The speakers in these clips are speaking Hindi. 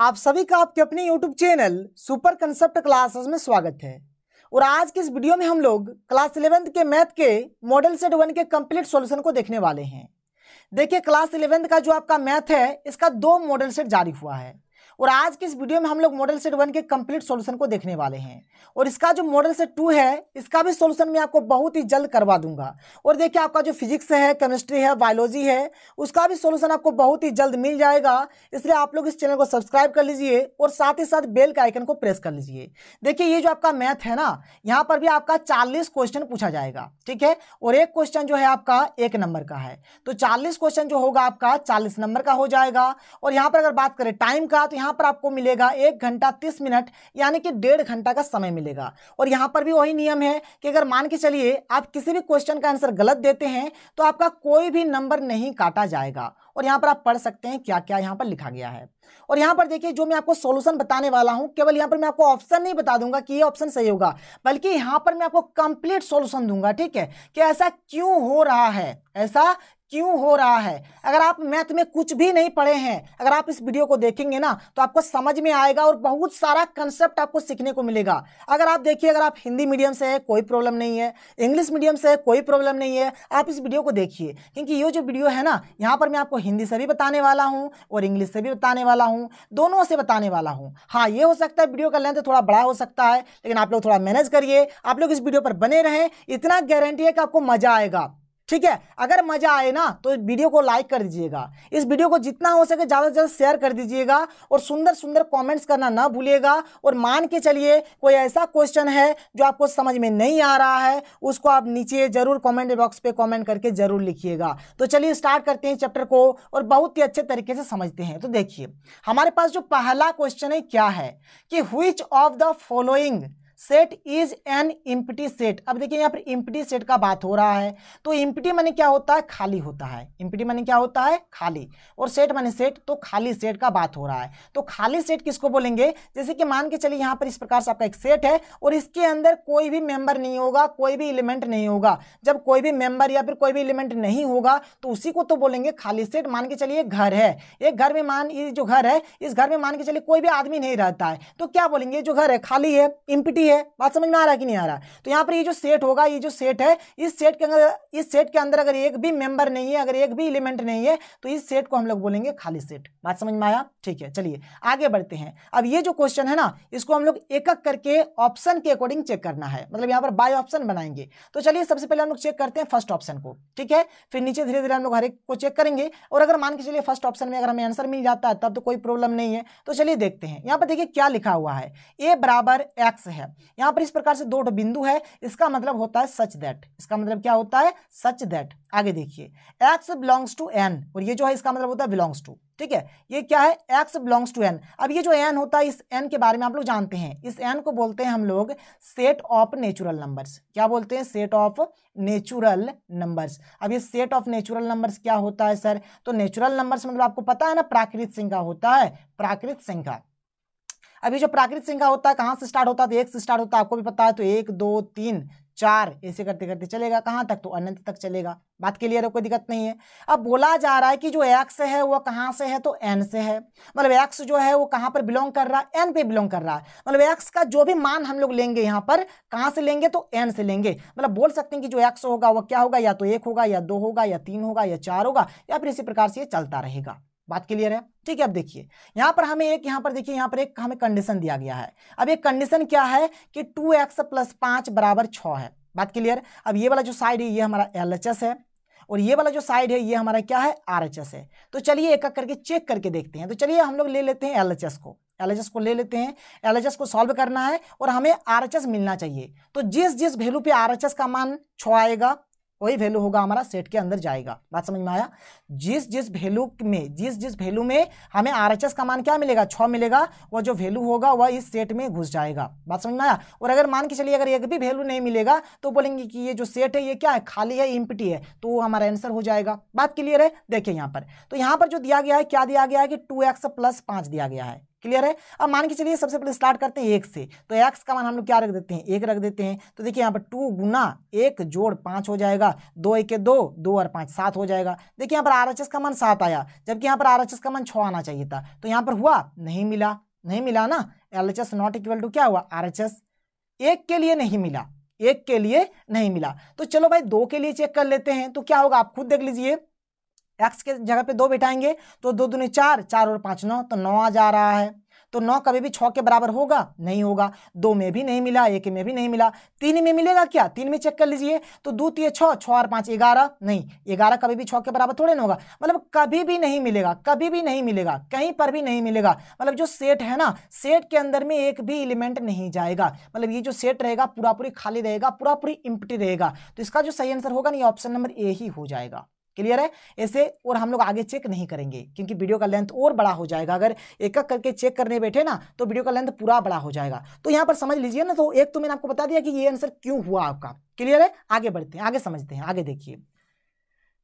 आप सभी का आपके अपने YouTube channel super concept classes में स्वागत है और आज के इस वीडियो में हम लोग क्लास इलेवेंथ के मैथ के मॉडल सेट वन के कंप्लीट सॉल्यूशन को देखने वाले हैं देखिए क्लास इलेवेंथ का जो आपका मैथ है इसका दो मॉडल सेट जारी हुआ है और आज के इस वीडियो में हम लोग मॉडल सेट वन के कंप्लीट सॉल्यूशन को देखने वाले हैं और इसका जो मॉडल सेट टू है इसका भी सॉल्यूशन मैं आपको बहुत ही जल्द करवा दूंगा और देखिए आपका जो फिजिक्स है केमिस्ट्री है बायोलॉजी है उसका भी सोल्यूशन आपको बहुत ही जल्द मिल जाएगा इसलिए आप लोग इस चैनल को सब्सक्राइब कर लीजिए और साथ ही साथ बेल के आइकन को प्रेस कर लीजिए देखिए ये जो आपका मैथ है ना यहाँ पर भी आपका चालीस क्वेश्चन पूछा जाएगा ठीक है और एक क्वेश्चन जो है आपका एक नंबर का है तो चालीस क्वेश्चन जो होगा आपका चालीस नंबर का हो जाएगा और यहाँ पर अगर बात करें टाइम का तो यहां पर आपको मिलेगा एक घंटा तीस मिनट यानी कि डेढ़ घंटा का समय मिलेगा और यहां पर भी वही नियम है कि अगर मान के चलिए आप किसी भी क्वेश्चन का आंसर गलत देते हैं तो आपका कोई भी नंबर नहीं काटा जाएगा और यहां पर आप पढ़ सकते हैं क्या क्या यहां पर लिखा गया है और यहां पर देखिए जो मैं आपको सॉल्यूशन बताने वाला हूं केवल यहां पर मैं आपको ऑप्शन नहीं बता दूंगा कि ये ऑप्शन सही होगा बल्कि यहां पर मैं आपको कंप्लीट सॉल्यूशन दूंगा ठीक है कि ऐसा क्यों हो रहा है ऐसा क्यों हो रहा है अगर आप मैथ में कुछ भी नहीं पढ़े हैं अगर आप इस वीडियो को देखेंगे ना तो आपको समझ में आएगा और बहुत सारा कंसेप्ट आपको सीखने को मिलेगा अगर आप देखिए अगर आप हिंदी मीडियम से है कोई प्रॉब्लम नहीं है इंग्लिश मीडियम से है कोई प्रॉब्लम नहीं है आप इस वीडियो को देखिए क्योंकि ये जो वीडियो है ना यहाँ पर मैं आपको हिंदी से भी बताने वाला हूँ और इंग्लिश से भी बताने वाला वाला हूँ दोनों से बताने वाला हूँ हाँ ये हो सकता है वीडियो का लेंथ थोड़ा बड़ा हो सकता है लेकिन आप लोग थोड़ा मैनेज करिए आप लोग इस वीडियो पर बने रहें इतना गारंटी है कि आपको मज़ा आएगा ठीक है अगर मजा आए ना तो वीडियो को लाइक कर दीजिएगा इस वीडियो को जितना हो सके ज़्यादा से ज़्यादा शेयर कर दीजिएगा और सुंदर सुंदर कमेंट्स करना ना भूलिएगा और मान के चलिए कोई ऐसा क्वेश्चन है जो आपको समझ में नहीं आ रहा है उसको आप नीचे जरूर कमेंट बॉक्स पे कमेंट करके जरूर लिखिएगा तो चलिए स्टार्ट करते हैं चैप्टर को और बहुत ही अच्छे तरीके से समझते हैं तो देखिए हमारे पास जो पहला क्वेश्चन है क्या है कि which of the following set is an empty set अब देखिए यहाँ पर इम्पटी सेट का बात हो रहा है तो इम्पटी मैंने क्या होता है खाली होता है इम्पटी माने क्या होता है खाली और सेट माने सेट तो खाली सेट का बात हो रहा है तो खाली सेट किसको बोलेंगे जैसे कि मान के चलिए यहाँ पर इस प्रकार से आपका एक सेट है और इसके अंदर कोई भी मेंबर नहीं होगा कोई भी एलिमेंट नहीं होगा जब कोई भी मेंबर या फिर कोई भी एलिमेंट नहीं होगा तो उसी को तो बोलेंगे खाली सेट मान के चलिए घर है एक घर में मान ये जो घर है इस घर में मान के चलिए कोई भी आदमी नहीं रहता है तो क्या बोलेंगे जो घर है खाली है इम्पटी है है बात समझ में आ रहा है कि नहीं आ रहा तो यहाँ पर ये जो सेट होगा ये जो सेट है इस सेट के अंदर इस सेट के अंदर अगर एक भी मेंबर नहीं है अगर एक भी एलिमेंट नहीं है तो इस सेट को हम लोग बोलेंगे खाली सेट बात समझ में आया ठीक है चलिए आगे बढ़ते हैं अब ये जो क्वेश्चन है ना इसको हम लोग एक एक करके ऑप्शन के अकॉर्डिंग चेक करना है मतलब यहाँ पर बाय ऑप्शन बनाएंगे तो चलिए सबसे पहले हम लोग चेक करते हैं फर्स्ट ऑप्शन को ठीक है फिर नीचे धीरे धीरे हम लोग हर एक को चेक करेंगे और अगर मान के चलिए फर्स्ट ऑप्शन में अगर हमें आंसर मिल जाता है तब तो कोई प्रॉब्लम नहीं है तो चलिए देखते हैं यहाँ पर देखिए क्या लिखा हुआ है ए बराबर एक्स है यहां पर इस प्रकार से दो बिंदु है इसका मतलब होता है सच दैट इसका मतलब क्या होता है सच दैट आगे देखिए एक्स बिलोंग्स टू एन और ये जो है इसका मतलब होता है बिलोंग्स टू ठीक है ये क्या है एक्स बिलोंग्स टू एन अब ये जो एन होता है इस एन के बारे में आप लोग जानते हैं इस एन को बोलते हैं हम लोग सेट ऑफ नेचुरल नंबर्स क्या बोलते हैं सेट ऑफ नेचुरल नंबर्स अब ये सेट ऑफ नेचुरल नंबर्स क्या होता है सर तो नेचुरल नंबर्स मतलब आपको पता है ना प्राकृत संख्या होता है प्राकृत संख्या अभी जो प्राकृतिक संख्या होता है कहाँ से स्टार्ट होता है तो एक से स्टार्ट होता है आपको भी पता है तो एक दो तीन चार ऐसे करते करते चलेगा कहाँ तक तो अनंत तक चलेगा बात लिए अरे कोई दिक्कत नहीं है अब बोला जा रहा है कि जो एक्स है वो कहाँ से है तो एन से है मतलब एक्स जो है वो कहाँ पर बिलोंग कर रहा है एन पे बिलोंग कर रहा है मतलब एक्स का जो भी मान हम लोग लेंगे यहाँ पर कहाँ से लेंगे तो एन से लेंगे मतलब बोल सकते हैं कि जो एक्स होगा वो क्या होगा या तो एक होगा या दो होगा या तीन होगा या चार होगा या फिर इसी प्रकार से ये चलता रहेगा बात क्लियर है ठीक है अब देखिए यहां पर हमें एक यहां पर देखिए यहां पर एक हमें कंडीशन दिया गया है अब ये कंडीशन क्या है कि टू एक्स प्लस पांच बराबर छ है बात क्लियर अब ये वाला जो साइड है ये हमारा एल है और ये वाला जो साइड है ये हमारा क्या है आर है तो चलिए एक एक करके चेक करके देखते हैं तो चलिए हम लोग ले लेते हैं एल को एल को ले लेते हैं एल को सॉल्व करना है और हमें आर मिलना चाहिए तो जिस जिस वैल्यू पे आर का मान छ आएगा वही वैल्यू होगा हमारा सेट के अंदर जाएगा बात समझ में आया जिस जिस वैल्यू में जिस जिस वैल्यू में हमें आरएचएस का मान क्या मिलेगा छः मिलेगा वह जो वैल्यू होगा वह इस सेट में घुस जाएगा बात समझ में आया और अगर मान के चलिए अगर एक भी वैल्यू नहीं मिलेगा तो बोलेंगे कि ये जो सेट है ये क्या है खाली है इम्पिटी है तो वो हमारा आंसर हो जाएगा बात क्लियर है देखिए यहाँ पर तो यहाँ पर जो दिया गया है क्या दिया गया है कि टू एक्स दिया गया है क्लियर है अब मान के चलिए सबसे पहले स्टार्ट करते हैं एक से तो एक्स का मान हम लोग क्या रख देते हैं एक रख देते हैं तो देखिए यहाँ पर टू गुना एक जोड़ पाँच हो जाएगा दो एक दो दो और पाँच सात हो जाएगा देखिए यहाँ पर आर का मान सात आया जबकि यहाँ पर आर का मान छः आना चाहिए था तो यहाँ पर हुआ नहीं मिला नहीं मिला ना एल नॉट इक्वल टू क्या हुआ आर एच एक के लिए नहीं मिला एक के लिए नहीं मिला तो चलो भाई दो के लिए चेक कर लेते हैं तो क्या होगा आप खुद देख लीजिए एक्स के जगह पे दो बिठाएंगे तो दो दुनी चार चार और पाँच नौ तो नौ आ जा रहा है तो नौ कभी भी छः के बराबर होगा नहीं होगा दो में भी नहीं मिला एक में भी नहीं मिला तीन में मिलेगा क्या तीन में चेक कर लीजिए तो दो तीय छः छः और पाँच ग्यारह नहीं ग्यारह कभी भी छः के बराबर थोड़े ना होगा मतलब कभी भी नहीं मिलेगा कभी भी नहीं मिलेगा कहीं पर भी नहीं मिलेगा मतलब जो सेट है ना सेट के अंदर में एक भी एलिमेंट नहीं जाएगा मतलब ये जो सेट रहेगा पूरा पूरी खाली रहेगा पूरा पूरी इम्पटी रहेगा तो इसका जो सही आंसर होगा ना ये ऑप्शन नंबर ए ही हो जाएगा क्लियर है ऐसे और हम लोग आगे चेक नहीं करेंगे क्योंकि वीडियो का लेंथ और बड़ा हो जाएगा अगर एक एक करके चेक करने बैठे ना तो वीडियो का लेंथ पूरा बड़ा हो जाएगा तो यहाँ पर समझ लीजिए ना तो एक तो मैंने आपको बता दिया कि ये आंसर क्यों हुआ आपका क्लियर है आगे बढ़ते हैं आगे समझते हैं आगे देखिए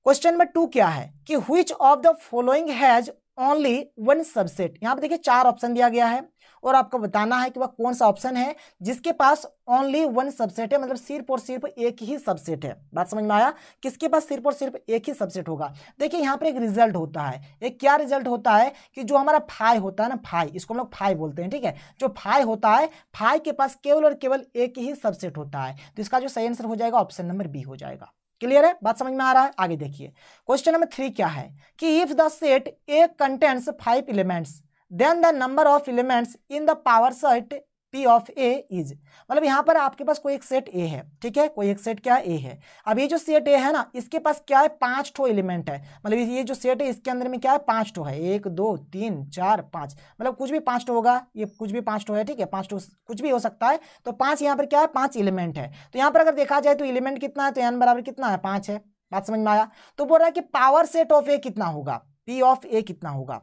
क्वेश्चन नंबर टू क्या है कि which of the following has only one subset यहाँ पर देखिए चार ऑप्शन दिया गया है और आपको बताना है कि वह कौन सा ऑप्शन है जिसके पास ओनली वन सबसेट है मतलब सिर्फ और सिर्फ एक ही सबसेट है बात समझ में आया किसके पास सिर्फ और सिर्फ एक ही सबसेट होगा देखिए यहाँ पर एक रिजल्ट होता है एक क्या रिजल्ट होता है कि जो हमारा फाई होता है ना फाई इसको हम लोग फाई बोलते हैं ठीक है जो फाई होता है फाई के पास केवल और केवल एक ही सबसेट होता है तो इसका जो सही आंसर हो जाएगा ऑप्शन नंबर बी हो जाएगा क्लियर है बात समझ में आ रहा है आगे देखिए क्वेश्चन नंबर थ्री क्या है कि if the set A contents five elements then the number of elements in the power set P of A is मतलब यहाँ पर आपके पास कोई एक सेट ए है ठीक है कोई एक सेट क्या ए है अब ये जो सेट ए है ना इसके पास क्या है पांच ठो एलिमेंट है मतलब ये जो सेट है इसके अंदर में क्या है पांच ठो है एक दो तीन चार पाँच मतलब कुछ भी पांच ठो होगा ये कुछ भी पांच ठो है ठीक है पांच ठो कुछ भी हो सकता है तो पाँच यहाँ पर क्या है पाँच एलिमेंट है तो यहाँ पर अगर देखा जाए तो एलिमेंट कितना है तो एन बराबर कितना है पाँच है बात समझ में आया तो बोल रहा है कि पावर सेट ऑफ ए कितना होगा पी ऑफ ए कितना होगा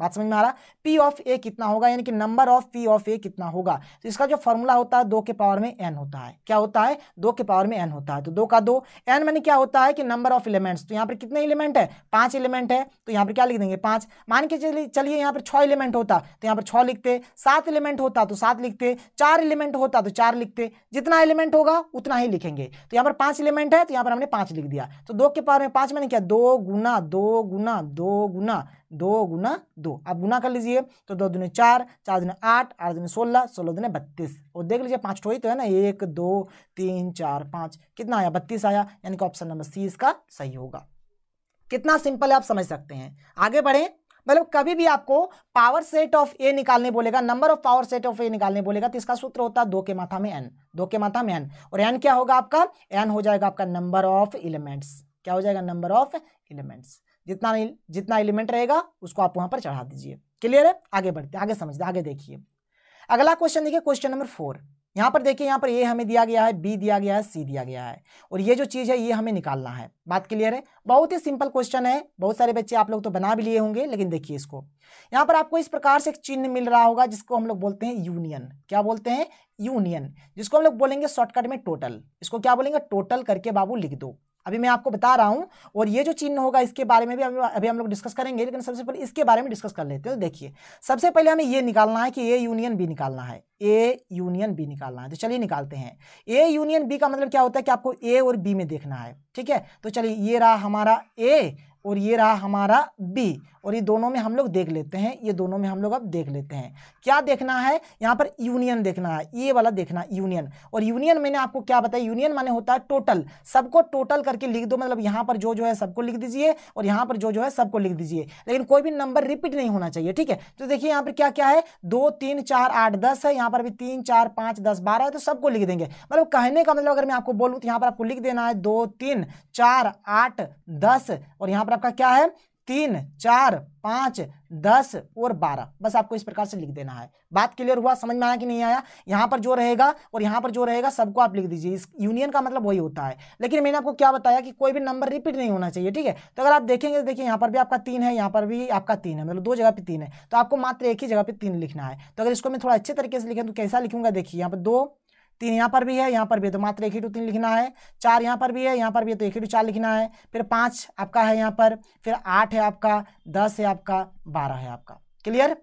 बात समझ में आ रहा पी ऑफ ए कितना होगा यानी कि number of P of A कितना होगा तो इसका जो फॉर्मूला होता है दो के पावर में एन होता है क्या होता है दो के पावर में एन होता है तो दो का दो एन मैंने क्या होता है कि नंबर ऑफ इलेमेंट्स तो यहाँ पर कितने इलेमेंट है पांच इलेमेंट है तो यहाँ पर क्या लिख देंगे पांच मान के चलिए चलिए यहाँ पर छ इलेमेंट होता तो यहाँ पर छ लिखते सात इलेमेंट होता तो सात लिखते चार इलेमेंट होता तो चार लिखते जितना इलेमेंट होगा उतना ही लिखेंगे तो यहाँ पर पांच इलेमेंट है तो यहाँ पर हमने पांच लिख दिया तो दो के पावर में पांच मैंने क्या दो गुना दो गुना दो गुना दो गुना दो आप गुना कर लीजिए तो दो दुने चार चार दुने आठ आठ दुने सोलह सोलह दुने बत्तीस और देख लीजिए पाँच ठोई तो, तो है ना एक दो तीन चार पाँच कितना आया बत्तीस आया यानी कि ऑप्शन नंबर सी इसका सही होगा कितना सिंपल है आप समझ सकते हैं आगे बढ़ें मतलब कभी भी आपको पावर सेट ऑफ ए निकालने बोलेगा number of power set of A निकालने बोलेगा तो इसका सूत्र होता है दो के माथा में एन दो के माथा में एन और एन क्या होगा आपका एन हो जाएगा आपका नंबर ऑफ एलिमेंट्स क्या हो जाएगा नंबर ऑफ एलिमेंट्स जितना जितना एलिमेंट रहेगा उसको आप वहां पर चढ़ा दीजिए क्लियर है आगे बढ़ते आगे समझते आगे देखिए अगला क्वेश्चन देखिए क्वेश्चन नंबर फोर यहाँ पर देखिए यहाँ पर ये हमें दिया गया है बी दिया गया है सी दिया गया है और ये जो चीज़ है ये हमें निकालना है बात क्लियर है बहुत ही सिंपल क्वेश्चन है बहुत सारे बच्चे आप लोग तो बना भी लिए होंगे लेकिन देखिए इसको यहाँ पर आपको इस प्रकार से एक चिन्ह मिल रहा होगा जिसको हम लोग बोलते हैं यूनियन क्या बोलते हैं यूनियन जिसको हम लोग बोलेंगे शॉर्टकट में टोटल इसको क्या बोलेंगे टोटल करके बाबू लिख दो अभी मैं आपको बता रहा हूं और ये जो चिन्ह होगा इसके बारे में भी अभी, अभी हम लोग डिस्कस करेंगे लेकिन सबसे पहले इसके बारे में डिस्कस कर लेते हैं तो देखिए सबसे पहले हमें ये निकालना है कि ए यूनियन बी निकालना है ए यूनियन बी निकालना है तो चलिए निकालते हैं ए यूनियन बी का मतलब क्या होता है कि आपको ए और बी में देखना है ठीक है तो चलिए ये रहा हमारा ए और ये रहा हमारा बी और ये दोनों में हम लोग देख लेते हैं ये दोनों में हम लोग अब देख लेते हैं क्या देखना है यहाँ पर यूनियन देखना है ये वाला देखना यूनियन और यूनियन मैंने आपको क्या बताया यूनियन माने होता है टोटल सबको टोटल करके लिख दो मतलब यहाँ पर जो जो है सबको लिख दीजिए और यहाँ पर जो जो है सबको लिख दीजिए लेकिन कोई भी नंबर रिपीट नहीं होना चाहिए ठीक है तो देखिए यहाँ पर क्या क्या है दो तीन चार आठ दस है यहाँ पर अभी तीन चार पाँच दस बारह है तो सबको लिख देंगे मतलब कहने का मतलब अगर मैं आपको बोलूँ तो यहाँ पर आपको लिख देना है दो तीन चार आठ दस और यहाँ पर आपका क्या है तीन चार पांच दस और बारह बस आपको इस प्रकार से लिख देना है बात क्लियर हुआ समझ में आया कि नहीं आया यहां पर जो रहेगा और यहां पर जो रहेगा सबको आप लिख दीजिए इस यूनियन का मतलब वही होता है लेकिन मैंने आपको क्या बताया कि कोई भी नंबर रिपीट नहीं होना चाहिए ठीक है तो अगर आप देखेंगे तो देखिए यहां पर भी आपका तीन है यहां पर भी आपका तीन है मतलब दो जगह पर तीन है तो आपको मात्र एक ही जगह पर तीन लिखना है तो अगर इसको मैं थोड़ा अच्छे तरीके से लिखें तो कैसा लिखूंगा देखिए यहाँ पर दो तीन यहाँ पर भी है यहाँ पर भी है तो मात्र एक ही टू तीन लिखना है चार यहाँ पर भी है यहाँ पर भी है तो एक ही टू चार लिखना है फिर पाँच आपका है यहाँ पर फिर आठ है आपका दस है आपका बारह है आपका क्लियर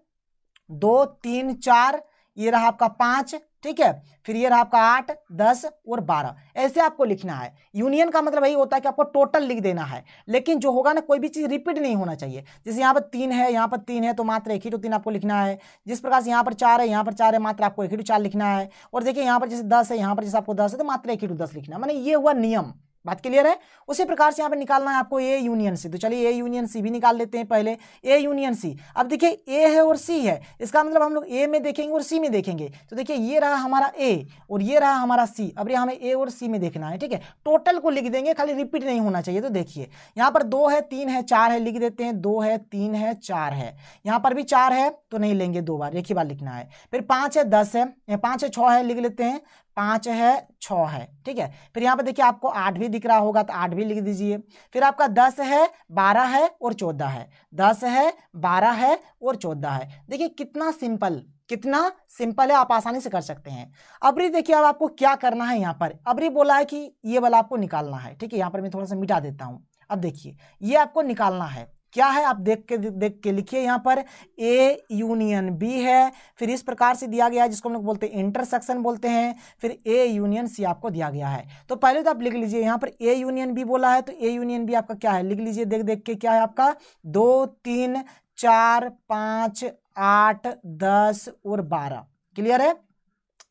दो तीन चार ये रहा आपका पाँच ठीक है फिर ये रहा आपका आठ दस और बारह ऐसे आपको लिखना है यूनियन का मतलब यही होता है कि आपको टोटल लिख देना है लेकिन जो होगा ना कोई भी चीज़ रिपीट नहीं होना चाहिए जैसे यहाँ पर तीन है यहाँ पर तीन है तो मात्र एक ही टू तीन आपको लिखना है जिस प्रकार से यहाँ पर चार है यहाँ पर चार है मात्र आपको एक ही टू चार लिखना है और देखिए यहाँ पर जैसे दस है यहाँ पर जैसे आपको दस है तो मात्र एक ही टू दस लिखना है मैंने ये हुआ नियम बात क्लियर है उसी प्रकार से यहाँ पे निकालना है आपको ए यूनियन सी तो चलिए ए यूनियन सी भी निकाल लेते हैं पहले ए यूनियन सी अब देखिए ए है और सी है इसका मतलब हम लोग ए में देखेंगे और सी में देखेंगे तो देखिए ये रहा हमारा ए और ये रहा हमारा सी अब ये हमें ए और सी में देखना है ठीक है टोटल को लिख देंगे खाली रिपीट नहीं होना चाहिए तो देखिए यहाँ पर दो है तीन है चार है लिख देते हैं दो है तीन है चार है यहाँ पर भी चार है तो नहीं लेंगे दो बार एक ही बार लिखना है फिर पाँच है दस है पाँच है छः है लिख लेते हैं पाँच है छ है ठीक है फिर यहाँ पे देखिए आपको आठ भी दिख रहा होगा तो आठ भी लिख दीजिए फिर आपका दस है बारह है और चौदह है दस है बारह है और चौदह है देखिए कितना सिंपल कितना सिंपल है आप आसानी से कर सकते हैं अबरी देखिए अब आपको क्या करना है यहाँ पर अबरी बोला है कि ये वाला आपको निकालना है ठीक है यहाँ पर मैं थोड़ा सा मिटा देता हूँ अब देखिए ये आपको निकालना है क्या है आप देख के देख के लिखिए यहाँ पर ए यूनियन बी है फिर इस प्रकार से दिया गया है जिसको हम लोग बोलते हैं इंटरसेक्शन बोलते हैं फिर ए यूनियन सी आपको दिया गया है तो पहले तो आप लिख लीजिए यहाँ पर ए यूनियन बी बोला है तो ए यूनियन बी आपका क्या है लिख लीजिए देख देख के क्या है आपका दो तीन चार पाँच आठ दस और बारह क्लियर है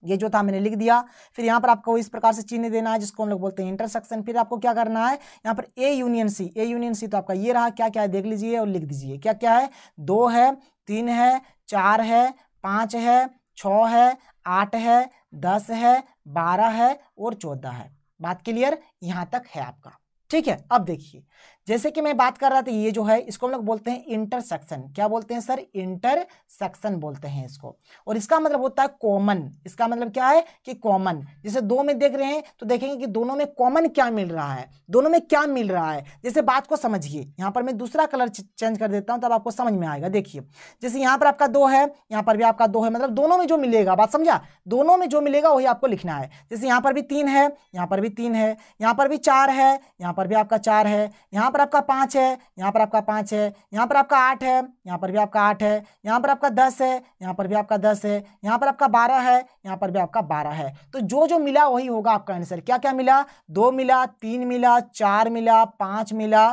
ये जो था मैंने लिख दिया फिर यहाँ पर आपको इस प्रकार से चिन्ह देना है जिसको हम लोग बोलते हैं इंटरसेक्शन फिर आपको क्या करना है यहाँ पर A union C A union C तो आपका ये रहा क्या क्या है देख लीजिए और लिख दीजिए क्या क्या है दो है तीन है चार है पाँच है छ है आठ है दस है बारह है और चौदह है बात क्लियर यहाँ तक है आपका ठीक है अब देखिए जैसे कि मैं बात कर रहा था ये जो है इसको हम लोग बोलते हैं इंटरसेक्शन क्या बोलते हैं सर इंटरसेक्शन बोलते हैं इसको और इसका मतलब होता है कॉमन इसका मतलब क्या है कि कॉमन जैसे दो में देख रहे हैं तो देखेंगे कि दोनों में कॉमन क्या मिल रहा है दोनों में क्या मिल रहा है जैसे बात को समझिए यहाँ पर मैं दूसरा कलर चेंज कर देता हूँ तब आपको समझ में आएगा देखिए जैसे यहाँ पर आपका दो है यहाँ पर भी आपका दो है मतलब दोनों में जो मिलेगा बात समझा दोनों में जो मिलेगा वही आपको लिखना है जैसे यहाँ पर भी तीन है यहाँ पर भी तीन है यहाँ पर भी चार है यहाँ पर भी आपका चार है यहाँ पर आपका पाँच है यहाँ पर आपका पाँच है यहाँ पर आपका आठ है यहाँ पर भी आपका आठ है यहाँ पर आपका दस है यहाँ पर भी आपका दस है यहाँ पर आपका बारह है यहाँ पर भी आपका बारह है तो जो जो मिला वही होगा आपका आंसर क्या क्या मिला दो मिला तीन मिला चार मिला पाँच मिला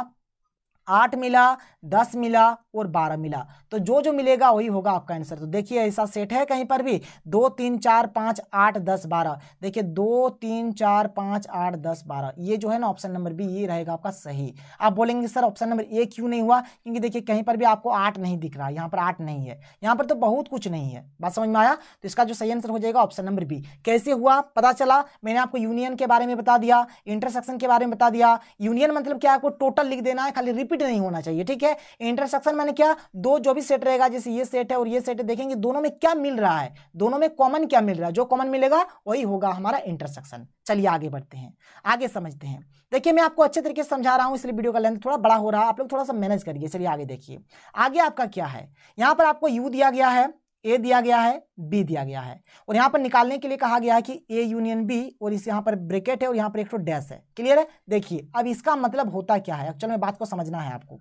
आठ मिला दस मिला और बारह मिला तो जो जो मिलेगा वही होगा आपका आंसर तो देखिए ऐसा सेट है कहीं पर भी दो तीन चार पाँच आठ दस बारह देखिए दो तीन चार पाँच आठ दस बारह ये जो है ना ऑप्शन नंबर बी ये रहेगा आपका सही आप बोलेंगे सर ऑप्शन नंबर ए क्यों नहीं हुआ क्योंकि देखिए कहीं पर भी आपको आठ नहीं दिख रहा यहाँ पर आठ नहीं है यहाँ पर तो बहुत कुछ नहीं है बात समझ में आया तो इसका जो सही आंसर हो जाएगा ऑप्शन नंबर बी कैसे हुआ पता चला मैंने आपको यूनियन के बारे में बता दिया इंटरसेक्शन के बारे में बता दिया यूनियन मतलब क्या है आपको टोटल लिख देना है खाली रिपीट नहीं होना चाहिए ठीक है है इंटरसेक्शन मैंने क्या दो जो भी सेट रहेगा जैसे ये सेट है और ये सेट है देखेंगे दोनों में क्या मिल रहा है दोनों में कॉमन क्या मिल रहा है जो कॉमन मिलेगा वही होगा हमारा इंटरसेक्शन चलिए आगे बढ़ते हैं आगे समझते हैं देखिए मैं आपको अच्छे तरीके से समझा रहा हूँ इसलिए वीडियो का लेंथ थोड़ा बड़ा हो रहा है आप लोग थोड़ा सा मैनेज करिए चलिए आगे देखिए आगे आपका क्या है यहाँ पर आपको यू दिया गया है ए दिया गया है बी दिया गया है और यहाँ पर निकालने के लिए कहा गया है कि ए यूनियन बी और इस यहाँ पर ब्रेकेट है और यहाँ पर एक तो डैश है क्लियर है देखिए अब इसका मतलब होता क्या है एक्चुअल में बात को समझना है आपको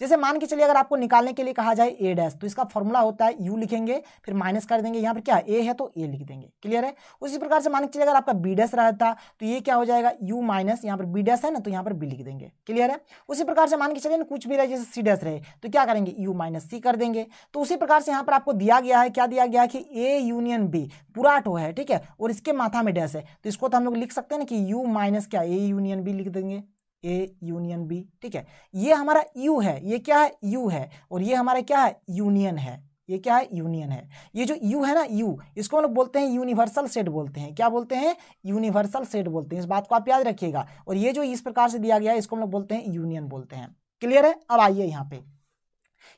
जैसे मान के चलिए अगर आपको निकालने के लिए कहा जाए ए डैश तो इसका फॉर्मूला होता है यू लिखेंगे फिर माइनस कर देंगे यहाँ पर क्या ए है तो ए लिख देंगे क्लियर है उसी प्रकार से मान के चलिए अगर आपका बी डैश रहता तो ये क्या हो जाएगा यू माइनस यहाँ पर बी डैश है ना तो यहाँ पर बी लिख देंगे क्लियर है उसी प्रकार से मान के चलिए ना कुछ भी रहे जैसे सी डैश रहे तो क्या करेंगे यू माइनस सी कर देंगे तो उसी प्रकार से यहाँ पर आपको दिया गया है क्या दिया गया है कि ए यूनियन बी पूरा टो है ठीक है और इसके माथा में डैश है तो इसको तो हम लोग लिख सकते हैं ना कि यू माइनस क्या ए यूनियन बी लिख देंगे ए यूनियन बी ठीक है ये हमारा यू है ये क्या है यू है और ये हमारा क्या है यूनियन है ये क्या है यूनियन है ये जो यू है ना यू इसको हम लोग बोलते हैं यूनिवर्सल सेट बोलते हैं क्या बोलते हैं यूनिवर्सल सेट बोलते हैं इस बात को आप याद रखिएगा और ये जो इस प्रकार से दिया गया है इसको हम लोग बोलते हैं यूनियन बोलते हैं क्लियर है अब आइए यहाँ पे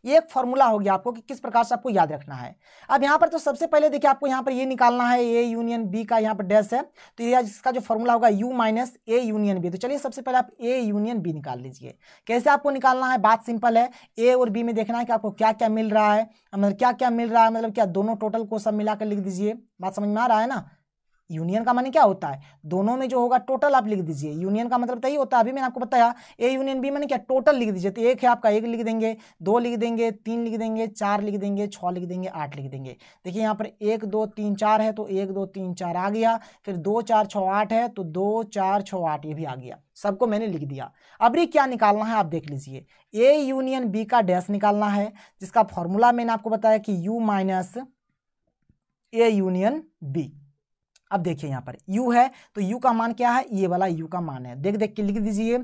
ये एक फॉर्मूला हो गया आपको कि किस प्रकार से आपको याद रखना है अब यहाँ पर तो सबसे पहले देखिए आपको यहाँ पर ये निकालना है ए यूनियन बी का यहाँ पर डैश है तो ये इसका जो फॉर्मूला होगा U minus A union B तो चलिए सबसे पहले आप ए यूनियन बी निकाल लीजिए कैसे आपको निकालना है बात सिंपल है ए और बी में देखना है कि आपको क्या क्या मिल रहा है मतलब क्या क्या मिल रहा है मतलब क्या दोनों टोटल को सब मिला लिख दीजिए बात समझ में आ रहा है ना यूनियन का माने क्या होता है दोनों में जो होगा टोटल आप लिख दीजिए यूनियन का मतलब यही होता है अभी मैंने आपको बताया ए यूनियन बी मैंने क्या टोटल लिख दीजिए तो एक है आपका एक लिख देंगे दो लिख देंगे तीन लिख देंगे चार लिख देंगे छः लिख देंगे आठ लिख देंगे देखिए यहाँ पर एक दो तीन चार है तो एक दो तीन चार आ गया फिर दो चार छः आठ है तो दो चार छः आठ ये भी आ गया सबको मैंने लिख दिया अब ये क्या निकालना है आप देख लीजिए ए यूनियन बी का डैश निकालना है जिसका फॉर्मूला मैंने आपको बताया कि U minus A union B अब देखिए यहाँ पर u है तो u का मान क्या है ये वाला u का मान है देख देख के लिख दीजिए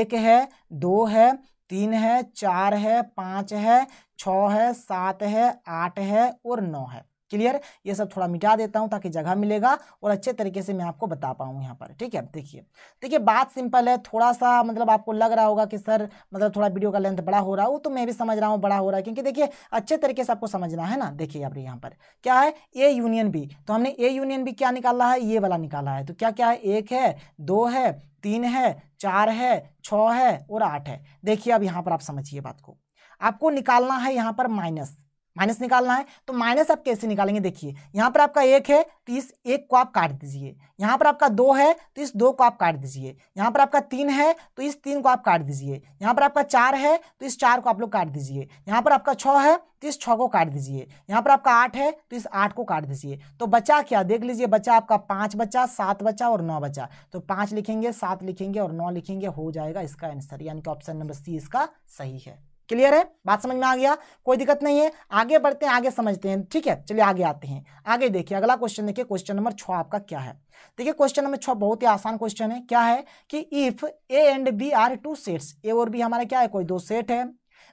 एक है दो है तीन है चार है पाँच है छ है सात है आठ है और नौ है क्लियर ये सब थोड़ा मिटा देता हूँ ताकि जगह मिलेगा और अच्छे तरीके से मैं आपको बता पाऊँ यहाँ पर ठीक है देखिए देखिए बात सिंपल है थोड़ा सा मतलब आपको लग रहा होगा कि सर मतलब थोड़ा वीडियो का लेंथ बड़ा हो रहा हो तो मैं भी समझ रहा हूँ बड़ा हो रहा है क्योंकि देखिए अच्छे तरीके से आपको समझना है ना देखिए अब यहाँ पर क्या है ए यूनियन बी तो हमने ए यूनियन बी क्या निकाला है ये वाला निकाला है तो क्या क्या है एक है दो है तीन है चार है छ है और आठ है देखिए अब यहाँ पर आप समझिए बात को आपको निकालना है यहाँ पर माइनस माइनस निकालना है तो माइनस आप कैसे निकालेंगे देखिए यहाँ पर आपका एक है तो इस एक को आप काट दीजिए यहाँ पर आपका दो है तो इस दो को आप काट दीजिए यहाँ पर आपका तीन है तो इस तीन को आप काट दीजिए यहाँ पर आपका चार है तो इस चार को आप लोग काट दीजिए यहाँ पर आपका छः है तो इस छः को काट दीजिए यहाँ पर आपका आठ है तो इस आठ को काट दीजिए तो बचा क्या देख लीजिए बचा आपका पाँच बचा सात बचा और नौ बचा तो पाँच लिखेंगे सात लिखेंगे और नौ लिखेंगे हो जाएगा इसका आंसर यानी कि ऑप्शन नंबर सी इसका सही है क्लियर है बात समझ में आ गया कोई दिक्कत नहीं है आगे बढ़ते हैं आगे समझते हैं ठीक है चलिए आगे आते हैं आगे देखिए अगला क्वेश्चन देखिए क्वेश्चन नंबर छ आपका क्या है देखिए क्वेश्चन नंबर छः बहुत ही आसान क्वेश्चन है क्या है कि if A and B are two sets A और बी हमारा क्या है कोई दो सेट है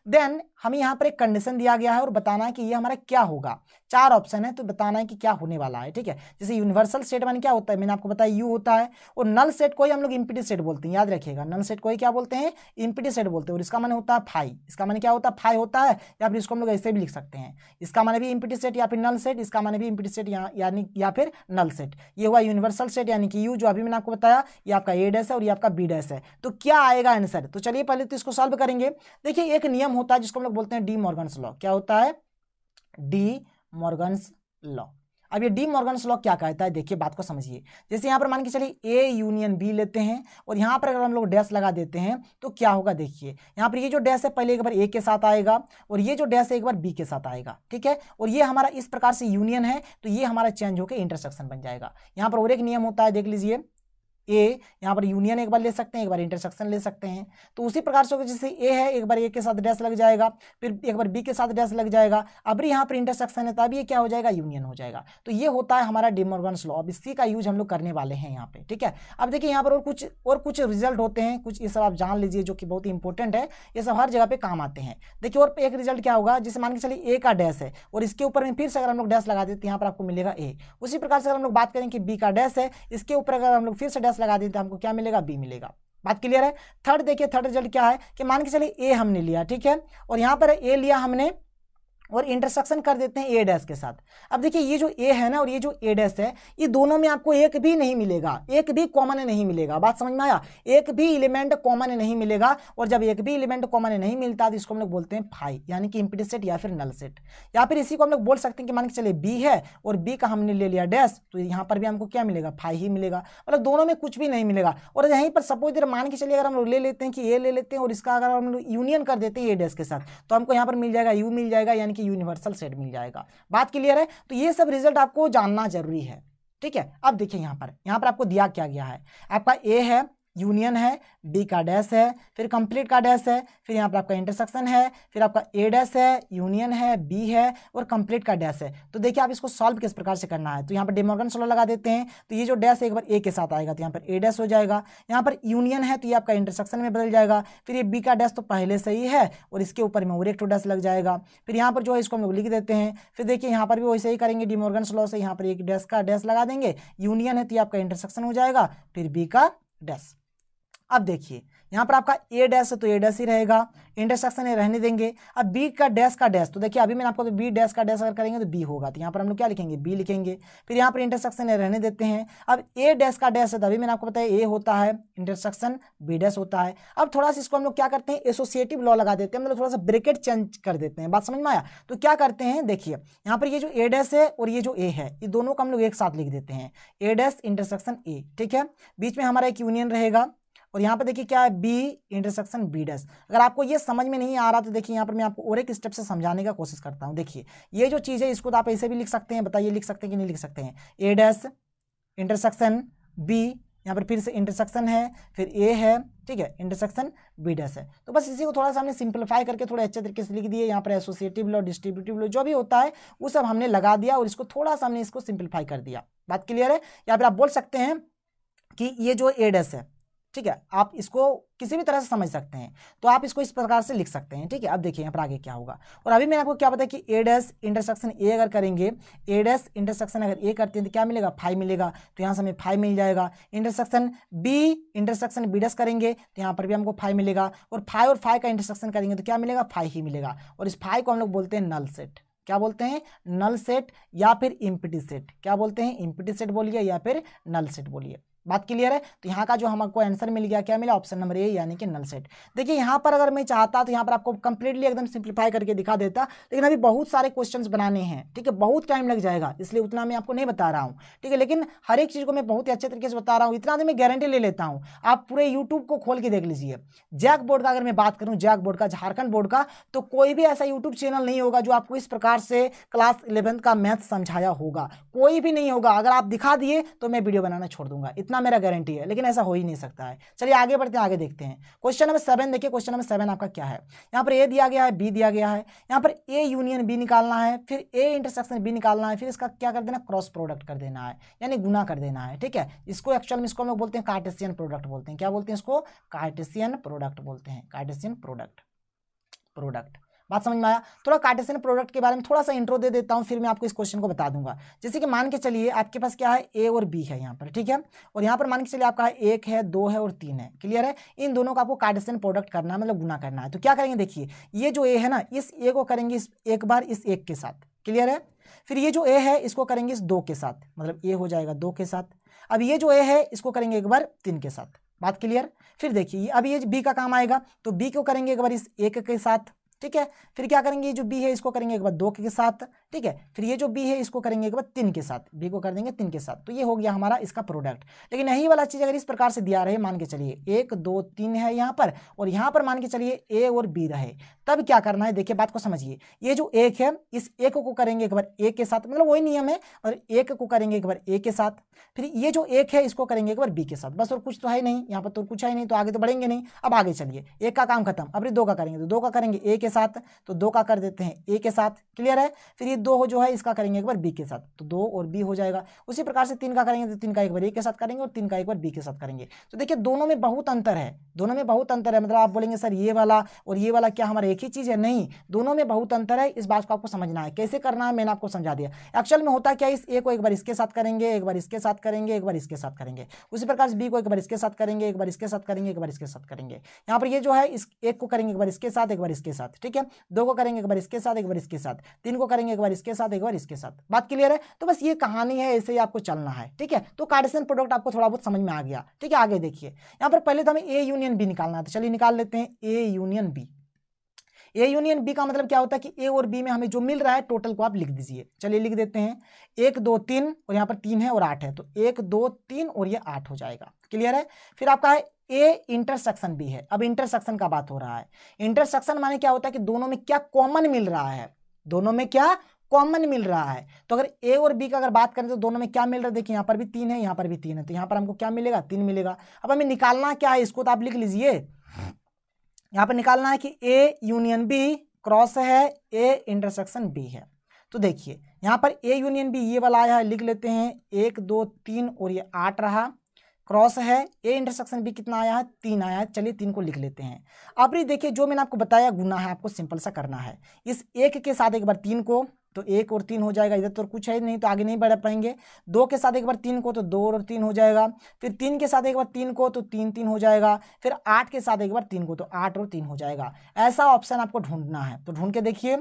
देन हमें यहाँ पर एक कंडीशन दिया गया है और बताना है कि ये हमारा क्या होगा चार ऑप्शन है तो बताना है कि क्या होने वाला है ठीक है जैसे यूनिवर्सल सेट मैंने क्या होता है मैंने आपको बताया यू होता है और नल सेट को ही हम लोग इम्पिटी सेट बोलते हैं याद रखिएगा नल सेट को ही क्या बोलते हैं इम्पिटी सेट बोलते हैं और इसका मन होता है फाई इसका मैंने क्या होता है फाई होता है या फिर इसको हम लोग ऐसे भी लिख सकते हैं इसका मन भी इम्पिटी सेट या फिर नल सेट इसका मन भी इम्पिटी सेट यानी या फिर नल सेट ये हुआ यूनिवर्सल सेट यानी कि यू जो अभी मैंने आपको बताया ये आपका ए डैस है और ये आपका बी डैस है तो क्या आएगा आंसर तो चलिए पहले तो इसको सॉल्व करेंगे देखिए एक नियम होता है जिसको हम लोग बोलते हैं डी मॉर्गन्स लॉ क्या होता है डी मॉर्गन्स लॉ अब ये डी मॉर्गन्स लॉ क्या कहता है देखिए बात को समझिए जैसे यहाँ पर मान के चलिए ए यूनियन बी लेते हैं और यहाँ पर अगर हम लोग डैश लगा देते हैं तो क्या होगा देखिए यहाँ पर ये जो डैश है पहले एक बार ए के साथ आएगा और ये जो डैश है एक बार बी के साथ आएगा ठीक है और ये हमारा इस प्रकार से यूनियन है तो ये हमारा चेंज होकर इंटरसेक्शन बन जाएगा यहाँ पर और एक नियम होता है देख लीजिए ए यहाँ पर यूनियन एक बार ले सकते हैं एक बार इंटरसेक्शन ले सकते हैं तो उसी प्रकार से जैसे ए है एक बार ए के साथ डैश लग जाएगा फिर एक बार बी के साथ डैश लग जाएगा अब यहाँ पर इंटरसेक्शन है तब ये क्या हो जाएगा यूनियन हो जाएगा तो ये होता है हमारा डिमोर्गन्स स्लो अब इसी का यूज हम लोग करने वाले हैं यहाँ पे ठीक है अब देखिए यहाँ पर और कुछ और कुछ रिजल्ट होते हैं कुछ ये सब आप जान लीजिए जो कि बहुत ही इंपॉर्टेंट है ये सब हर जगह पे काम आते हैं देखिए और एक रिजल्ट क्या होगा जैसे मान के चलिए ए का डैश है और इसके ऊपर में फिर से अगर हम लोग डैश लगा देते हैं यहाँ पर आपको मिलेगा ए उसी प्रकार से अगर हम लोग बात करें कि बी का डैश है इसके ऊपर अगर हम लोग फिर से प्लस लगा दें तो हमको क्या मिलेगा बी मिलेगा बात क्लियर है थर्ड देखिए थर्ड रिजल्ट क्या है कि मान के चलिए ए हमने लिया ठीक है और यहाँ पर ए लिया हमने और इंटरसेक्शन कर देते हैं ए डैस के साथ अब देखिए ये जो ए है ना और ये जो ए डैस है ये दोनों में आपको एक भी नहीं मिलेगा एक भी कॉमन नहीं मिलेगा बात समझ में आया एक भी एलिमेंट कॉमन नहीं मिलेगा और जब एक भी एलिमेंट कॉमन नहीं मिलता तो इसको हम लोग बोलते हैं फाई यानी कि इम्पिटी सेट या फिर नल सेट या फिर इसी को हम लोग बोल सकते हैं कि मान के चले बी है और बी का हमने ले लिया डैस तो यहाँ पर भी हमको क्या मिलेगा फाई ही मिलेगा मतलब दोनों में कुछ भी नहीं मिलेगा और यहीं पर सपोज इधर मान के चलिए अगर हम लोग ले लेते हैं कि ए ले लेते हैं और इसका अगर हम लोग यूनियन कर देते हैं ए डैस के साथ तो हमको यहाँ पर मिल जाएगा यू मिल जाएगा यानी कि यूनिवर्सल सेट मिल जाएगा बात क्लियर है तो ये सब रिजल्ट आपको जानना जरूरी है ठीक है अब देखिए यहाँ पर यहाँ पर आपको दिया क्या गया है आपका ए है यूनियन है बी का डैश है फिर कंप्लीट का डैश है फिर यहाँ पर आपका इंटरसेक्शन है फिर आपका ए डैश है यूनियन है बी है और कंप्लीट का डैश है तो देखिए आप इसको सॉल्व किस प्रकार से करना है तो यहाँ पर डेमोगन सोलह लगा देते हैं तो ये जो डैश एक बार ए के साथ आएगा तो यहाँ पर ए डैश हो जाएगा यहाँ पर यूनियन है तो ये आपका इंटरसेक्शन में बदल जाएगा फिर ये बी का डैश तो पहले से ही है और इसके ऊपर में और एक टू डैश लग जाएगा फिर यहाँ पर जो है इसको हम लोग लिख देते हैं फिर देखिए यहाँ पर भी वैसे ही करेंगे डिमोर्गन स्लो से यहाँ पर एक डैश का डैश लगा देंगे यूनियन है तो आपका इंटरसेक्शन हो जाएगा फिर बी का डैश अब देखिए यहाँ पर आपका ए डैश है तो ए डैश ही रहेगा इंटरसेक्शन रहने देंगे अब बी का डैश का डैश तो देखिए अभी मैंने आपको तो बी डैश का डैश अगर करेंगे तो बी होगा तो यहाँ पर हम लोग क्या लिखेंगे बी लिखेंगे फिर यहाँ पर इंटरसेक्शन रहने देते हैं अब ए डैश का डैश है तो अभी मैंने आपको बताया ए होता है इंटरसेक्शन बी डैश होता है अब थोड़ा सा इसको हम लोग क्या करते हैं एसोसिएटिव लॉ लगा देते हैं मतलब थोड़ा सा ब्रेकेट चेंज कर देते हैं बात समझ में आया तो क्या करते हैं देखिए यहाँ पर ये जो ए डैश है और ये जो ए है ये दोनों को हम लोग एक साथ लिख देते हैं ए डैश इंटरसेक्शन ए ठीक है बीच में हमारा एक यूनियन रहेगा और यहाँ पर देखिए क्या है बी इंटरसेक्शन बी डस अगर आपको ये समझ में नहीं आ रहा तो देखिए यहाँ पर मैं आपको और एक स्टेप से समझाने का कोशिश करता हूँ देखिए ये जो चीज़ है इसको तो आप ऐसे भी लिख सकते हैं बताइए लिख सकते हैं कि नहीं लिख सकते हैं ए डस इंटरसेक्शन बी यहाँ पर फिर से इंटरसेक्शन है फिर ए है ठीक है इंटरसेक्शन बी डस है तो बस इसी को थोड़ा सा हमने सिंप्लीफाई करके थोड़े अच्छे तरीके से लिख दिए यहाँ पर एसोसिएटिव लॉ डिस्ट्रीब्यूटिव लॉ जो भी होता है वो सब हमने लगा दिया और इसको थोड़ा सा हमने इसको सिंप्लीफाई कर दिया बात क्लियर है या फिर आप बोल सकते हैं कि ये जो ए डस है ठीक है आप इसको किसी भी तरह से समझ सकते हैं तो आप इसको इस प्रकार से लिख सकते हैं ठीक है अब देखिए यहाँ पर आगे क्या होगा और अभी मैंने आपको क्या बताया कि ए डैस इंटरसेक्शन ए अगर करेंगे ए डैस इंटरसेक्शन अगर ए करते हैं तो क्या मिलेगा फाइव मिलेगा तो यहाँ से हमें फाइव मिल जाएगा intersection B intersection B dash करेंगे तो यहाँ पर भी हमको फाइव मिलेगा और फाइव और फाइव का इंटरसेक्शन करेंगे तो क्या मिलेगा फाइव ही मिलेगा और इस फाइव को हम लोग बोलते हैं नल सेट क्या बोलते हैं नल सेट या फिर इम्पिटी सेट क्या बोलते हैं इम्पिटी सेट बोलिए या फिर नल सेट बोलिए बात क्लियर है तो यहाँ का जो हमको आंसर मिल गया क्या मिला ऑप्शन नंबर ए यानी कि नल सेट देखिए यहाँ पर अगर मैं चाहता तो यहाँ पर आपको कंप्लीटली एकदम सिंप्लीफाई करके दिखा देता लेकिन अभी बहुत सारे क्वेश्चन बनाने हैं ठीक है बहुत टाइम लग जाएगा इसलिए उतना मैं आपको नहीं बता रहा हूँ ठीक है लेकिन हर एक चीज़ को मैं बहुत ही अच्छे तरीके से बता रहा हूँ इतना तो मैं गारंटी ले लेता हूँ आप पूरे यूट्यूब को खोल के देख लीजिए जैक बोर्ड का अगर मैं बात करूँ जैक बोर्ड का झारखंड बोर्ड का तो कोई भी ऐसा यूट्यूब चैनल नहीं होगा जो आपको इस प्रकार से क्लास इलेवंथ का मैथ समझाया होगा कोई भी नहीं होगा अगर आप दिखा दिए तो मैं वीडियो बनाना छोड़ दूंगा इतना इतना मेरा गारंटी है लेकिन ऐसा हो ही नहीं सकता है चलिए आगे बढ़ते हैं आगे देखते हैं क्वेश्चन नंबर सेवन देखिए क्वेश्चन नंबर सेवन आपका क्या है यहाँ पर ए दिया गया है बी दिया गया है यहाँ पर ए यूनियन बी निकालना है फिर ए इंटरसेक्शन बी निकालना है फिर इसका क्या कर देना क्रॉस प्रोडक्ट कर देना है यानी गुना कर देना है ठीक है इसको एक्चुअल में इसको हम लोग बोलते हैं कार्टेशियन प्रोडक्ट बोलते हैं क्या बोलते हैं इसको कार्टेशियन प्रोडक्ट बोलते हैं कार्टेशियन प्रोडक्ट प्रोडक्ट बात समझ में आया थोड़ा कार्टेशियन प्रोडक्ट के बारे में थोड़ा सा इंट्रो दे देता हूँ फिर मैं आपको इस क्वेश्चन को बता दूंगा जैसे कि मान के चलिए आपके पास क्या है ए और बी है यहाँ पर ठीक है और यहाँ पर मान के चलिए आपका एक है दो है और तीन है क्लियर है इन दोनों का आपको कार्टेशियन प्रोडक्ट करना मतलब गुना करना है तो क्या करेंगे देखिए ये जो ए है ना इस ए को करेंगे इस एक बार इस एक के साथ क्लियर है फिर ये जो ए है इसको करेंगे इस दो के साथ मतलब ए हो जाएगा दो के साथ अब ये जो ए है इसको करेंगे एक बार तीन के साथ बात क्लियर फिर देखिए अब ये बी का काम आएगा तो बी को करेंगे एक बार इस एक के साथ ठीक है फिर क्या करेंगे जो बी है इसको करेंगे एक बार दो के साथ ठीक है फिर ये जो बी है इसको करेंगे एक बार तीन के साथ बी को कर देंगे तीन के साथ तो ये हो गया हमारा इसका प्रोडक्ट लेकिन यही वाला चीज़ अगर इस प्रकार से दिया रहे मान के चलिए एक दो तीन है यहाँ पर और यहाँ पर मान के चलिए ए और बी रहे तब क्या करना है देखिए बात को समझिए ये जो एक है इस एक को करेंगे एक बार ए के साथ मतलब वही नियम है और एक को करेंगे एक बार ए के साथ फिर ये जो एक है इसको करेंगे एक बार बी के साथ बस और कुछ तो है नहीं यहाँ पर तो कुछ है नहीं तो आगे तो बढ़ेंगे नहीं अब आगे चलिए एक का काम खत्म अब दो का करेंगे तो दो का करेंगे ए के साथ तो दो का कर देते हैं ए के साथ क्लियर है फिर ये दो हो जो है इसका करेंगे एक बार बी के साथ तो दो और बी हो जाएगा उसी प्रकार से तीन का करेंगे तो तीन का एक बार ए के साथ करेंगे और तीन का एक बार बी के साथ करेंगे तो देखिए दोनों में बहुत अंतर है दोनों में बहुत अंतर है मतलब आप बोलेंगे सर ये वाला और ये वाला क्या हमारा एक ही चीज़ है नहीं दोनों में बहुत अंतर है इस बात को आपको समझना है कैसे करना है मैंने आपको समझा दिया एक्चुअल में होता क्या इस ए को एक बार इसके साथ करेंगे एक बार इसके साथ करेंगे एक बार इसके साथ करेंगे उसी प्रकार से बी को एक बार इसके साथ करेंगे एक बार इसके साथ करेंगे एक बार इसके साथ करेंगे यहाँ पर ये जो है इस एक को करेंगे एक बार इसके साथ एक बार इसके साथ ठीक है दो को करेंगे एक बार इसके साथ एक बार इसके साथ तीन को करेंगे एक बार इसके साथ एक बार इसके साथ बात क्लियर है तो बस ये कहानी है ऐसे ही आपको चलना है ठीक है तो कार्डेशन प्रोडक्ट आपको थोड़ा बहुत समझ में आ गया ठीक है आगे देखिए यहाँ पर पहले तो हमें ए यूनियन बी निकालना है तो चलिए निकाल लेते हैं A union B A union B का मतलब क्या होता है कि ए और बी में हमें जो मिल रहा है टोटल को आप लिख दीजिए चलिए लिख देते हैं एक दो तीन और यहाँ पर तीन है और आठ है तो एक दो तीन और ये आठ हो जाएगा क्लियर है फिर आपका है ए इंटरसेक्शन बी है अब इंटरसेक्शन का बात हो रहा है इंटरसेक्शन माने क्या होता है कि दोनों में क्या कॉमन मिल रहा है दोनों में क्या कॉमन मिल रहा है तो अगर ए और बी का अगर बात करें तो दोनों में क्या मिल रहा है देखिए यहाँ पर भी तीन है यहाँ पर भी तीन है तो यहाँ पर हमको क्या मिलेगा तीन मिलेगा अब हमें निकालना क्या है इसको तो आप लिख लीजिए यहाँ पर निकालना है कि ए यूनियन बी क्रॉस है ए इंटरसेक्शन बी है तो देखिए यहाँ पर ए यूनियन बी ये वाला आया है लिख लेते हैं एक दो तीन और ये आठ रहा क्रॉस है ए इंटरसेक्शन बी कितना आया है तीन आया है चलिए तीन को लिख लेते हैं अब ये देखिए जो मैंने आपको बताया गुना है आपको सिंपल सा करना है इस एक के साथ एक बार तीन को तो एक और तीन हो जाएगा इधर तो कुछ है नहीं तो आगे नहीं बढ़ पाएंगे दो के साथ एक बार तीन को तो दो और तीन हो जाएगा फिर तीन के साथ एक बार तीन को तो तीन तीन हो जाएगा फिर आठ के साथ एक बार तीन को तो आठ और तीन हो जाएगा ऐसा ऑप्शन आपको ढूंढना है तो ढूंढ के देखिए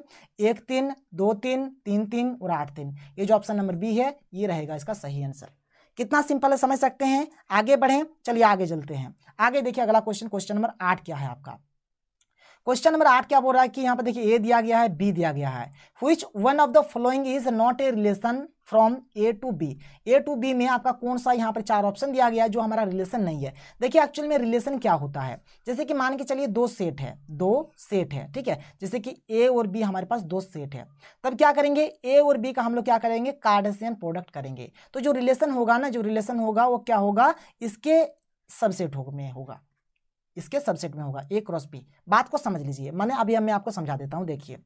एक तीन दो तीन तीन तीन और आठ तीन ये जो ऑप्शन नंबर बी है ये रहेगा इसका सही आंसर कितना सिंपल है समझ सकते हैं आगे बढ़ें चलिए आगे चलते हैं आगे देखिए अगला क्वेश्चन क्वेश्चन नंबर आठ क्या है आपका क्वेश्चन नंबर आठ क्या बोल रहा है कि यहाँ पर देखिए ए दिया गया है बी दिया गया है which one of the following is not a relation from A to B A to B में आपका कौन सा यहाँ पर चार ऑप्शन दिया गया है जो हमारा रिलेशन नहीं है देखिए एक्चुअल में रिलेशन क्या होता है जैसे कि मान के चलिए दो सेट है दो सेट है ठीक है जैसे कि ए और बी हमारे पास दो सेट है तब क्या करेंगे ए और बी का हम लोग क्या करेंगे कार्डसियन प्रोडक्ट करेंगे तो जो रिलेशन होगा ना जो रिलेशन होगा वो क्या होगा इसके सबसेट हो में होगा इसके सबसेट में होगा ए क्रॉस बी बात को समझ लीजिए मैंने अभी मैं आपको समझा देता हूँ देखिए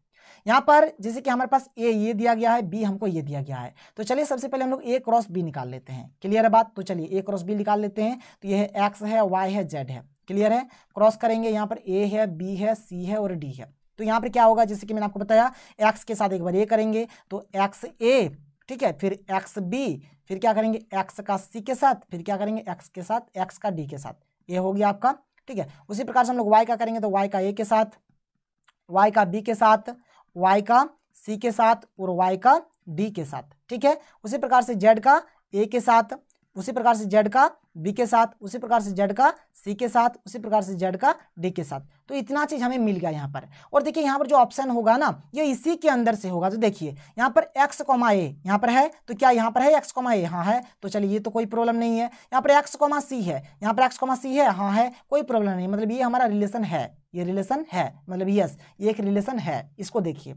यहाँ पर जैसे कि हमारे पास ए ये दिया गया है बी हमको ये दिया गया है तो चलिए सबसे पहले हम लोग ए क्रॉस बी निकाल लेते हैं क्लियर है बात तो चलिए ए क्रॉस बी निकाल लेते हैं तो यह एक्स है वाई है जेड है क्लियर है क्रॉस करेंगे यहाँ पर ए है बी है सी है और डी है तो यहाँ पर क्या होगा जैसे कि मैंने आपको बताया एक्स के साथ एक बार ए करेंगे तो एक्स ए ठीक है फिर एक्स बी फिर क्या करेंगे एक्स का सी के साथ फिर क्या करेंगे एक्स के साथ एक्स का डी के साथ ये हो गया आपका ठीक है उसी प्रकार से हम लोग वाई का करेंगे तो वाई का ए के साथ वाई का बी के साथ वाई का सी के साथ और वाई का डी के साथ ठीक है उसी प्रकार से जेड का ए के साथ उसी प्रकार से जेड का बी के साथ उसी प्रकार से जेड का सी के साथ उसी प्रकार से जेड का डी के साथ तो इतना चीज़ हमें मिल गया यहाँ पर और देखिए यहाँ पर जो ऑप्शन होगा ना ये इसी के अंदर से होगा तो देखिए यहाँ पर एक्स कोमा ए यहाँ पर है तो क्या यहाँ पर है एक्स कोमा ए हाँ है तो चलिए ये तो कोई प्रॉब्लम नहीं है यहाँ पर एक्स कोमा सी है यहाँ पर एक्स कोमा सी है हाँ है कोई प्रॉब्लम नहीं मतलब ये हमारा रिलेशन है ये रिलेशन है मतलब यस ये एक रिलेशन है इसको देखिए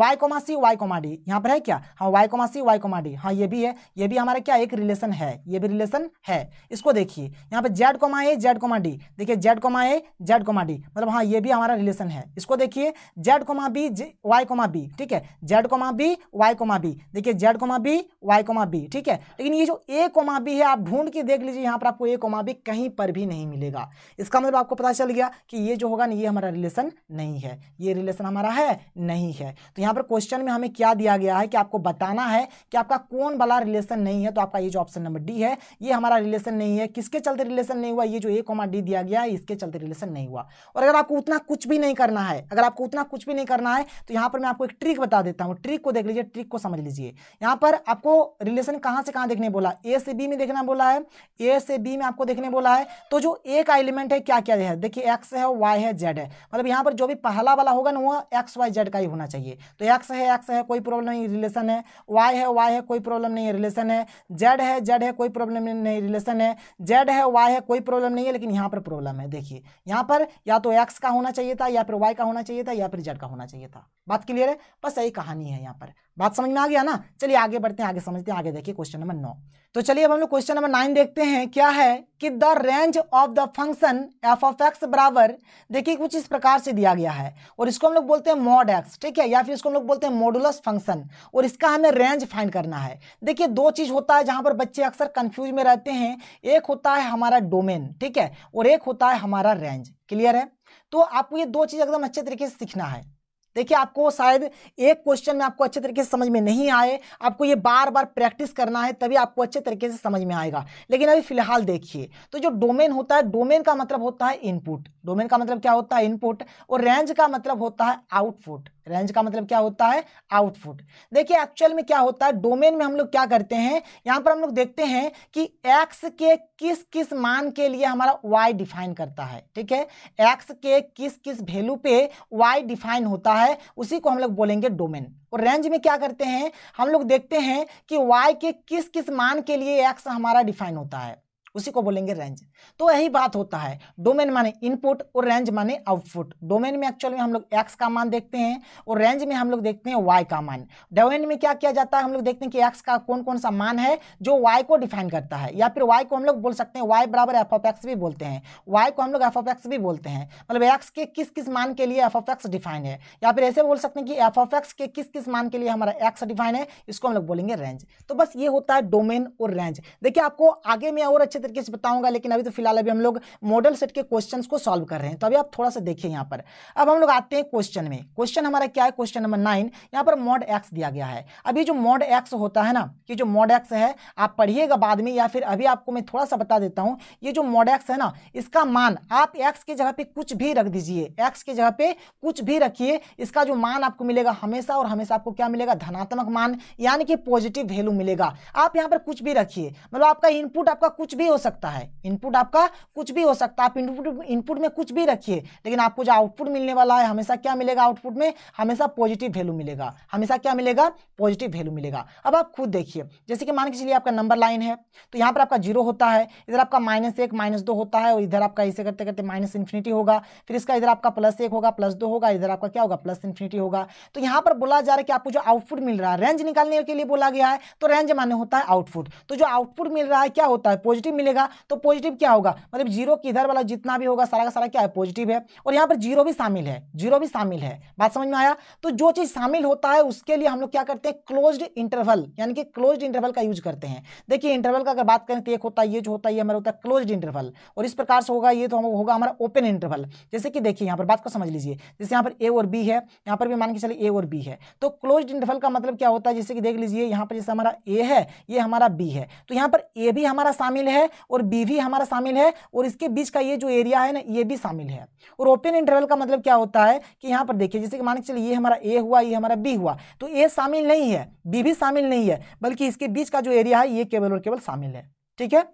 Y comma C Y comma D यहाँ पर है क्या हाँ Y comma C Y comma D हाँ ये भी है ये भी हमारा क्या एक रिलेशन है ये भी रिलेशन है इसको देखिए यहाँ पर Z comma A Z comma D देखिए Z comma A Z comma D मतलब हाँ ये भी हमारा रिलेशन है इसको देखिए Z comma B Y comma B ठीक है Z comma B Y comma B देखिए Z comma B Y comma B ठीक है लेकिन ये जो ए कोमा बी है आप ढूंढ के देख लीजिए यहाँ पर आपको ए कोमा बी कहीं पर भी नहीं मिलेगा इसका मतलब आपको पता चल गया कि ये जो होगा ये हमारा रिलेशन नहीं है ये रिलेशन हमारा है नहीं है तो यहाँ पर क्वेश्चन में हमें क्या दिया गया है कि आपको बताना है कि आपका कौन वाला रिलेशन नहीं है तो आपका ये जो ऑप्शन नंबर डी है ये हमारा रिलेशन नहीं है किसके चलते रिलेशन नहीं हुआ ये जो ए कॉमा डी दिया गया है इसके चलते रिलेशन नहीं हुआ और अगर आपको उतना कुछ भी नहीं करना है अगर आपको उतना कुछ भी नहीं करना है तो यहाँ पर मैं आपको एक ट्रिक बता देता हूँ ट्रिक को देख लीजिए ट्रिक को समझ लीजिए यहाँ पर आपको रिलेशन कहाँ से कहाँ देखने बोला ए से बी में देखना बोला है ए से बी में आपको देखने बोला है तो जो ए का एलिमेंट है क्या क्या है देखिए एक्स है वाई है जेड है मतलब यहाँ पर जो भी पहला वाला होगा ना वो एक्स वाई जेड का ही होना चाहिए तो एक्स है एक्स है कोई प्रॉब्लम नहीं रिलेशन है वाई है वाई है कोई प्रॉब्लम नहीं है रिलेशन है जेड है जेड है कोई प्रॉब्लम नहीं रिलेशन है जेड है वाई है कोई प्रॉब्लम नहीं है लेकिन यहाँ पर प्रॉब्लम है देखिए यहाँ पर या तो एक्स का होना चाहिए था या फिर वाई का होना चाहिए था या फिर जेड का होना चाहिए था बात क्लियर है बस यही कहानी है यहाँ पर बात समझ में आ गया ना चलिए आगे बढ़ते हैं आगे समझते हैं आगे देखिए क्वेश्चन नंबर नौ तो चलिए अब हम लोग क्वेश्चन नंबर नाइन देखते हैं क्या है कि the range of the function F of x बराबर देखिए कुछ इस प्रकार से दिया गया है और इसको हम लोग बोलते हैं मॉड एक्स ठीक है या फिर इसको हम लोग बोलते हैं मॉडुलस फंक्शन और इसका हमें रेंज फाइंड करना है देखिए दो चीज़ होता है जहाँ पर बच्चे अक्सर कंफ्यूज में रहते हैं एक होता है हमारा डोमेन ठीक है और एक होता है हमारा रेंज क्लियर है तो आपको ये दो चीज़ एकदम अच्छे तरीके से सीखना है देखिए आपको शायद एक क्वेश्चन में आपको अच्छे तरीके से समझ में नहीं आए आपको ये बार बार प्रैक्टिस करना है तभी आपको अच्छे तरीके से समझ में आएगा लेकिन अभी फिलहाल देखिए तो जो डोमेन होता है डोमेन का मतलब होता है इनपुट डोमेन का मतलब क्या होता है इनपुट और रेंज का मतलब होता है आउटपुट रेंज का मतलब क्या होता है आउटपुट देखिए एक्चुअल में क्या होता है डोमेन में हम लोग क्या करते हैं यहाँ पर हम लोग देखते हैं कि एक्स के किस किस मान के लिए हमारा वाई डिफाइन करता है ठीक है एक्स के किस किस वैल्यू पे वाई डिफाइन होता है उसी को हम लोग बोलेंगे डोमेन और रेंज में क्या करते हैं हम लोग देखते हैं कि वाई के किस किस मान के लिए एक्स हमारा डिफाइन होता है उसी को बोलेंगे रेंज तो यही बात होता है डोमेन माने इनपुट और रेंज माने आउटपुट डोमेन में एक्चुअल में हम लोग एक्स का मान देखते हैं और रेंज में हम लोग देखते हैं वाई का मान डोमेन में क्या किया जाता है हम लोग देखते हैं कि एक्स का कौन कौन सा मान है जो वाई को डिफाइन करता है या फिर वाई को हम लोग बोल सकते हैं वाई बराबर एफ ऑफ एक्स भी बोलते हैं वाई को हम लोग एफ ऑफ एक्स भी बोलते हैं मतलब एक्स के किस किस मान के लिए एफ ऑफ एक्स डिफाइन है या फिर ऐसे बोल सकते हैं कि एफ ऑफ एक्स के किस किस मान के लिए हमारा एक्स डिफाइन है इसको हम लोग बोलेंगे रेंज तो बस ये होता है डोमेन और रेंज देखिए आपको आगे में और अच्छे तरीके से बताऊंगा लेकिन अभी तो फिलहाल अभी हम लोग मॉडल सेट के क्वेश्चन को सॉल्व कर रहे हैं तो अभी आप थोड़ा सा देखिए यहाँ पर अब हम लोग आते हैं क्वेश्चन में क्वेश्चन हमारा क्या है क्वेश्चन नंबर नाइन यहाँ पर मॉड एक्स दिया गया है अभी जो मॉड एक्स होता है ना कि जो मॉड एक्स है आप पढ़िएगा बाद में या फिर अभी आपको मैं थोड़ा सा बता देता हूँ ये जो मॉड एक्स है ना इसका मान आप एक्स के जगह पर कुछ भी रख दीजिए एक्स के जगह पे कुछ भी रखिए इसका जो मान आपको मिलेगा हमेशा और हमेशा आपको क्या मिलेगा धनात्मक मान यानी कि पॉजिटिव वैल्यू मिलेगा आप यहाँ पर कुछ भी रखिए मतलब आपका इनपुट आपका कुछ भी हो सकता है इनपुट आपका कुछ भी हो सकता है आप इनपुट में कुछ भी रखिए लेकिन आपको जो आउटपुट मिलने वाला है हमेशा क्या मिलेगा आउटपुट में हमेशा पॉजिटिव वैल्यू मिलेगा हमेशा क्या मिलेगा पॉजिटिव वैल्यू मिलेगा अब आप खुद देखिए जैसे कि मान के चलिए आपका नंबर लाइन है तो यहाँ पर आपका जीरो होता है इधर आपका माइनस एक माइनस दो होता है और इधर आपका इसे करते करते माइनस इन्फिनिटी होगा फिर इसका इधर आपका प्लस एक होगा प्लस दो होगा इधर आपका क्या होगा प्लस इन्फिनिटी होगा तो यहाँ पर बोला जा रहा है कि आपको जो आउटपुट मिल रहा है रेंज निकालने के लिए बोला गया है तो रेंज माने होता है आउटपुट तो जो आउटपुट मिल रहा है क्या होता है पॉजिटिव मिलेगा तो पॉजिटिव क्या होगा मतलब जीरो की इधर वाला जितना भी होगा सारा का सारा क्या है पॉजिटिव है और यहाँ पर जीरो भी शामिल है जीरो भी शामिल है बात समझ में आया तो जो चीज़ शामिल होता है उसके लिए हम लोग क्या करते हैं क्लोज इंटरवल यानी कि क्लोज इंटरवल का यूज करते हैं देखिए इंटरवल का अगर बात करें तो एक होता है ये जो होता है हमारा होता है क्लोज इंटरवल और इस प्रकार से होगा ये तो हम होगा हमारा ओपन इंटरवल जैसे कि देखिए यहाँ पर बात को समझ लीजिए जैसे यहाँ पर ए और बी है यहाँ पर भी मान के चले ए और बी है तो क्लोज इंटरवल का मतलब क्या होता है जैसे कि देख लीजिए यहाँ पर जैसे हमारा ए है ये हमारा बी है तो यहाँ पर ए भी हमारा शामिल है और बी भी हमारा शामिल है और इसके बीच का ये जो एरिया है ना ये भी शामिल है और ओपन इंटरवल का मतलब क्या होता है कि यहाँ पर देखिए जैसे कि मान के चलिए ये हमारा ए हुआ ये हमारा बी हुआ तो ए शामिल नहीं है बी भी शामिल नहीं है बल्कि इसके बीच का जो एरिया है ये केवल और केवल शामिल है ठीक है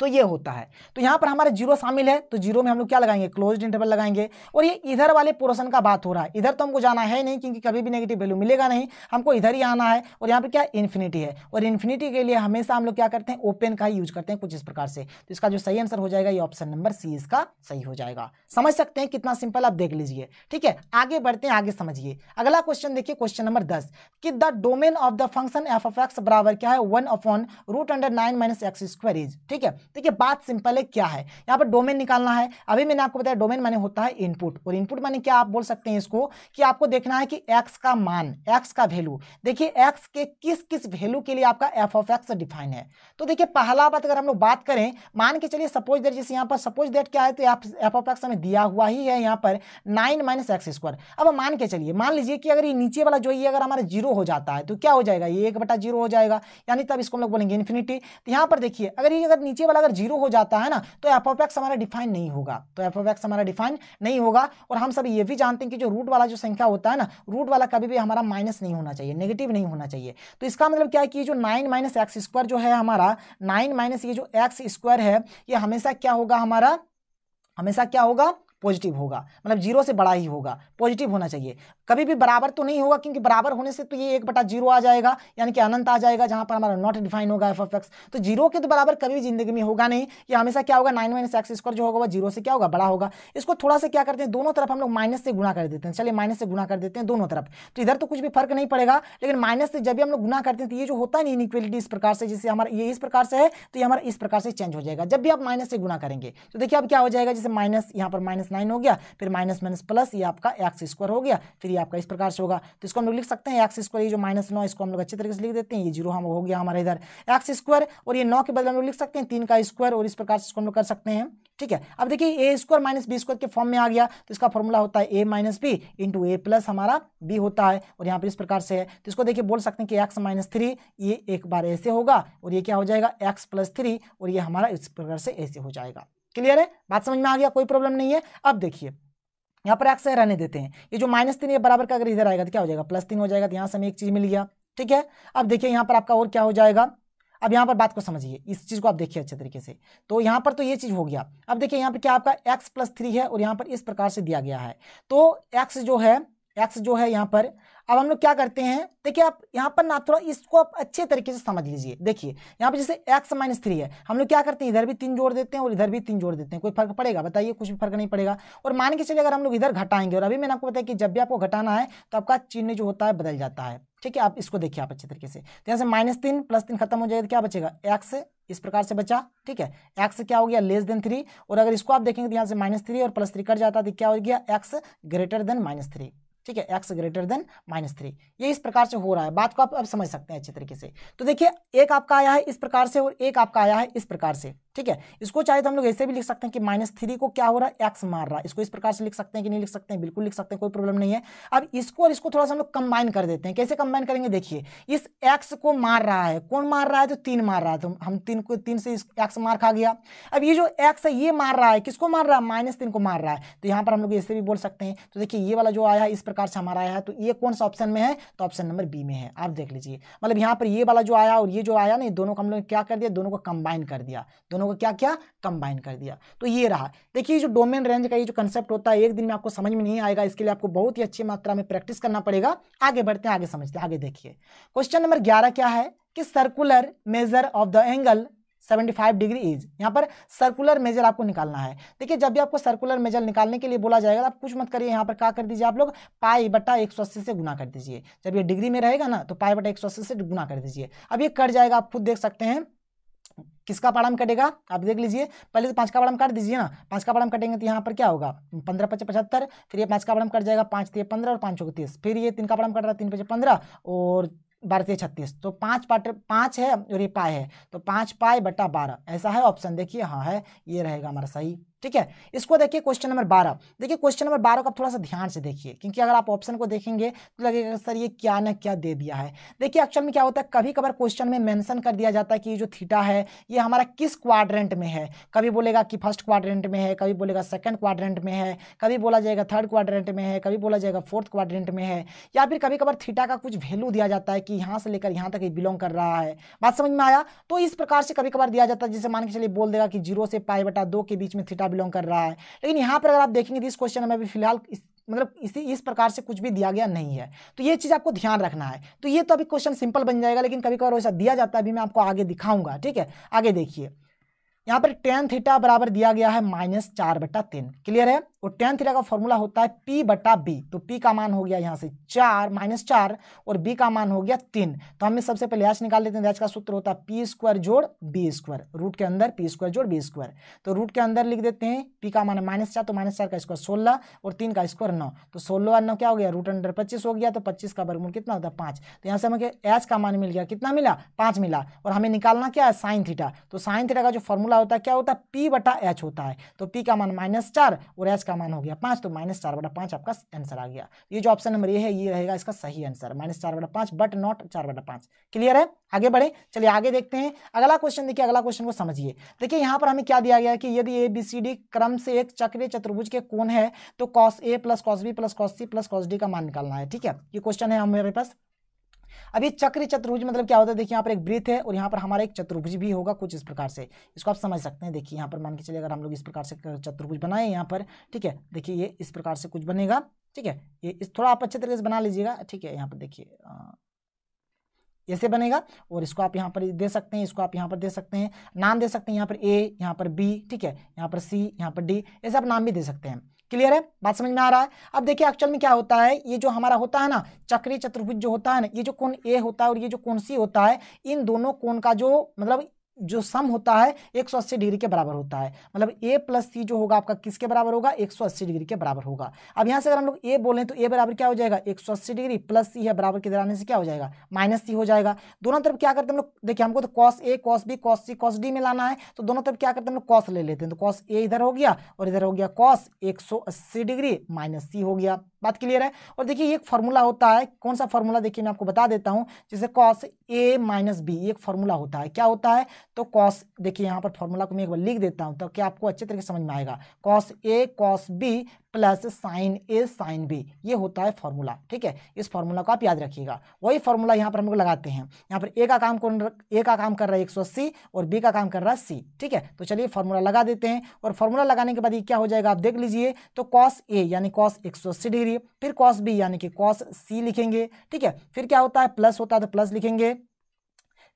तो ये होता है तो यहाँ पर हमारा जीरो शामिल है तो जीरो में हम लोग क्या लगाएंगे क्लोज इंटरवल लगाएंगे और ये इधर वाले पोर्सन का बात हो रहा है इधर तो हमको जाना है नहीं क्योंकि कभी भी नेगेटिव वैल्यू मिलेगा नहीं हमको इधर ही आना है और यहाँ पर क्या इन्फिनिटी है और इन्फिनिटी के लिए हमेशा हम लोग क्या करते हैं ओपन का ही यूज करते हैं कुछ इस प्रकार से तो इसका जो सही आंसर हो जाएगा ये ऑप्शन नंबर सी इसका सही हो जाएगा समझ सकते हैं कितना सिंपल आप देख लीजिए ठीक है आगे बढ़ते हैं आगे समझिए अगला क्वेश्चन देखिए क्वेश्चन नंबर दस कि the domain of the function F F X बराबर क्या है one upon root under nine minus X square is ठीक है देखिए बात सिंपल है क्या है यहाँ पर डोमेन निकालना है अभी मैंने आपको बताया डोमेन माने होता है इनपुट और इनपुट माने क्या आप बोल सकते हैं इसको कि आपको देखना है कि एक्स का मान एक्स का वैल्यू देखिए एक्स के किस किस वैल्यू के लिए आपका एफ ऑफ एक्स डिफाइन है तो देखिए पहला बात अगर हम लोग बात करें मान के चलिए सपोज देट जैसे यहाँ पर सपोज देट क्या है तो एफ ऑफ एक्स हमें दिया हुआ ही है यहाँ पर नाइन माइनस एक्स स्क्वायर अब मान के चलिए मान लीजिए कि अगर ये नीचे वाला जो ये अगर हमारा जीरो हो जाता है तो क्या हो जाएगा ये एक बटा जीरो हो जाएगा यानी तब इसको हम लोग बोलेंगे इन्फिनिटी तो यहाँ पर देखिए अगर ये अगर नीचे वाला अगर जीरो हो जाता है ना तो एफ ऑफ एक्स हमारा डिफाइन नहीं होगा तो एफ ऑफ एक्स हमारा डिफाइन नहीं होगा और हम सब ये भी जानते हैं कि जो रूट वाला जो संख्या होता है ना रूट वाला कभी भी हमारा माइनस नहीं होना चाहिए नेगेटिव नहीं होना चाहिए तो इसका मतलब क्या है कि जो नाइन माइनस एक्स स्क्वायर जो है हमारा नाइन माइनस ये जो एक्स स्क्वायर है ये हमेशा क्या होगा हमारा हमेशा क्या होगा पॉजिटिव होगा मतलब जीरो से बड़ा ही होगा पॉजिटिव होना चाहिए कभी भी बराबर तो नहीं होगा क्योंकि बराबर होने से तो ये एक बटा जीरो आ जाएगा यानी कि अनंत आ जाएगा जहां पर हमारा नॉट डिफाइन होगा एफ एफ एक्स तो जीरो के तो बराबर कभी भी जिंदगी में होगा नहीं ये हमेशा क्या होगा नाइन माइनस एक्स स्क्वायर जो होगा वो जीरो से क्या होगा बड़ा होगा इसको थोड़ा सा क्या करते हैं दोनों तरफ हम लोग माइनस से गुना कर देते हैं चलिए माइनस से गुना कर देते हैं दोनों तरफ तो इधर तो कुछ भी फर्क नहीं पड़ेगा लेकिन माइनस से जब भी हम लोग गुना करते हैं तो ये जो होता है ना इनक्वलिटी इस प्रकार से जैसे हमारा ये इस प्रकार से है तो ये हमारा इस प्रकार से चेंज हो जाएगा जब भी आप माइनस से गुना करेंगे तो देखिए अब क्या हो जाएगा जैसे माइनस यहाँ पर माइनस नाइन हो गया फिर माइनस माइनस प्लस ये आपका एक्स स्क्वायर हो गया फिर ये आपका इस प्रकार से होगा तो इसको हम लोग लिख सकते हैं एक्स स्क्वायर ये जो माइनस नौ इसको हम लोग अच्छे तरीके से लिख देते हैं ये जीरो हम हो गया हमारे इधर एक्स स्क्वायर और ये नौ के बदले हम लोग लिख सकते हैं तीन का स्क्वायर और इस प्रकार से इसको हम लोग कर सकते हैं ठीक है अब देखिए A square minus B square के फॉर्म में आ गया तो इसका फॉर्मूला होता है A minus B into A plus हमारा बी होता है और यहाँ पर इस प्रकार से है तो इसको देखिए बोल सकते हैं कि एक्स माइनस थ्री ये एक बार ऐसे होगा और ये क्या हो जाएगा एक्स प्लस थ्री और ये हमारा इस प्रकार से ऐसे हो जाएगा क्लियर है बात समझ में आ गया कोई प्रॉब्लम नहीं है अब देखिए यहाँ पर एक्स रहने देते हैं ये जो माइनस तीन ये बराबर का अगर इधर आएगा तो क्या हो जाएगा प्लस तीन हो जाएगा तो यहाँ से हमें एक चीज़ मिल गया ठीक है अब देखिए यहाँ पर आपका और क्या हो जाएगा अब यहाँ पर बात को समझिए इस चीज़ को आप देखिए अच्छे तरीके से तो यहाँ पर तो ये चीज़ हो गया अब देखिए यहाँ पर क्या आपका एक्स प्लस थ्री है और यहाँ पर इस प्रकार से दिया गया है तो एक्स जो है एक्स जो है यहाँ पर अब हम लोग क्या करते हैं देखिए आप यहाँ पर ना थोड़ा इसको आप अच्छे तरीके से समझ लीजिए देखिए यहाँ पर जैसे एक्स माइनस थ्री है हम लोग क्या करते हैं इधर भी तीन जोड़ देते हैं और इधर भी तीन जोड़ देते हैं कोई फर्क पड़ेगा बताइए कुछ भी फर्क नहीं पड़ेगा और मान के चलिए अगर हम लोग इधर घटाएंगे और अभी मैंने आपको बताया कि जब भी आपको घटाना है तो आपका चिन्ह जो होता है बदल जाता है ठीक है आप इसको देखिए आप अच्छे तरीके से तो यहाँ से माइनस तीन प्लस तीन खत्म हो जाएगा तो क्या बचेगा एक्स इस प्रकार से बचा ठीक है एक्स क्या हो गया लेस देन थ्री और अगर इसको आप देखेंगे तो यहाँ से माइनस थ्री और प्लस थ्री कट जाता है तो क्या हो गया X greater than minus three ठीक है X greater than minus three ये इस प्रकार से हो रहा है बात को आप अब समझ सकते हैं अच्छे तरीके से तो देखिए एक आपका आया है इस प्रकार से और एक आपका आया है इस प्रकार से ठीक है इसको चाहे तो हम लोग ऐसे भी लिख सकते हैं कि माइनस थ्री को क्या हो रहा है एक्स मार रहा है इसको इस प्रकार से लिख सकते हैं कि नहीं लिख सकते हैं बिल्कुल लिख सकते हैं कोई प्रॉब्लम नहीं है अब इसको और इसको थोड़ा सा हम लोग कंबाइन कर देते हैं कैसे कंबाइन करेंगे देखिए इस एक्स को मार रहा है कौन मार रहा है तो तीन मार रहा है तो हम तीन को तीन से एक्स मार खा गया अब ये जो एक्स है ये मार रहा है किसको मार रहा है माइनस तीन को मार रहा है तो यहाँ पर हम लोग ऐसे भी बोल सकते हैं तो देखिए ये वाला जो आया है इस प्रकार से हमारा आया है तो ये कौन सा ऑप्शन में है तो ऑप्शन नंबर बी में है आप देख लीजिए मतलब यहाँ पर ये वाला जो आया और ये जो आया ना दोनों को हम लोग क्या कर दिया दोनों को कंबाइन कर दिया दोनों को क्या क्या कंबाइन कर दिया तो ये रहा देखिए जो डोमेन रेंज का ये जो कंसेप्ट होता है एक दिन में आपको समझ में नहीं आएगा इसके लिए आपको बहुत ही अच्छी मात्रा में प्रैक्टिस करना पड़ेगा आगे बढ़ते हैं आगे समझते हैं आगे देखिए क्वेश्चन नंबर ग्यारह क्या है कि circular measure of the angle 75 degree is यहाँ पर सर्कुलर मेजर आपको निकालना है देखिए जब भी आपको सर्कुलर मेजर निकालने के लिए बोला जाएगा तो आप कुछ मत करिए यहाँ पर क्या कर दीजिए आप लोग पाई बट्टा एक से गुना कर दीजिए जब ये डिग्री में रहेगा ना तो पाई बट्टा एक से गुना कर दीजिए अब ये कट जाएगा आप खुद देख सकते हैं किसका पाड़म कटेगा आप देख लीजिए पहले तो पाँच का पाड़म काट दीजिए ना पाँच का पाड़म कटेंगे तो यहाँ पर क्या होगा पंद्रह पच्चीस पचहत्तर फिर ये पाँच का पाड़म कट जाएगा पाँच तीन तो पंद्रह और पाँच सौ तीस फिर ये तीन का पाड़म कट रहा है तीन पच्चीस पंद्रह और बारती छत्तीस तो पाँच पाट पाँच है और ये पाए है तो पाँच पाए बटा बारह ऐसा है ऑप्शन देखिए हाँ है ये रहेगा हमारा सही ठीक है इसको देखिए क्वेश्चन नंबर बारह देखिए क्वेश्चन नंबर बारह को आप थोड़ा सा ध्यान से देखिए क्योंकि अगर आप ऑप्शन को देखेंगे तो लगेगा सर ये क्या ना क्या दे दिया है देखिए एक्चुअल में क्या होता है कभी कभार क्वेश्चन में मैंशन कर दिया जाता है कि जो थीटा है ये हमारा किस क्वाड्रेंट में है कभी बोलेगा कि फर्स्ट क्वाड्रेंट में है कभी बोलेगा सेकंड क्वाड्रेंट में है कभी बोला जाएगा थर्ड क्वाड्रेंट में है कभी बोला जाएगा फोर्थ क्वाड्रेंट में है या फिर कभी कभार थीटा का कुछ वैल्यू दिया जाता है कि यहाँ से लेकर यहाँ तक ये बिलोंग कर रहा है बात समझ में आया तो इस प्रकार से कभी कभार दिया जाता है जैसे मान के चलिए बोल देगा कि जीरो से पाई बटा दो के बीच में थीटा बिलोंग कर रहा है लेकिन यहाँ पर अगर आप देखेंगे तो इस क्वेश्चन में अभी फिलहाल इस मतलब इसी इस प्रकार से कुछ भी दिया गया नहीं है तो ये चीज़ आपको ध्यान रखना है तो ये तो अभी क्वेश्चन सिंपल बन जाएगा लेकिन कभी कभार वैसा दिया जाता है अभी मैं आपको आगे दिखाऊंगा ठीक है आगे देखिए यहाँ पर टेन थीटा बराबर दिया गया है माइनस चार बटा तीन क्लियर है और टेन थीटा का फॉर्मूला होता है पी बटा बी तो पी का मान हो गया यहाँ से चार माइनस चार और बी का मान हो गया तीन तो हमें सबसे पहले एच निकाल लेते हैं एच का सूत्र होता है पी स्क्वायर जोड़ बी स्क्वायर रूट के अंदर पी स्क्वायर जोड़ बी स्क्वायर तो रूट के अंदर लिख देते हैं पी का मान है माइनस चार तो माइनस चार का स्क्वायर सोलह और तीन का स्क्वायर नौ तो सोलह और नौ क्या हो गया रूट अंडर पच्चीस हो गया तो पच्चीस का वर्गमूल कितना होता है पाँच तो यहाँ से हमें एच का मान मिल गया कितना मिला पाँच मिला और हमें निकालना क्या है साइन थीटा तो साइन थीटा का जो फॉर्मूला फॉर्मूला होता है क्या होता है पी बटा एच होता है तो पी का मान माइनस चार और एच का मान हो गया पांच तो माइनस चार बटा पांच आपका आंसर आ गया ये जो ऑप्शन नंबर ये है ये रहेगा इसका सही आंसर माइनस चार बटा पांच बट नॉट चार बटा पांच क्लियर है आगे बढ़े चलिए आगे देखते हैं अगला क्वेश्चन देखिए अगला क्वेश्चन को समझिए देखिए यहाँ पर हमें क्या दिया गया कि यदि ए बी सी डी क्रम से एक चक्रीय चतुर्भुज के कोण है तो cos A plus cos B plus cos C plus cos D का मान निकालना है ठीक है ये क्वेश्चन है हमारे पास अब ये चक्र चतुर्भुज मतलब क्या होता है देखिए यहाँ पर एक वृत्त है और यहाँ पर हमारा एक चतुर्भुज भी होगा कुछ इस प्रकार से इसको आप समझ सकते हैं देखिए यहाँ पर मान के चलिए अगर हम लोग इस प्रकार से चतुर्भुज बनाए यहाँ पर ठीक है देखिए ये इस प्रकार से कुछ बनेगा ठीक है ये इस थोड़ा आप अच्छे तरीके से बना लीजिएगा ठीक है यहाँ पर देखिए ऐसे बनेगा और इसको आप यहाँ पर दे सकते हैं इसको आप यहाँ पर दे सकते हैं नाम दे सकते हैं यहाँ पर ए यहाँ पर बी ठीक है यहाँ पर सी यहाँ पर डी ऐसे आप नाम भी दे सकते हैं क्लियर है बात समझ में आ रहा है अब देखिए एक्चुअल में क्या होता है ये जो हमारा होता है ना चक्रीय चतुर्भुज जो होता है ना ये जो कोण ए होता है और ये जो कोण सी होता है इन दोनों कोण का जो मतलब जो सम होता है 180 डिग्री के बराबर होता है मतलब ए प्लस सी जो होगा आपका किसके बराबर होगा 180 डिग्री के बराबर होगा अब यहाँ से अगर हम लोग a बोलें तो ए बराबर क्या हो जाएगा 180 डिग्री प्लस सी है बराबर के आने से क्या हो जाएगा माइनस सी हो जाएगा दोनों तरफ क्या करते हैं हम लोग देखिए हमको तो cos A cos B cos C cos D में लाना है तो दोनों तरफ क्या करते हैं हम लोग कॉस ले लेते हैं तो कॉस ए इधर हो गया और इधर हो गया कॉस एक डिग्री माइनस सी हो गया बात क्लियर है और देखिए एक फॉर्मूला होता है कौन सा फॉर्मूला देखिए मैं आपको बता देता हूँ जैसे कॉस ए माइनस बी एक फॉर्मूला होता है क्या होता है तो कॉस देखिए यहाँ पर फॉर्मूला को मैं एक बार लिख देता हूँ तो क्या आपको अच्छे तरीके समझ में आएगा cos A cos B plus sine A sine B ये होता है फॉर्मूला ठीक है इस फॉर्मूला को आप याद रखिएगा वही फॉर्मूला यहाँ पर हम लोग लगाते हैं यहाँ पर ए का काम कौन ए का काम कर रहा है एक सौ अस्सी और बी का काम कर रहा है सी ठीक है तो चलिए फॉर्मूला लगा देते हैं और फॉर्मूला लगाने के बाद ये क्या हो जाएगा आप देख लीजिए तो कॉस ए यानी कॉस एक सौ अस्सी डिग्री फिर कॉस बी यानी कि कॉस सी लिखेंगे ठीक है फिर क्या होता है प्लस होता है तो प्लस लिखेंगे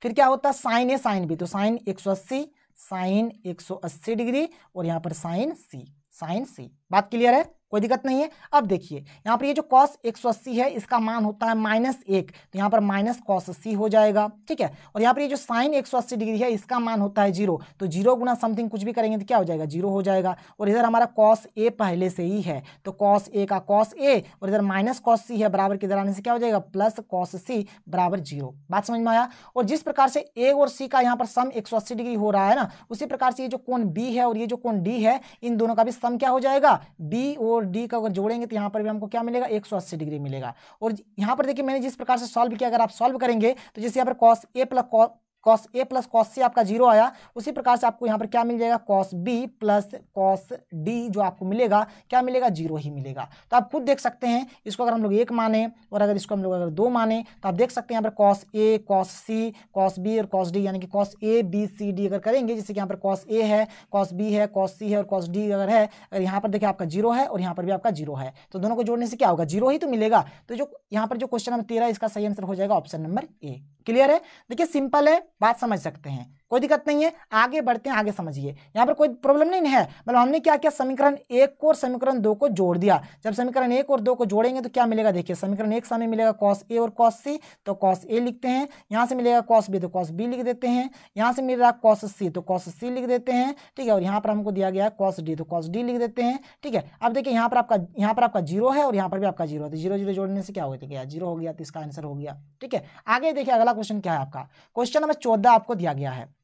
फिर क्या होता है साइन ए साइन बी तो साइन एक सौ अस्सी साइन एक सौ अस्सी डिग्री और यहाँ पर साइन सी साइंस सी बात क्लियर है कोई दिक्कत नहीं है अब देखिए यहाँ पर ये जो कॉस एक सौ अस्सी है इसका मान होता है माइनस एक तो यहाँ पर माइनस कॉस अस्सी हो जाएगा ठीक है और यहाँ पर ये जो साइन अस्सी डिग्री है इसका मान होता है जीरो तो जीरो गुना समथिंग कुछ भी करेंगे तो क्या हो जाएगा जीरो हो जाएगा और इधर हमारा कॉस ए पहले से ही है तो कॉस ए का कॉस ए और इधर माइनस कॉस सी है बराबर किधर आने से क्या हो जाएगा प्लस कॉस सी बराबर जीरो बात समझ में आया और जिस प्रकार से ए और सी का यहाँ पर सम अस्सी डिग्री हो रहा है ना उसी प्रकार से ये जो कोण बी है और ये जो कोण डी है इन दोनों का भी सम क्या हो जाएगा बी और और डी का अगर जोड़ेंगे तो यहाँ पर भी हमको क्या मिलेगा एक डिग्री मिलेगा और यहाँ पर देखिए मैंने जिस प्रकार से सॉल्व किया अगर आप सॉल्व करेंगे तो जैसे यहाँ पर cos A plus cos A plus cos C आपका जीरो आया उसी प्रकार से आपको यहाँ पर क्या मिल जाएगा cos B plus cos D जो आपको मिलेगा क्या मिलेगा जीरो ही मिलेगा तो आप खुद देख सकते हैं इसको अगर हम लोग एक माने और अगर इसको हम लोग अगर दो माने तो आप देख सकते हैं यहाँ पर cos A cos C cos B और कॉस डी यानी कि cos A B C D अगर करेंगे जैसे कि यहाँ पर कॉस ए है कॉस बी है कॉस सी है और कॉस डी अगर है अगर यहाँ पर देखिए आपका जीरो है और यहाँ पर भी आपका जीरो है तो दोनों को जोड़ने से क्या होगा जीरो ही तो मिलेगा तो जो यहाँ पर जो क्वेश्चन नंबर तेरह इसका सही आंसर हो जाएगा ऑप्शन नंबर ए क्लियर है देखिए सिंपल है बात समझ सकते हैं कोई दिक्कत नहीं है आगे बढ़ते हैं आगे समझिए यहाँ पर कोई प्रॉब्लम नहीं है मतलब हमने क्या किया समीकरण एक को और समीकरण दो को जोड़ दिया जब समीकरण एक और दो को जोड़ेंगे तो क्या मिलेगा देखिए समीकरण एक सामने मिलेगा कॉस ए और कॉस सी तो कॉस ए लिखते हैं यहाँ से मिलेगा कॉस बी तो कॉस बी लिख देते हैं यहाँ से मिल रहा कॉस सी तो कॉस सी लिख देते हैं ठीक है और यहाँ पर हमको दिया गया कॉस डी तो कॉस डी लिख देते हैं ठीक है अब देखिए यहाँ पर आपका यहाँ पर आपका जीरो है और यहाँ पर भी आपका जीरो है तो जीरो जीरो जोड़ने से क्या हो गया जीरो हो गया तो इसका आंसर हो गया ठीक है आगे देखिए अगला क्वेश्चन क्या है आपका क्वेश्चन नंबर चौदह आपको दिया गया है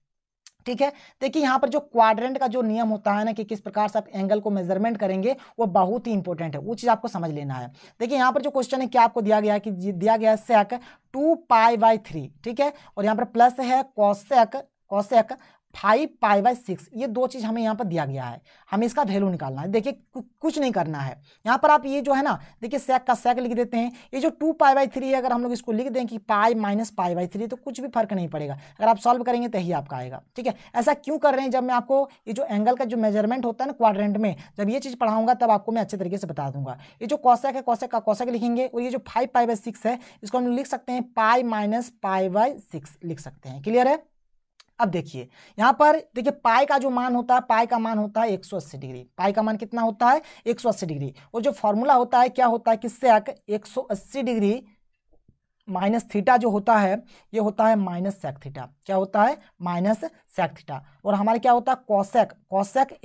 ठीक है देखिए यहाँ पर जो क्वाड्रेंट का जो नियम होता है ना कि किस प्रकार से आप एंगल को मेजरमेंट करेंगे वो बहुत ही इंपॉर्टेंट है वो चीज़ आपको समझ लेना है देखिए यहाँ पर जो क्वेश्चन है क्या आपको दिया गया है कि दिया गया है sec two pi by three ठीक है और यहाँ पर प्लस है cosec cosec five pi by six ये दो चीज़ हमें यहाँ पर दिया गया है हमें इसका वैल्यू निकालना है देखिए कुछ नहीं करना है यहाँ पर आप ये जो है ना देखिए सेक का सेक लिख देते हैं ये जो टू पाई बाई थ्री है अगर हम लोग इसको लिख दें कि pi minus pi by three तो कुछ भी फर्क नहीं पड़ेगा अगर आप सॉल्व करेंगे तो ही आपका आएगा ठीक है ऐसा क्यों कर रहे हैं जब मैं आपको ये जो एंगल का जो मेजरमेंट होता है ना क्वाड्रेंट में जब ये चीज़ पढ़ाऊंगा तब आपको मैं अच्छे तरीके से बता दूंगा ये जो कौशक है कौशक का कौशक लिखेंगे और ये जो फाइव पाई बाई सिक्स है इसको हम लिख सकते हैं pi minus pi by six लिख सकते हैं क्लियर है अब देखिए यहाँ पर देखिए पाई का जो मान होता है पाई का मान होता है एक सौ अस्सी डिग्री पाई का मान कितना होता है एक सौ अस्सी डिग्री और जो फॉर्मूला होता है क्या होता है किससे एक सौ अस्सी डिग्री माइनस थीटा जो होता है ये होता है माइनस सेक थीटा क्या होता है माइनस सेक थीटा और हमारा क्या होता है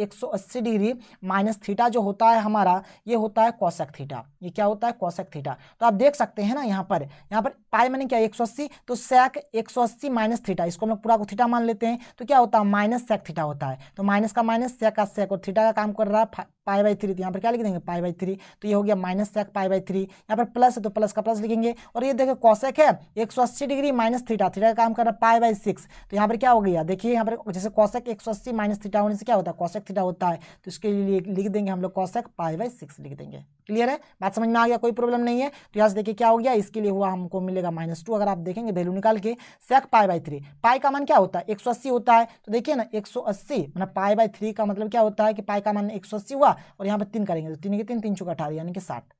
एक सौ 180 डिग्री माइनस थीटा जो होता है हमारा ये होता है कॉसेक थीटा ये क्या होता है कॉसेक थीटा तो आप देख सकते हैं ना यहाँ पर यहाँ पर पाई मैंने क्या 180 तो सेक 180 माइनस थीटा इसको हम लोग पूरा को थीटा मान लेते हैं तो क्या होता है माइनस सेक थीटा होता है तो माइनस का माइनस सेक का सेक और थीटा का काम कर रहा है पाई बाई थ्री तो यहाँ पर क्या लिख देंगे पाई बाई थ्री तो ये हो गया minus sec pi by three यहाँ पर प्लस है तो प्लस का प्लस लिखेंगे और ये देखो कौशेक है एक सौ अस्सी डिग्री माइनस थीटा थीटा का काम कर रहा है पाई बाई सिक्स तो यहाँ पर क्या हो गया देखिए यहाँ पर जैसे कौशेक एक सौ अस्सी माइनस थीटा होने से क्या होता है कौशेक थीटा होता है तो इसके लिए लिख देंगे हम लोग कौशेक पाई बाई सिक्स लिख देंगे क्लियर है बात समझ में आ गया कोई प्रॉब्लम नहीं है तो यहाँ से देखिए क्या हो गया इसके लिए हुआ हमको मिलेगा माइनस टू अगर आप देखेंगे वैल्यू निकाल के सेक पाई बाई थ्री पाई का मान क्या होता है एक सौ अस्सी होता है तो देखिए ना एक सौ अस्सी मतलब पाई बाई थ्री का मतलब क्या होता है कि पाई का मान एक सौ अस्सी हुआ और यहाँ पे तीन करेंगे तो तीन के तीन तीन चुका अठारह यानी कि साठ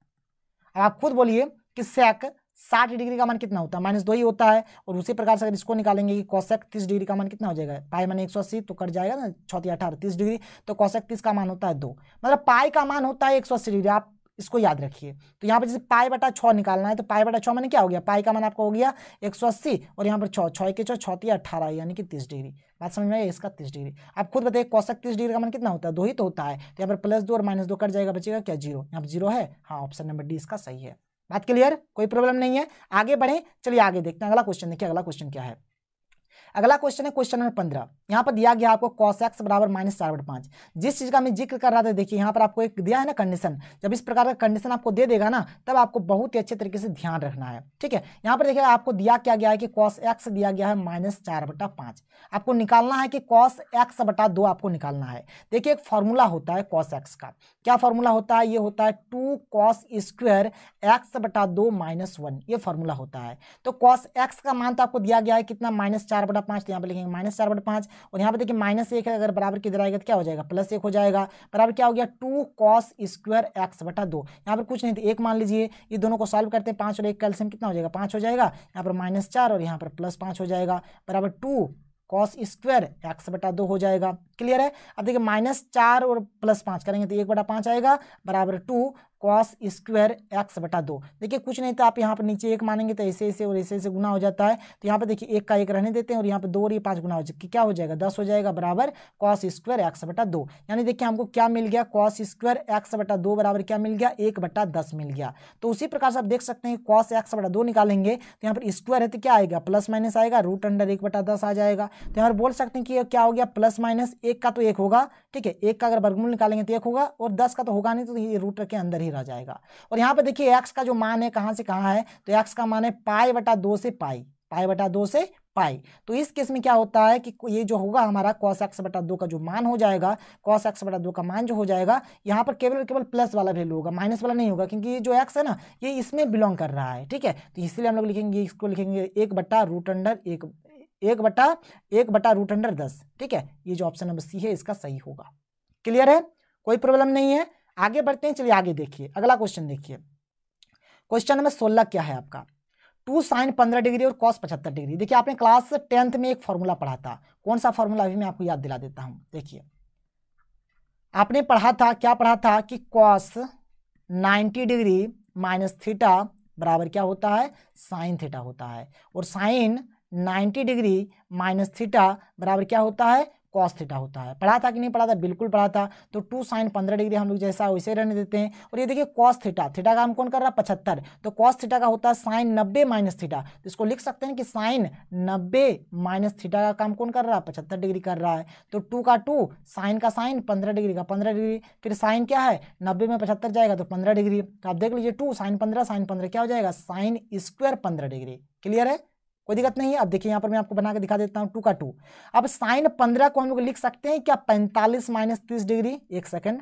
अब आप खुद बोलिए कि सेक साठ डिग्री का मान कितना होता है माइनस दो ही होता है और उसी प्रकार से अगर इसको निकालेंगे कि कौशक तीस डिग्री का मान कितना हो जाएगा पाई मान एक सौ अस्सी तो कट जाएगा ना छोटी अठारह तीस डिग्री तो कौशक तीस का मान होता है दो मतलब पाई का मान होता है एक सौ अस्सी डिग्री आप इसको याद रखिए तो यहाँ पर जैसे पाई बटा छः निकालना है तो पाई बटा छः मैंने क्या हो गया पाई का मैंने आपको हो गया एक सौ अस्सी और यहाँ पर छः छः के छः छोती तो अट्ठारह यानी कि तीस डिग्री बात समझ में आई इसका तीस डिग्री आप खुद बताइए कौशक तीस डिग्री का मन कितना होता है दो ही तो होता है तो यहाँ पर प्लस दो और माइनस दो कट जाएगा बचेगा क्या जीरो यहाँ पर जीरो है हाँ ऑप्शन नंबर डी इसका सही है बात क्लियर कोई प्रॉब्लम नहीं है आगे बढ़े चलिए आगे देखते हैं अगला क्वेश्चन देखिए अगला क्वेश्चन क्या है अगला क्वेश्चन है क्वेश्चन नंबर पंद्रह यहाँ पर दिया गया आपको कॉस एक्स बराबर माइनस चार बट पाँच जिस चीज़ का मैं जिक्र कर रहा था देखिए यहाँ पर आपको एक दिया है ना कंडीशन जब इस प्रकार का कंडीशन आपको दे देगा ना तब आपको बहुत ही अच्छे तरीके से ध्यान रखना है ठीक है यहाँ पर देखिए आपको दिया क्या गया है कि कॉस एक्स दिया गया है माइनस चार बटा पाँच आपको निकालना है कि कॉस एक्स बटा दो आपको निकालना है देखिए एक फॉर्मूला होता है कॉस एक्स का क्या फॉर्मूला होता है ये होता है टू कॉस स्क्वायर एक्स बटा दो माइनस वन ये फॉर्मूला होता है तो कॉस एक्स का मान तो आपको दिया गया है कितना माइनस चार बटा पाँच तो यहाँ पर लिखेंगे माइनस चार बटा पाँच और यहाँ पर देखिए माइनस एक है अगर बराबर किधर आएगा तो क्या हो जाएगा प्लस एक हो जाएगा बराबर क्या हो गया टू कॉस स्क्वायर एक्स बटा दो यहाँ पर कुछ नहीं तो एक मान लीजिए ये दोनों को सॉल्व करते हैं पाँच और एक कैल्शियम कितना हो जाएगा पाँच हो जाएगा यहाँ पर माइनस चार और यहाँ पर प्लस पाँच हो जाएगा बराबर टू कॉस स्क्वायर एक्स बटा दो हो जाएगा क्लियर है अब देखिए माइनस चार और प्लस पाँच करेंगे तो एक बटा पाँच आएगा बराबर टू कॉस स्क्वायर एक्स बटा दो देखिए कुछ नहीं तो आप यहाँ पर नीचे एक मानेंगे तो ऐसे ऐसे और ऐसे ऐसे गुना हो जाता है तो यहाँ पर देखिए एक का एक रहने देते हैं और यहाँ पर दो और ये पाँच गुना हो जाए क्या हो जाएगा दस हो जाएगा बराबर कॉस स्क्वायर एक्स बटा दो यानी देखिए हमको क्या मिल गया कॉस स्क्वायर एक्स बटा दो बराबर क्या मिल गया एक बटा दस मिल गया तो उसी प्रकार से आप देख सकते हैं कॉस एक्स बटा दो निकालेंगे तो यहाँ पर स्क्वायर है तो क्या आएगा प्लस माइनस आएगा रूट अंडर एक बटा दस आ जाएगा तो यहाँ पर बोल सकते हैं कि क्या हो गया प्लस माइनस एक का तो एक होगा ठीक है एक का अगर वर्गमूल निकालेंगे तो एक होगा और दस का तो होगा नहीं तो ये रूट के अंदर ही ही रह जाएगा और यहाँ पे देखिए एक्स का जो मान है कहाँ से कहाँ है तो एक्स का मान है पाई बटा दो से पाई पाई बटा दो से पाई तो इस केस में क्या होता है कि ये जो होगा हमारा कॉस एक्स बटा दो का जो मान हो जाएगा कॉस एक्स बटा दो का मान जो हो जाएगा यहाँ पर केवल केवल प्लस वाला वैल्यू होगा माइनस वाला नहीं होगा क्योंकि ये जो एक्स है ना ये इसमें बिलोंग कर रहा है ठीक है तो इसलिए हम लोग लिखेंगे इसको लिखेंगे एक बट्टा रूट अंडर एक एक बटा एक बटा रूट अंडर दस ठीक है ये जो ऑप्शन नंबर सी है इसका सही होगा क्लियर है कोई प्रॉब्लम नहीं है आगे बढ़ते हैं चलिए आगे देखिए अगला क्वेश्चन देखिए क्वेश्चन नंबर सोलह क्या है आपका टू साइन पंद्रह डिग्री और कॉस पचहत्तर डिग्री देखिए आपने क्लास टेंथ में एक फॉर्मूला पढ़ा था कौन सा फॉर्मूला अभी मैं आपको याद दिला देता हूं देखिए आपने पढ़ा था क्या पढ़ा था कि कॉस 90 डिग्री माइनस थीटा बराबर क्या होता है साइन थीटा होता है और साइन 90 डिग्री माइनस थीटा बराबर क्या होता है कॉस थीटा होता है पढ़ा था कि नहीं पढ़ा था बिल्कुल पढ़ा था तो टू साइन पंद्रह डिग्री हम लोग जैसा वैसे रहने देते हैं और ये देखिए कॉस थीटा थीटा का हम कौन कर रहा है पचहत्तर तो कॉस थीटा का होता है साइन नब्बे माइनस थीटा तो इसको लिख सकते हैं कि साइन नब्बे माइनस थीटा का काम कौन कर रहा है पचहत्तर डिग्री कर रहा है तो टू का टू साइन का साइन पंद्रह डिग्री का पंद्रह डिग्री फिर साइन क्या है नब्बे में पचहत्तर जाएगा तो पंद्रह डिग्री तो आप देख लीजिए टू साइन पंद्रह साइन पंद्रह क्या हो जाएगा साइन स्क्वायर पंद्रह डिग्री क्लियर है कोई दिक्कत नहीं है अब देखिए यहाँ पर मैं आपको बना के दिखा देता हूँ टू का टू अब साइन पंद्रह को हम लोग लिख सकते हैं क्या पैंतालीस माइनस तीस डिग्री एक सेकेंड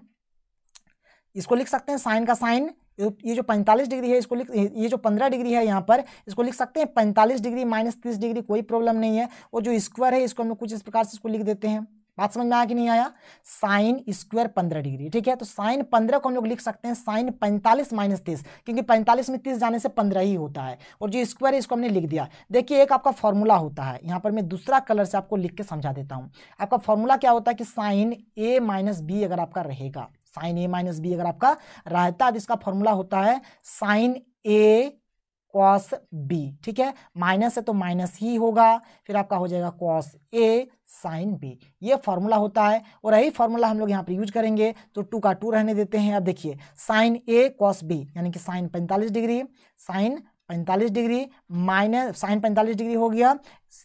इसको लिख सकते हैं साइन का साइन ये जो पैंतालीस डिग्री है इसको लिख ये जो पंद्रह डिग्री है यहाँ पर इसको लिख सकते हैं पैंतालीस डिग्री माइनस तीस डिग्री कोई प्रॉब्लम नहीं है और जो स्क्वायर है इसको हम लोग कुछ इस प्रकार से इसको लिख देते हैं बात समझ में आ कि नहीं आया साइन स्क्वायर पंद्रह डिग्री ठीक है तो साइन पंद्रह को हम लोग लिख सकते हैं साइन पैंतालीस माइनस तीस क्योंकि पैंतालीस में तीस जाने से पंद्रह ही होता है और जो स्क्वायर है इसको हमने लिख दिया देखिए एक आपका फॉर्मूला होता है यहाँ पर मैं दूसरा कलर से आपको लिख के समझा देता हूँ आपका फॉर्मूला क्या होता है कि साइन ए माइनस बी अगर आपका रहेगा साइन ए माइनस बी अगर आपका रहता है तो इसका फॉर्मूला होता है साइन ए कॉस बी ठीक है माइनस है तो माइनस ही होगा फिर आपका हो जाएगा कॉस ए साइन बी ये फॉर्मूला होता है और यही फॉर्मूला हम लोग यहाँ पर यूज करेंगे तो टू का टू रहने देते हैं अब देखिए साइन ए कॉस बी यानी कि साइन पैंतालीस डिग्री साइन पैंतालीस डिग्री माइनस साइन पैंतालीस डिग्री हो गया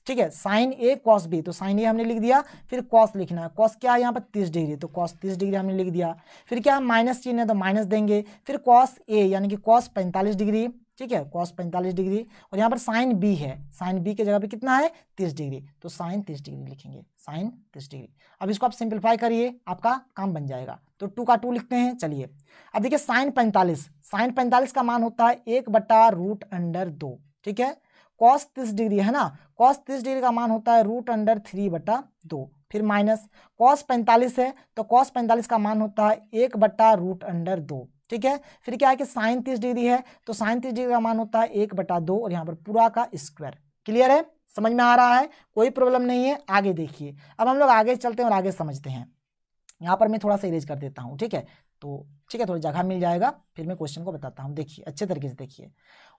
ठीक है साइन ए कॉस बी तो साइन ए हमने लिख दिया फिर कॉस लिखना है कॉस क्या है यहाँ पर तीस डिग्री तो कॉस तीस डिग्री हमने लिख दिया फिर क्या माइनस चिन्ह है तो माइनस देंगे फिर कॉस ए यानी कि कॉस पैंतालीस डिग्री ठीक है कॉस पैंतालीस डिग्री और यहाँ पर साइन बी है साइन बी के जगह पे कितना है तीस डिग्री तो साइन तीस डिग्री लिखेंगे साइन तीस डिग्री अब इसको आप सिंप्लीफाई करिए आपका काम बन जाएगा तो टू का टू लिखते हैं चलिए अब देखिए साइन पैंतालीस साइन पैंतालीस का मान होता है एक बटा रूट अंडर दो ठीक है कॉस तीस डिग्री है ना कॉस तीस डिग्री का मान होता है रूट अंडर थ्री बटा दो फिर माइनस कॉस पैंतालीस है तो कॉस पैंतालीस का मान होता है एक बट्टा रूट अंडर दो ठीक है फिर क्या है कि साइन तीस डिग्री है तो साइन तीस डिग्री का मान होता है एक बटा दो और यहाँ पर पूरा का स्क्वायर क्लियर है समझ में आ रहा है कोई प्रॉब्लम नहीं है आगे देखिए अब हम लोग आगे चलते हैं और आगे समझते हैं यहाँ पर मैं थोड़ा सा इरेज कर देता हूँ ठीक है तो ठीक है थोड़ी जगह मिल जाएगा फिर मैं क्वेश्चन को बताता हूँ देखिए अच्छे तरीके से देखिए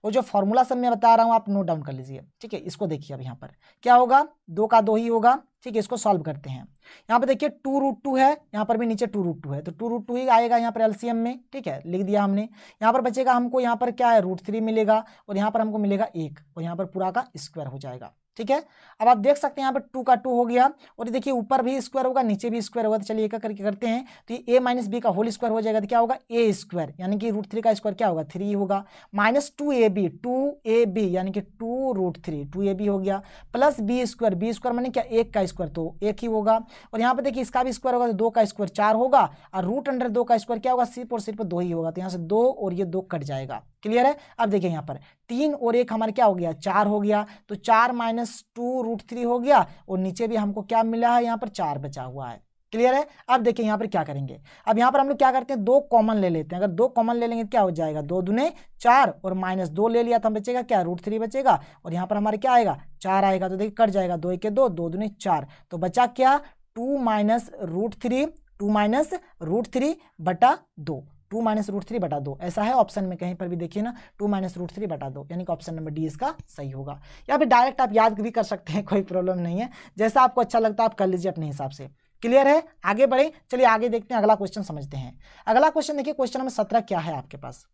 और जो फॉर्मूला सब मैं बता रहा हूँ आप नोट डाउन कर लीजिए ठीक है इसको देखिए अब यहाँ पर क्या होगा दो का दो ही होगा ठीक है इसको सॉल्व करते हैं यहाँ पर देखिए टू रूट टू है यहाँ पर भी नीचे टू रूट टू है तो टू रूट टू ही आएगा यहाँ पर एलसीएम में ठीक है लिख दिया हमने यहाँ पर बचेगा हमको यहाँ पर क्या है रूट थ्री मिलेगा और यहाँ पर हमको मिलेगा एक और यहाँ पर पूरा का स्क्वायर हो जाएगा ठीक है अब आप देख सकते हैं यहाँ पर टू का टू हो गया और ये देखिए ऊपर भी स्क्वायर होगा नीचे भी स्क्वायर होगा तो चलिए एक करके करते हैं तो ये ए माइनस बी का होल स्क्वायर हो जाएगा तो क्या होगा ए स्क्वायर यानी कि रूट थ्री का स्क्वायर क्या होगा थ्री होगा minus two A B two A B यानी कि two root three two A B हो गया plus B square B square मैंने क्या एक का स्क्वायर तो एक ही होगा और यहाँ पर देखिए इसका भी स्क्वायर होगा तो दो का स्क्वायर चार होगा और रूट अंडर दो का स्क्वायर क्या होगा सिर्फ और सिर्फ दो ही होगा तो यहाँ से दो और ये दो कट जाएगा क्लियर है अब देखिए यहाँ पर तीन और एक हमारा क्या हो गया चार हो गया तो चार minus minus two root three हो गया और नीचे भी हमको क्या मिला है यहाँ पर चार बचा हुआ है क्लियर है अब देखिए यहाँ पर क्या करेंगे अब यहाँ पर हम लोग क्या करते हैं दो कॉमन ले लेते हैं अगर दो कॉमन ले लेंगे तो क्या हो जाएगा दो दुने चार और माइनस दो ले लिया तो हम बचेगा क्या रूट थ्री बचेगा और यहाँ पर हमारे क्या आएगा चार आएगा तो देखिए कट जाएगा दो एक दो दो दुने चार तो बचा क्या two minus root three two minus root three बटा दो टू माइनस रूट थ्री बटा दो ऐसा है ऑप्शन में कहीं पर भी देखिए ना टू माइनस रूट थ्री बटा दो यानी कि ऑप्शन नंबर डी इसका सही होगा या फिर डायरेक्ट आप याद भी कर सकते हैं कोई प्रॉब्लम नहीं है जैसा आपको अच्छा लगता है आप कर लीजिए अपने हिसाब से क्लियर है आगे बढ़े चलिए आगे देखते हैं अगला क्वेश्चन समझते हैं अगला क्वेश्चन देखिए क्वेश्चन नंबर सत्रह क्या है आपके पास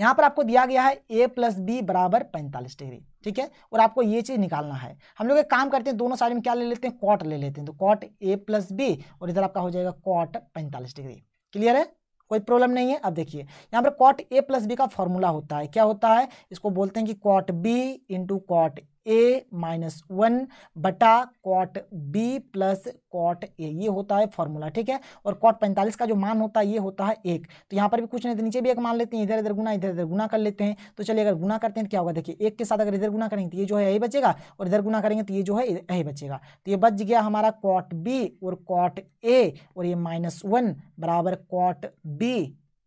यहाँ पर आपको दिया गया है ए प्लस बी बराबर पैंतालीस डिग्री ठीक है और आपको ये चीज़ निकालना है हम लोग एक काम करते हैं दोनों साइड में क्या ले लेते हैं कॉट ले लेते हैं तो कॉट ए प्लस बी और इधर आपका हो जाएगा कॉट पैंतालीस डिग्री क्लियर है कोई प्रॉब्लम नहीं है अब देखिए यहाँ पर कॉट ए प्लस बी का फॉर्मूला होता है क्या होता है इसको बोलते हैं कि cot B into cot A minus one बटा cot B plus cot A ये होता है फॉर्मूला ठीक है और कॉट पैंतालीस का जो मान होता है ये होता है एक तो यहाँ पर भी कुछ नहीं तो नीचे भी एक मान लेते हैं इधर इधर गुना इधर इधर गुना कर लेते हैं तो चलिए अगर गुना करते हैं तो क्या होगा देखिए एक के साथ अगर इधर गुना करेंगे तो ये जो है यही बचेगा और इधर गुना करेंगे तो ये जो है यही बचेगा तो ये बच गया हमारा कॉट बी और कॉट ए और ये माइनस वन बराबर cot B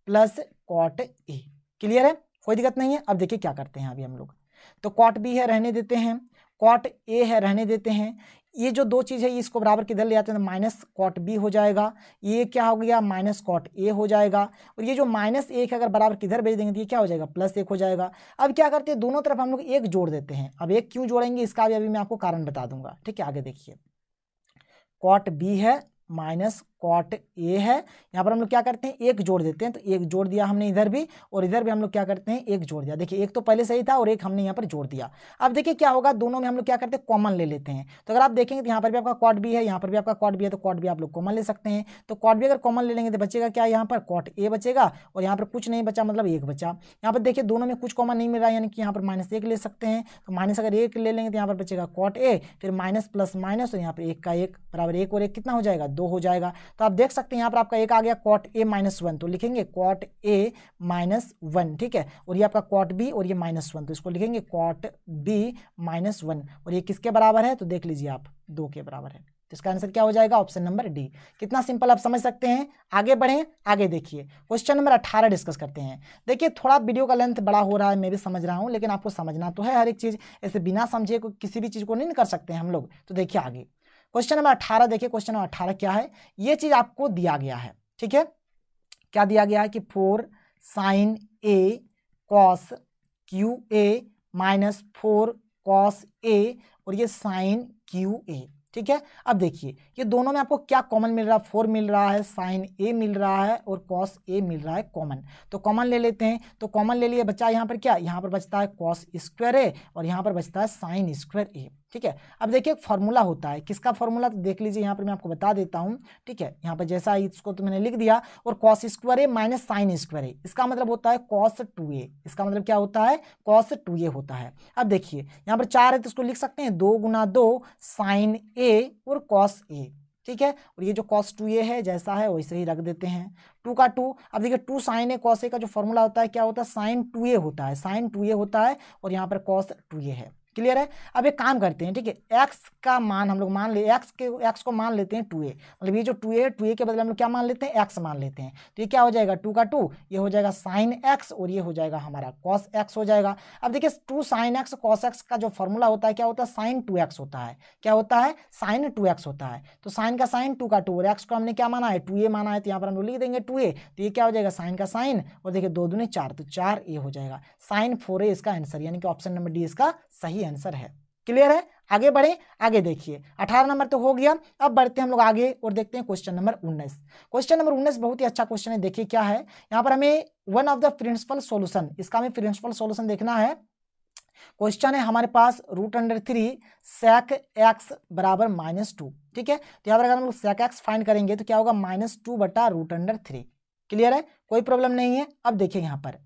plus cot A clear है कोई दिक्कत नहीं है अब देखिए क्या करते हैं अभी हम लोग तो कॉट बी है रहने देते हैं कॉट ए है रहने देते हैं ये जो दो चीज़ है ये इसको बराबर किधर ले आते हैं माइनस कॉट बी हो जाएगा ये क्या हो गया माइनस कॉट ए हो जाएगा और ये जो माइनस एक है अगर बराबर किधर भेज देंगे तो ये क्या हो जाएगा प्लस एक हो जाएगा अब क्या करते हैं दोनों तरफ हम लोग एक जोड़ देते हैं अब एक क्यों जोड़ेंगे इसका भी अभी मैं आपको कारण बता दूंगा ठीक है आगे देखिए कॉट बी है माइनस कॉट ए है यहाँ पर हम लोग क्या करते हैं एक जोड़ देते हैं तो एक जोड़ दिया हमने इधर भी और इधर भी हम लोग क्या करते हैं एक जोड़ दिया देखिए एक तो पहले सही था और एक हमने यहाँ पर जोड़ दिया अब देखिए क्या होगा दोनों में हम लोग क्या करते हैं कॉमन ले लेते हैं तो अगर आप देखेंगे तो यहाँ पर भी आपका कॉट बी है यहाँ पर भी आपका कॉट बी है तो कॉट बी आप लोग कॉमन ले सकते हैं तो कॉट बी अगर कॉमन ले लेंगे तो बचेगा क्या यहाँ पर कॉट ए बचेगा और यहाँ पर कुछ नहीं बचा मतलब एक बचा यहाँ पर देखिए दोनों में कुछ कॉमन नहीं मिल रहा है यानी कि यहाँ पर माइनस एक ले सकते हैं तो माइनस अगर एक ले लेंगे तो यहाँ पर बचेगा कॉट ए फिर माइनस प्लस माइनस और यहाँ पर एक का एक बराबर एक और एक कितना हो जाएगा दो हो जाएगा तो आप देख सकते हैं यहाँ पर आपका एक आ गया कॉट ए माइनस वन तो लिखेंगे कॉट ए माइनस वन ठीक है और ये आपका कॉट बी और ये माइनस वन तो इसको लिखेंगे कॉट बी माइनस वन और ये किसके बराबर है तो देख लीजिए आप दो के बराबर है तो इसका आंसर क्या हो जाएगा ऑप्शन नंबर डी कितना सिंपल आप समझ सकते हैं आगे बढ़ें आगे देखिए क्वेश्चन नंबर अट्ठारह डिस्कस करते हैं देखिए थोड़ा वीडियो का लेंथ बड़ा हो रहा है मैं भी समझ रहा हूँ लेकिन आपको समझना तो है हर एक चीज़ ऐसे बिना समझे किसी भी चीज़ को नहीं कर सकते हम लोग तो देखिए आगे क्वेश्चन नंबर अठारह देखिए क्वेश्चन नंबर अठारह क्या है ये चीज आपको दिया गया है ठीक है क्या दिया गया है कि four sine A cos cube A minus four cos A और ये साइन क्यू ए ठीक है अब देखिए ये दोनों में आपको क्या कॉमन मिल रहा है फोर मिल रहा है साइन ए मिल रहा है और कॉस ए मिल रहा है कॉमन तो कॉमन ले लेते हैं तो कॉमन ले लिए बच्चा यहाँ पर क्या यहाँ पर बचता है कॉस स्क्वायर ए और यहाँ पर बचता है साइन स्क्वायर ए ठीक है अब देखिए एक फॉर्मूला होता है किसका फॉर्मूला तो देख लीजिए यहाँ पर मैं आपको बता देता हूँ ठीक है यहाँ पर जैसा इसको तो मैंने लिख दिया और cos square A minus sine square A इसका मतलब होता है कॉस टू ए इसका मतलब क्या होता है कॉस टू ए होता है अब देखिए यहाँ पर चार है तो इसको लिख सकते हैं दो गुना दो साइन ए और कॉस ए ठीक है और ये जो कॉस टू ए है जैसा है वैसे ही रख देते हैं टू का टू अब देखिए two sine A cos A का जो फॉर्मूला होता है क्या होता है साइन टू ए होता है साइन टू ए होता है और यहाँ पर कॉस टू ए है क्लियर है अब एक काम करते हैं ठीक है एक्स का मान हम लोग मान ले एक्स के एक्स को मान लेते हैं टू ए मतलब ये जो टू ए है टू ए के बदले हम लोग क्या मान लेते हैं एक्स मान लेते हैं तो ये क्या हो जाएगा टू का टू ये हो जाएगा साइन एक्स और ये हो जाएगा हमारा कॉस एक्स हो जाएगा अब देखिए two sine X cos X का जो फॉर्मूला होता है क्या होता है साइन टू एक्स होता है क्या होता है साइन टू एक्स होता है तो साइन का साइन टू का टू और एक्स को हमने क्या माना है टू ए माना है तो यहाँ पर हम लोग लिख देंगे टू ए तो ये क्या हो जाएगा साइन का साइन और देखिए दो दूने चार तो चार ए हो जाएगा साइन फोर ए इसका आंसर यानी कि ऑप्शन नंबर डी इसका सही आंसर है क्लियर है आगे बढ़े आगे देखिए अठारह नंबर तो हो गया अब बढ़ते हम लोग आगे और देखते हैं क्वेश्चन नंबर उन्नीस क्वेश्चन नंबर उन्नीस बहुत ही अच्छा क्वेश्चन है देखिए क्या है यहाँ पर हमें one of the principal solution इसका हमें प्रिंसिपल सॉल्यूशन देखना है क्वेश्चन है हमारे पास root under three sec X बराबर माइनस टू ठीक है तो यहाँ पर अगर हम लोग सेक एक्स फाइंड करेंगे तो क्या होगा माइनस टू बटा रूट अंडर थ्री क्लियर है कोई प्रॉब्लम नहीं है अब देखिए यहाँ पर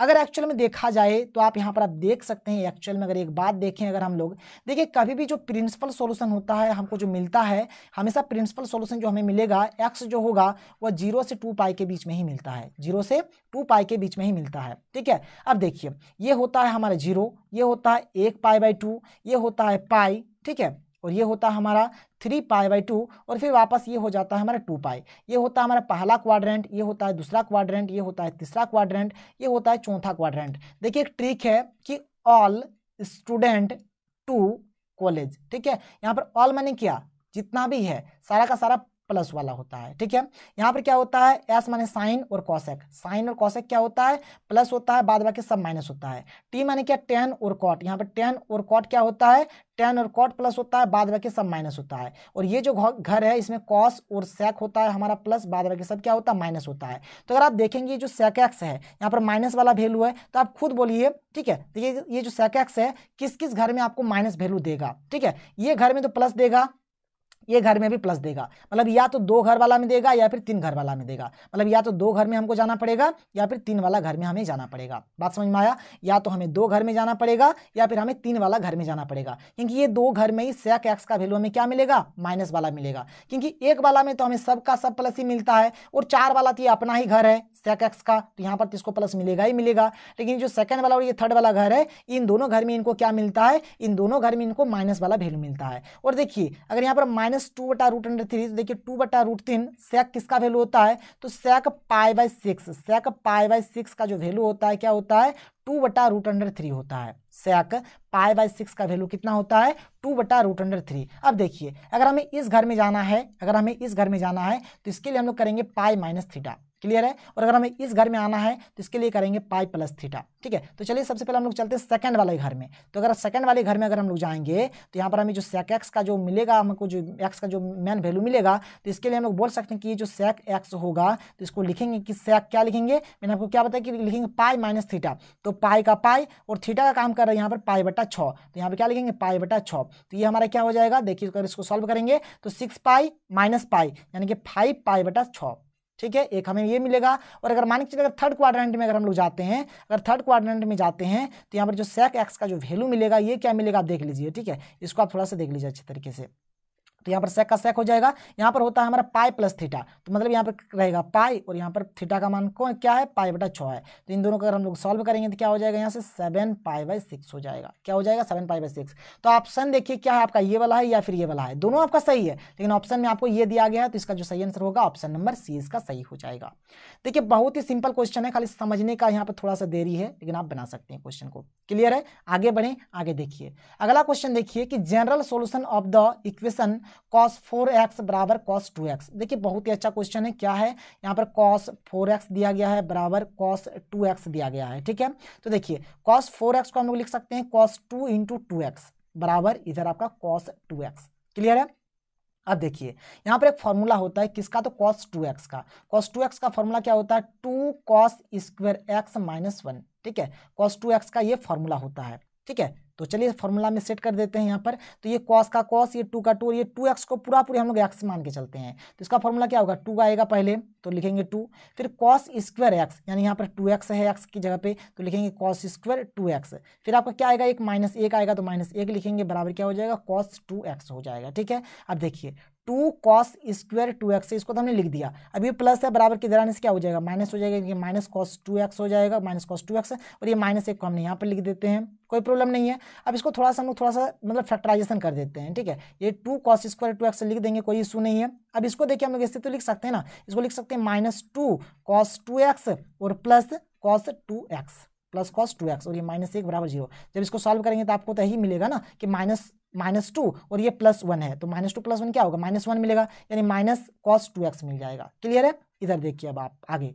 अगर एक्चुअल में देखा जाए तो आप यहाँ पर आप देख सकते हैं एक्चुअल में अगर एक बात देखें अगर हम लोग देखिए कभी भी जो प्रिंसिपल सोल्यूशन होता है हमको जो मिलता है हमेशा प्रिंसिपल सोल्यूशन जो हमें मिलेगा एक्स जो होगा वह जीरो से टू पाई के बीच में ही मिलता है जीरो से टू पाई के बीच में ही मिलता है ठीक है अब देखिए ये होता है हमारा जीरो ये होता है एक पाई बाई टू ये होता है पाई ठीक है और ये होता हमारा थ्री पाई बाई टू और फिर वापस ये हो जाता है हमारा टू पाई ये होता है हमारा पहला क्वाड्रेंट ये होता है दूसरा क्वाड्रेंट ये होता है तीसरा क्वाड्रेंट ये होता है चौथा क्वाड्रेंट देखिए एक ट्रिक है कि ऑल स्टूडेंट टू कॉलेज ठीक है यहाँ पर ऑल मैंने क्या जितना भी है सारा का सारा प्लस वाला होता है ठीक है यहाँ पर क्या होता है एस माने साइन और कॉशेक साइन और कॉशेक क्या होता है प्लस होता है बाद बाकी सब माइनस होता है टी माने क्या टेन और कॉट यहाँ पर टेन और कॉट क्या होता है टेन और कॉट प्लस होता है बाद बाकी सब माइनस होता है और ये जो घर है इसमें कॉस और सेक होता है हमारा प्लस बाद बाकी सब क्या होता है माइनस होता है तो अगर आप देखेंगे जो सेक एक्स है यहाँ पर माइनस वाला वैल्यू है तो आप खुद बोलिए ठीक है तो ये ये जो सेक एक्स है किस किस घर में आपको माइनस वैल्यू देगा ठीक है ये घर में तो प्लस देगा ये घर में भी प्लस देगा मतलब या तो दो घर वाला में देगा या फिर तीन घर वाला में देगा मतलब या तो दो घर में हमको जाना पड़ेगा या फिर तीन वाला घर में हमें जाना पड़ेगा बात समझ में आया या तो हमें दो घर में जाना पड़ेगा या फिर हमें तीन वाला घर में जाना पड़ेगा क्योंकि ये दो घर में ही सेक एक्स का वैल्यू हमें क्या मिलेगा माइनस वाला मिलेगा क्योंकि एक वाला में तो हमें सबका सब प्लस ही मिलता है और चार वाला तो ये अपना ही घर है सेक एक्स का तो यहाँ पर तो इसको प्लस मिलेगा ही मिलेगा लेकिन जो सेकंड वाला और ये थर्ड वाला घर है इन दोनों घर में इनको क्या मिलता है इन दोनों घर में इनको माइनस वाला वैल्यू मिलता है और देखिए अगर यहाँ पर माइनस माइनस टू बटा रूट अंडर थ्री देखिए टू बटा रूट तीन सेक किसका वैल्यू होता है तो sec pi by six sec pi by six का जो वैल्यू होता है क्या होता है टू बटा रूट अंडर थ्री होता है सैक पाई बाई सिक्स का वैल्यू कितना होता है टू बटा रूट अंडर थ्री अब देखिए अगर हमें इस घर में जाना है अगर हमें इस घर में जाना है तो इसके लिए हम लोग करेंगे पाई माइनस थीटा क्लियर है और अगर हमें इस घर में आना है तो इसके लिए करेंगे पाई प्लस थीटा ठीक है तो चलिए सबसे पहले हम लोग चलते हैं सेकंड वाले घर में तो अगर सेकंड वाले घर में अगर हम लोग जाएंगे तो यहाँ पर हमें जो सेक एक्स का जो मिलेगा हमको जो एक्स का जो मेन वैल्यू मिलेगा तो इसके लिए हम लोग बोल सकते हैं कि ये जो सेक एक्स होगा तो इसको लिखेंगे कि सेक क्या लिखेंगे मैंने आपको क्या बताया कि लिखेंगे पाई माइनस थीटा तो तो पाई का पाई और थीटा का काम कर रहा है यहाँ पर पाई बटा छः तो यहाँ पे क्या लिखेंगे पाई बटा छः तो ये हमारा क्या हो जाएगा देखिए अगर इसको सॉल्व करेंगे तो सिक्स पाई माइनस पाई यानी कि फाइव पाई बटा छः ठीक है एक हमें ये मिलेगा और अगर मान के चलिए अगर थर्ड क्वाड्रेंट में अगर हम लोग जाते हैं अगर थर्ड क्वाड्रेंट में जाते हैं तो यहाँ पर जो सेक एक्स का जो वैल्यू मिलेगा ये क्या मिलेगा आप देख लीजिए ठीक है इसको आप थोड़ा सा देख लीजिए अच्छे तरीके से तो यहाँ पर सेक का सेक हो जाएगा यहाँ पर होता है हमारा पाई प्लस थीटा तो मतलब यहाँ पर रहेगा पाई और यहाँ पर थीटा का मान कौन क्या है पाई बटा छः है तो इन दोनों को अगर हम लोग सॉल्व करेंगे तो क्या हो जाएगा यहाँ से सेवन पाई बाई सिक्स हो जाएगा क्या हो जाएगा सेवन पाई बाई सिक्स तो ऑप्शन देखिए क्या है आपका ये वाला है या फिर ये वाला है दोनों आपका सही है लेकिन ऑप्शन में आपको ये दिया गया है तो इसका जो सही आंसर होगा ऑप्शन नंबर सी इसका सही हो जाएगा देखिए बहुत ही सिंपल क्वेश्चन है खाली समझने का यहाँ पर थोड़ा सा देरी है लेकिन आप बना सकते हैं क्वेश्चन को क्लियर है आगे बढ़ें आगे देखिए अगला क्वेश्चन देखिए कि general solution of the equation cos four X बराबर कॉस टू एक्स देखिए बहुत ही अच्छा क्वेश्चन है क्या है यहाँ पर कॉस फोर एक्स दिया गया है बराबर कॉस टू एक्स दिया गया है ठीक है तो देखिए कॉस फोर एक्स को हम लोग लिख सकते हैं cos two into two X बराबर इधर आपका कॉस टू एक्स क्लियर है अब देखिए यहाँ पर एक फॉर्मूला होता है किसका तो कॉस टू एक्स का कॉस टू एक्स का फॉर्मूला क्या होता है two cos square X minus one ठीक है कॉस टू एक्स का ये फॉर्मूला होता है ठीक है तो चलिए फॉर्मूला में सेट कर देते हैं यहाँ पर तो ये कॉस का कॉस ये टू का टू और ये टू एक्स को पूरा पूरे हम लोग एक्स मान के चलते हैं तो इसका फॉर्मूला क्या होगा टू आएगा पहले तो लिखेंगे टू फिर कॉस स्क्वायर एक्स यानी यहाँ पर टू एक्स है एक्स की जगह पे तो लिखेंगे कॉस स्क्वायर टू एक्स फिर आपका क्या आएगा एक माइनस एक आएगा तो माइनस एक लिखेंगे बराबर क्या हो जाएगा कॉस टू एक्स हो जाएगा ठीक है अब देखिए two cos square two X इसको तो हमने लिख दिया अभी प्लस है बराबर की दौरान से क्या हो जाएगा माइनस हो जाएगा क्योंकि माइनस कॉस टू एक्स हो जाएगा माइनस कॉस टू एक्स और ये माइनस एक को हमने यहाँ पर लिख देते हैं कोई प्रॉब्लम नहीं है अब इसको थोड़ा सा हम लोग थोड़ा सा मतलब फैक्टराइजेशन कर देते हैं ठीक है ये two cos square two X लिख देंगे कोई इशू नहीं है अब इसको देखिए हम लोग इससे तो लिख सकते हैं ना इसको लिख सकते सकते हैं minus two cos two X और plus cos two X plus cos two X और ये माइनस एक बराबर जीरो जब इसको सॉल्व करेंगे तो आपको तो यही मिलेगा ना कि माइनस माइनस टू और ये प्लस वन है तो माइनस टू प्लस वन क्या होगा माइनस वन मिलेगा यानी माइनस कॉस टू एक्स मिल जाएगा क्लियर है इधर देखिए अब आप आगे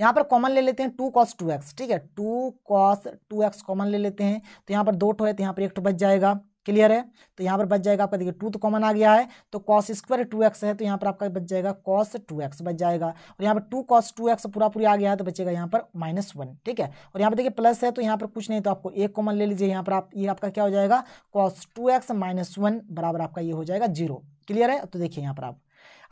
यहाँ पर कॉमन ले लेते हैं टू कॉस टू एक्स ठीक है two cos two X common ले लेते हैं तो यहाँ पर दो ठो है तो यहाँ पर एक ठो बच जाएगा क्लियर है तो यहाँ पर बच जाएगा आपका देखिए टू तो कॉमन आ गया है तो कॉस स्क्वायर टू एक्स है तो यहाँ पर आपका बच जाएगा कॉस टू एक्स बच जाएगा और यहाँ पर टू कॉस टू एक्स पूरा पूरी आ गया है तो बचेगा यहाँ पर माइनस वन ठीक है और यहाँ पर देखिए प्लस है तो यहाँ पर कुछ नहीं तो आपको एक कॉमन ले लीजिए यहाँ पर आप ये आपका क्या हो जाएगा cos two X minus one बराबर आपका ये हो जाएगा जीरो क्लियर है तो देखिए यहाँ पर आप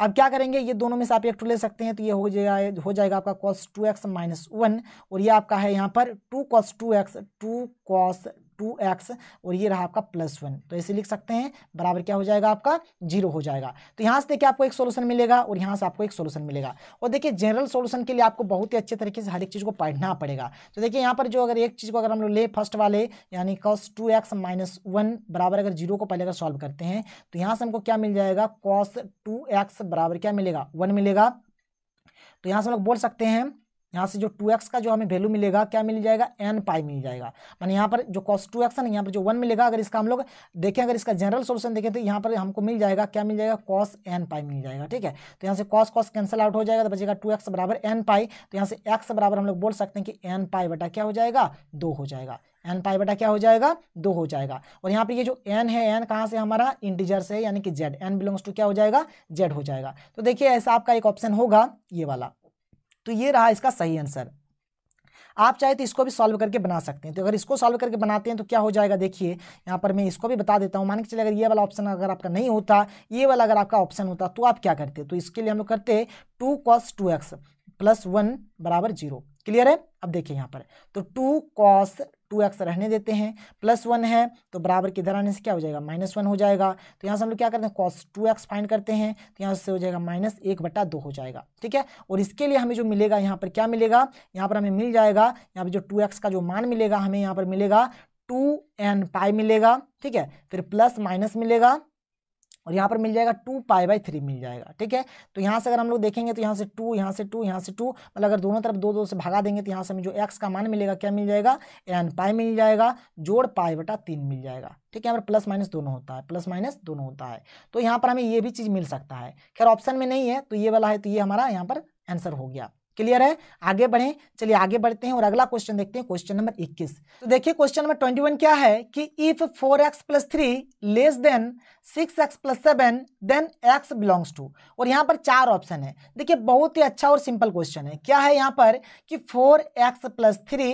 अब क्या करेंगे ये दोनों में से आप एक टू ले सकते हैं तो ये हो जाएगा हो जाएगा आपका cos two X minus one और ये आपका है यहाँ पर two cos two X two cos two X और ये रहा आपका प्लस वन तो ऐसे लिख सकते हैं बराबर क्या हो जाएगा आपका जीरो हो जाएगा तो यहाँ से देखिए आपको एक सोल्यूशन मिलेगा और यहाँ से आपको एक सोल्यूशन मिलेगा और देखिए जनरल सोल्यूशन के लिए आपको बहुत ही अच्छे तरीके से हर एक चीज़ को पढ़ना पड़ेगा तो देखिए यहाँ पर जो अगर एक चीज़ को अगर हम लोग ले फर्स्ट वाले यानी cos two X minus one बराबर अगर जीरो को पहले अगर सॉल्व करते हैं तो यहाँ से हमको क्या मिल जाएगा कॉस टू एक्स बराबर क्या मिलेगा वन मिलेगा तो यहाँ से हम लोग बोल सकते हैं यहाँ से जो टू एक्स का जो हमें वैल्यू मिलेगा क्या मिल जाएगा एन पाई मिल जाएगा मानी यहाँ पर जो कॉस टू एक्स है ना यहाँ पर जो वन मिलेगा अगर इसका हम लोग देखें अगर इसका जनरल सोल्यूशन देखें तो यहाँ पर हमको मिल जाएगा क्या मिल जाएगा कॉस एन पाई मिल जाएगा ठीक है तो यहाँ से कॉस कॉस कैंसिल आउट हो जाएगा तो बचेगा टू एक्स बराबर एन पाई तो यहाँ से एक्स बराबर हम लोग बोल सकते हैं कि एन पाई बटा क्या हो जाएगा दो हो जाएगा एन पाई बटा क्या हो जाएगा दो हो जाएगा और यहाँ पर ये जो एन है एन कहाँ से हमारा इंटीजर से यानी कि जेड एन बिलोंग्स टू क्या हो जाएगा जेड हो जाएगा तो देखिए ऐसा आपका एक ऑप्शन होगा ये वाला तो ये रहा इसका सही आंसर आप चाहे तो इसको भी सॉल्व करके बना सकते हैं तो अगर इसको सॉल्व करके बनाते हैं तो क्या हो जाएगा देखिए यहाँ पर मैं इसको भी बता देता हूँ मान के चले अगर ये वाला ऑप्शन अगर आपका नहीं होता ये वाला अगर आपका ऑप्शन होता तो आप क्या करते तो इसके लिए हम लोग करते two cos two X plus one बराबर जीरो क्लियर है अब देखिए यहाँ पर तो टू कॉस टू एक्स रहने देते हैं प्लस वन है तो बराबर किधर आने से क्या हो जाएगा माइनस वन हो जाएगा तो यहाँ से हम लोग क्या करते हैं कॉस टू एक्स फाइंड करते हैं तो यहाँ से हो जाएगा माइनस एक बटा दो हो जाएगा ठीक है और इसके लिए हमें जो मिलेगा यहाँ पर क्या मिलेगा यहाँ पर हमें मिल जाएगा यहाँ पर जो टू एक्स का जो मान मिलेगा हमें यहाँ पर मिलेगा टू एन पाई मिलेगा ठीक है फिर प्लस माइनस मिलेगा और यहाँ पर मिल जाएगा टू पाई बाई थ्री मिल जाएगा ठीक है तो यहाँ से अगर हम लोग देखेंगे तो यहाँ से टू यहाँ से टू यहाँ से टू मतलब अगर दोनों तरफ दो दो से भागा देंगे तो यहाँ से हमें जो एक्स का मान मिलेगा क्या मिल जाएगा एन पाई मिल जाएगा जोड़ पाई बटा तीन मिल जाएगा ठीक है यहाँ पर प्लस माइनस दोनों होता है प्लस माइनस दोनों होता है तो यहाँ पर हमें ये भी चीज़ मिल सकता है खैर ऑप्शन में नहीं है तो ये वाला है तो ये हमारा यहाँ पर आंसर हो गया क्लियर है आगे बढ़े चलिए आगे बढ़ते हैं और अगला क्वेश्चन देखते हैं क्वेश्चन नंबर 21 तो देखिए क्वेश्चन नंबर 21 क्या है कि if 4x X plus three less than six X plus seven then X belongs to और यहाँ पर चार ऑप्शन है देखिए बहुत ही अच्छा और सिंपल क्वेश्चन है क्या है यहाँ पर कि 4x X plus three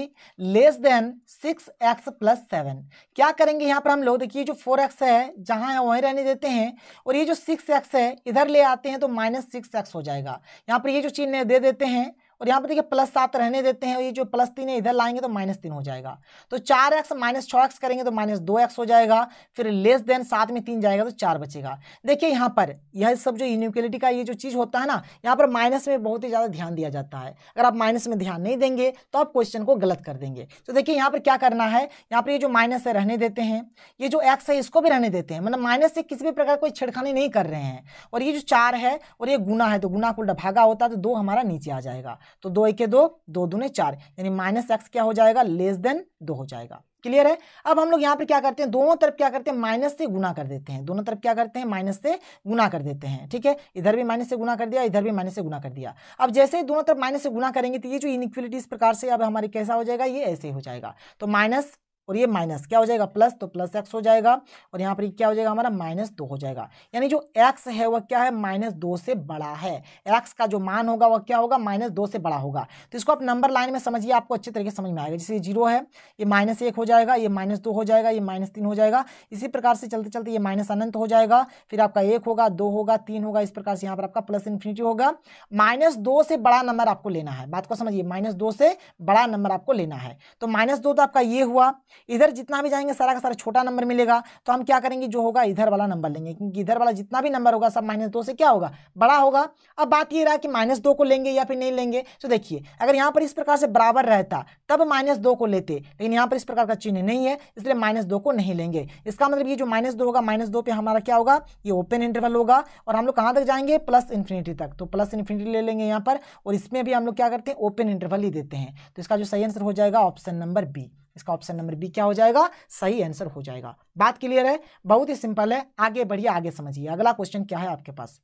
less than six X plus seven क्या करेंगे यहाँ पर हम लोग देखिए जो फोर एक्स है जहाँ है वहीं रहने देते हैं और ये जो सिक्स एक्स है इधर ले आते हैं तो माइनस सिक्स एक्स हो जाएगा यहाँ पर ये जो चिन्ह दे देते हैं और यहाँ पर देखिए प्लस सात रहने देते हैं और ये जो प्लस तीन है इधर लाएंगे तो माइनस तीन हो जाएगा तो चार एक्स माइनस छः एक्स करेंगे तो माइनस दो एक्स हो जाएगा फिर लेस देन सात में तीन जाएगा तो चार बचेगा देखिए यहाँ पर यह सब जो यूनिक्लिटी का ये जो चीज़ होता है ना यहाँ पर माइनस में बहुत ही ज़्यादा ध्यान दिया जाता है अगर आप माइनस में ध्यान नहीं देंगे तो आप क्वेश्चन को गलत कर देंगे तो देखिए यहाँ पर क्या करना है यहाँ पर ये जो माइनस है रहने देते हैं ये जो एक्स है इसको भी रहने देते हैं मतलब माइनस से किसी भी प्रकार कोई छेड़खानी नहीं कर रहे हैं और ये जो चार है और ये गुना है तो गुना को डभागा होता है तो दो हमारा नीचे आ जाएगा तो दो एक दो दो दूने चार यानी माइनस एक्स क्या हो जाएगा लेस देन दो हो जाएगा क्लियर है अब हम लोग यहाँ पर क्या करते हैं दोनों तरफ क्या करते हैं माइनस से गुना कर देते हैं दोनों तरफ क्या करते हैं माइनस से गुना कर देते हैं ठीक है इधर भी माइनस से गुना कर दिया इधर भी माइनस से गुना कर दिया अब जैसे ही दोनों तरफ माइनस से गुना करेंगे तो ये जो इनक्विलिटी इस प्रकार से अब हमारी कैसा हो जाएगा ये ऐसे हो जाएगा तो माइनस और ये माइनस क्या हो जाएगा प्लस तो प्लस एक्स हो जाएगा और यहाँ पर क्या हो जाएगा हमारा माइनस दो हो जाएगा यानी जो एक्स है वह क्या है माइनस दो से बड़ा है एक्स का जो मान होगा वह क्या होगा माइनस दो से बड़ा होगा तो इसको आप नंबर लाइन में समझिए आपको अच्छे तरीके से समझ में आएगा जैसे जीरो है ये माइनस एक हो जाएगा ये माइनस दो हो जाएगा ये माइनस तीन हो जाएगा इसी प्रकार से चलते चलते ये माइनस अनंत हो जाएगा फिर आपका एक होगा दो होगा तीन होगा इस प्रकार से यहाँ पर आपका प्लस इन्फिनिटी होगा माइनस दो से बड़ा नंबर आपको लेना है बात को समझिए माइनस दो से बड़ा नंबर आपको लेना है तो माइनस दो तो आपका ये हुआ इधर जितना भी जाएंगे सारा का सारा छोटा नंबर मिलेगा तो हम क्या करेंगे जो होगा इधर वाला नंबर लेंगे क्योंकि इधर वाला जितना भी नंबर होगा सब माइनस दो से क्या होगा बड़ा होगा अब बात ये रहा कि माइनस दो को लेंगे या फिर नहीं लेंगे तो देखिए अगर यहाँ पर इस प्रकार से बराबर रहता तब माइनस दो को लेते लेकिन यहाँ पर इस प्रकार का चिन्ह नहीं है इसलिए माइनस दो को नहीं लेंगे इसका मतलब ये जो माइनस दो होगा माइनस दो पे हमारा क्या होगा ये ओपन इंटरवल होगा और हम लोग कहाँ तक जाएंगे प्लस इन्फिनिटी तक तो प्लस इन्फिनिटी ले लेंगे यहाँ पर और इसमें भी हम लोग क्या करते हैं ओपन इंटरवल ही देते हैं तो इसका जो सही आंसर हो जाएगा ऑप्शन नंबर बी इसका ऑप्शन नंबर बी क्या हो जाएगा सही आंसर हो जाएगा बात क्लियर है बहुत ही सिंपल है आगे बढ़िए आगे समझिए अगला क्वेश्चन क्या है आपके पास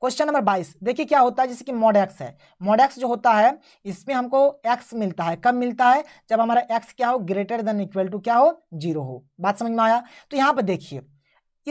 क्वेश्चन नंबर बाईस देखिए क्या होता है जैसे कि मॉड एक्स है मॉड एक्स जो होता है इसमें हमको एक्स मिलता है कब मिलता है जब हमारा एक्स क्या हो ग्रेटर देन इक्वल टू क्या हो जीरो हो बात समझ में आया तो यहाँ पर देखिए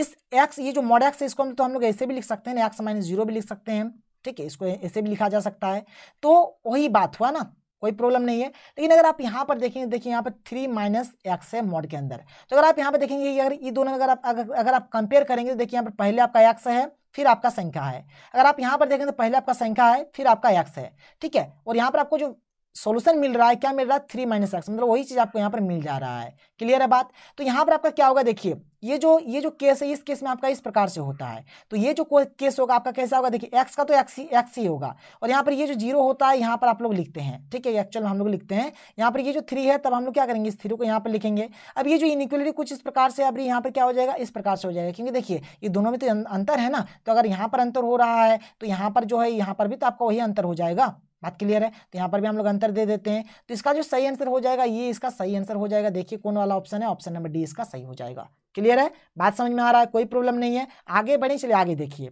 इस एक्स ये जो मॉड एक्स है इसको हम तो हम लोग ऐसे भी लिख सकते हैं एक्स माइनस जीरो भी लिख सकते हैं ठीक है इसको ऐसे भी लिखा जा सकता है तो वही बात हुआ ना कोई प्रॉब्लम नहीं है लेकिन अगर आप यहाँ पर देखेंगे देखिए यहाँ पर थ्री माइनस एक्स है मॉड के अंदर तो अगर आप यहाँ पर देखेंगे अगर ये दोनों अगर आप अगर, अगर आप कंपेयर करेंगे तो देखिए यहाँ पर पहले आपका एक्स है फिर आपका संख्या है अगर आप यहाँ पर देखें तो पहले आपका संख्या है फिर आपका एक्स है ठीक है और यहाँ पर आपको जो सॉल्यूशन मिल रहा है क्या मिल रहा है थ्री माइनस एक्स मतलब वही चीज़ आपको यहाँ पर मिल जा रहा है क्लियर है बात तो यहाँ पर आपका क्या होगा देखिए ये जो ये जो केस है इस केस में आपका इस प्रकार से होता है तो ये जो केस होगा आपका कैसा होगा देखिए एक्स का तो एक्स ही एक्स ही होगा और यहाँ पर ये जो जीरो होता है यहाँ पर आप लोग लिखते हैं ठीक है एक्चुअल हम लोग लिखते हैं यहाँ पर ये जो थ्री है तब हम लोग क्या करेंगे इस थ्री को यहाँ पर लिखेंगे अब ये जो इनिक्वलिटी कुछ इस प्रकार से अभी यहाँ पर क्या हो जाएगा इस प्रकार से हो जाएगा क्योंकि देखिए ये दोनों में तो अंतर है ना तो अगर यहाँ पर अंतर हो रहा है तो यहाँ पर जो है यहाँ पर भी तो आपका वही अंतर हो जाएगा बात क्लियर है तो यहाँ पर भी हम लोग अंतर दे देते हैं तो इसका जो सही आंसर हो जाएगा ये इसका सही आंसर हो जाएगा देखिए कौन वाला ऑप्शन है ऑप्शन नंबर डी इसका सही हो जाएगा क्लियर है बात समझ में आ रहा है कोई प्रॉब्लम नहीं है आगे बढ़े चलिए आगे देखिए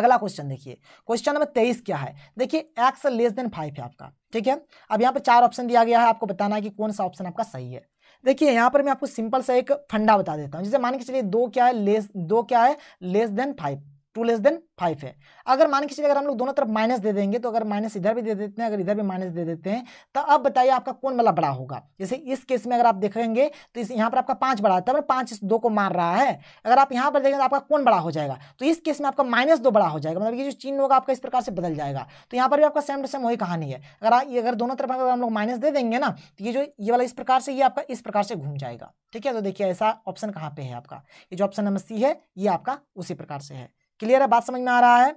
अगला क्वेश्चन देखिए क्वेश्चन नंबर तेईस क्या है देखिए एक्स लेस देन फाइव है आपका ठीक है अब यहाँ पर चार ऑप्शन दिया गया है आपको बताना है कि कौन सा ऑप्शन आपका सही है देखिए यहाँ पर मैं आपको सिंपल सा एक फंडा बता देता हूँ जैसे मान के चलिए दो क्या है लेस दो क्या है less than five two less than five है अगर मान के चलिए अगर हम लोग दोनों तरफ माइनस दे देंगे तो अगर माइनस इधर भी दे देते हैं अगर इधर भी माइनस दे देते हैं तो अब बताइए आपका कौन वाला बड़ा होगा जैसे इस केस में अगर आप देखेंगे तो इस यहाँ पर आपका पाँच बड़ा होता है पाँच इस दो को मार रहा है अगर आप यहाँ पर देखेंगे तो आपका कौन बड़ा हो जाएगा तो इस केस में आपका माइनस दो बड़ा हो जाएगा मतलब ये जो चिन्ह होगा आपका इस प्रकार से बदल जाएगा तो यहाँ पर भी आपका सेम टू सेम वही कहानी है अगर अगर दोनों तरफ अगर हम लोग माइनस दे देंगे ना तो ये जो ये वाला इस प्रकार से ये आपका इस प्रकार से घूम जाएगा ठीक है तो देखिए ऐसा ऑप्शन कहाँ पे है आपका ये जो ऑप्शन नंबर सी है ये आपका उसी प्रकार से है क्लियर है बात समझ में आ रहा है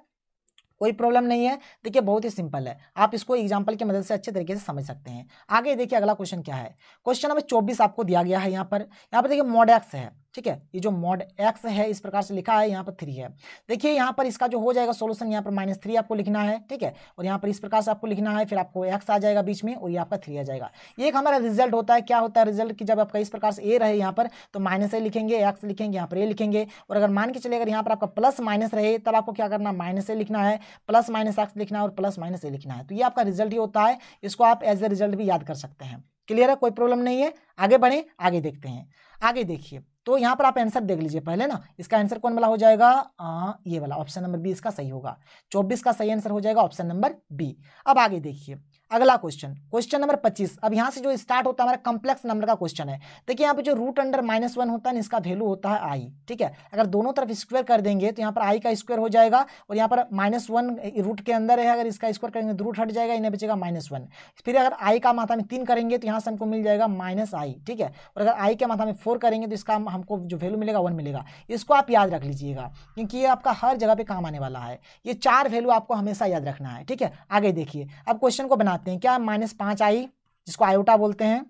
कोई प्रॉब्लम नहीं है देखिए बहुत ही सिंपल है आप इसको एग्जाम्पल की मदद से अच्छे तरीके से समझ सकते हैं आगे देखिए अगला क्वेश्चन क्या है क्वेश्चन नंबर चौबीस आपको दिया गया है यहाँ पर यहाँ पर देखिए मोडेक्स है ठीक है ये जो मॉड एक्स है इस प्रकार से लिखा है यहाँ पर थ्री है देखिए यहाँ पर इसका जो हो जाएगा सोल्यूशन यहाँ पर माइनस थ्री आपको लिखना है ठीक है और यहाँ पर इस प्रकार से आपको लिखना है फिर आपको एक्स आ जाएगा बीच में और ये आपका थ्री आ जाएगा ये एक हमारा रिजल्ट होता है क्या होता है रिजल्ट कि जब आपका इस प्रकार से ए रहे यहाँ पर तो माइनस ए लिखेंगे एक्स लिखेंगे यहाँ पर ए लिखेंगे और अगर मान के चले अगर यहाँ पर आपका प्लस माइनस रहे तब आपको क्या करना माइनस ए लिखना है प्लस माइनस एक्स लिखना है और प्लस माइनस ए लिखना है तो ये आपका रिजल्ट ही होता है इसको आप एज ए रिजल्ट भी याद कर सकते हैं क्लियर है कोई प्रॉब्लम नहीं है आगे बढ़े आगे देखते हैं आगे देखिए तो यहाँ पर आप आंसर देख लीजिए पहले ना इसका आंसर कौन वाला हो जाएगा आ, ये वाला ऑप्शन नंबर बी इसका सही होगा चौबीस का सही आंसर हो जाएगा ऑप्शन नंबर बी अब आगे देखिए अगला क्वेश्चन क्वेश्चन नंबर 25 अब यहाँ से जो स्टार्ट होता है हमारा कॉम्प्लेक्स नंबर का क्वेश्चन है देखिए यहाँ पे जो रूट अंडर माइनस वन होता है इसका वैल्यू होता है आई ठीक है अगर दोनों तरफ स्क्वायर कर देंगे तो यहाँ पर आई का स्क्वायर हो जाएगा और यहाँ पर माइनस वन रूट के अंदर है अगर इसका स्क्वायर करेंगे तो रूट हट जाएगा इन्हें बचेगा माइनस वन फिर अगर आई का माथा में तीन करेंगे तो यहाँ से हमको मिल जाएगा माइनस आई ठीक है और अगर आई के माथा में फोर करेंगे तो इसका हमको जो वैल्यू मिलेगा वन मिलेगा इसको आप याद रख लीजिएगा क्योंकि ये आपका हर जगह पर काम आने वाला है ये चार वैल्यू आपको हमेशा याद रखना है ठीक है आगे देखिए अब क्वेश्चन को बनाते आते हैं क्या माइनस पाँच आई जिसको आयोटा बोलते हैं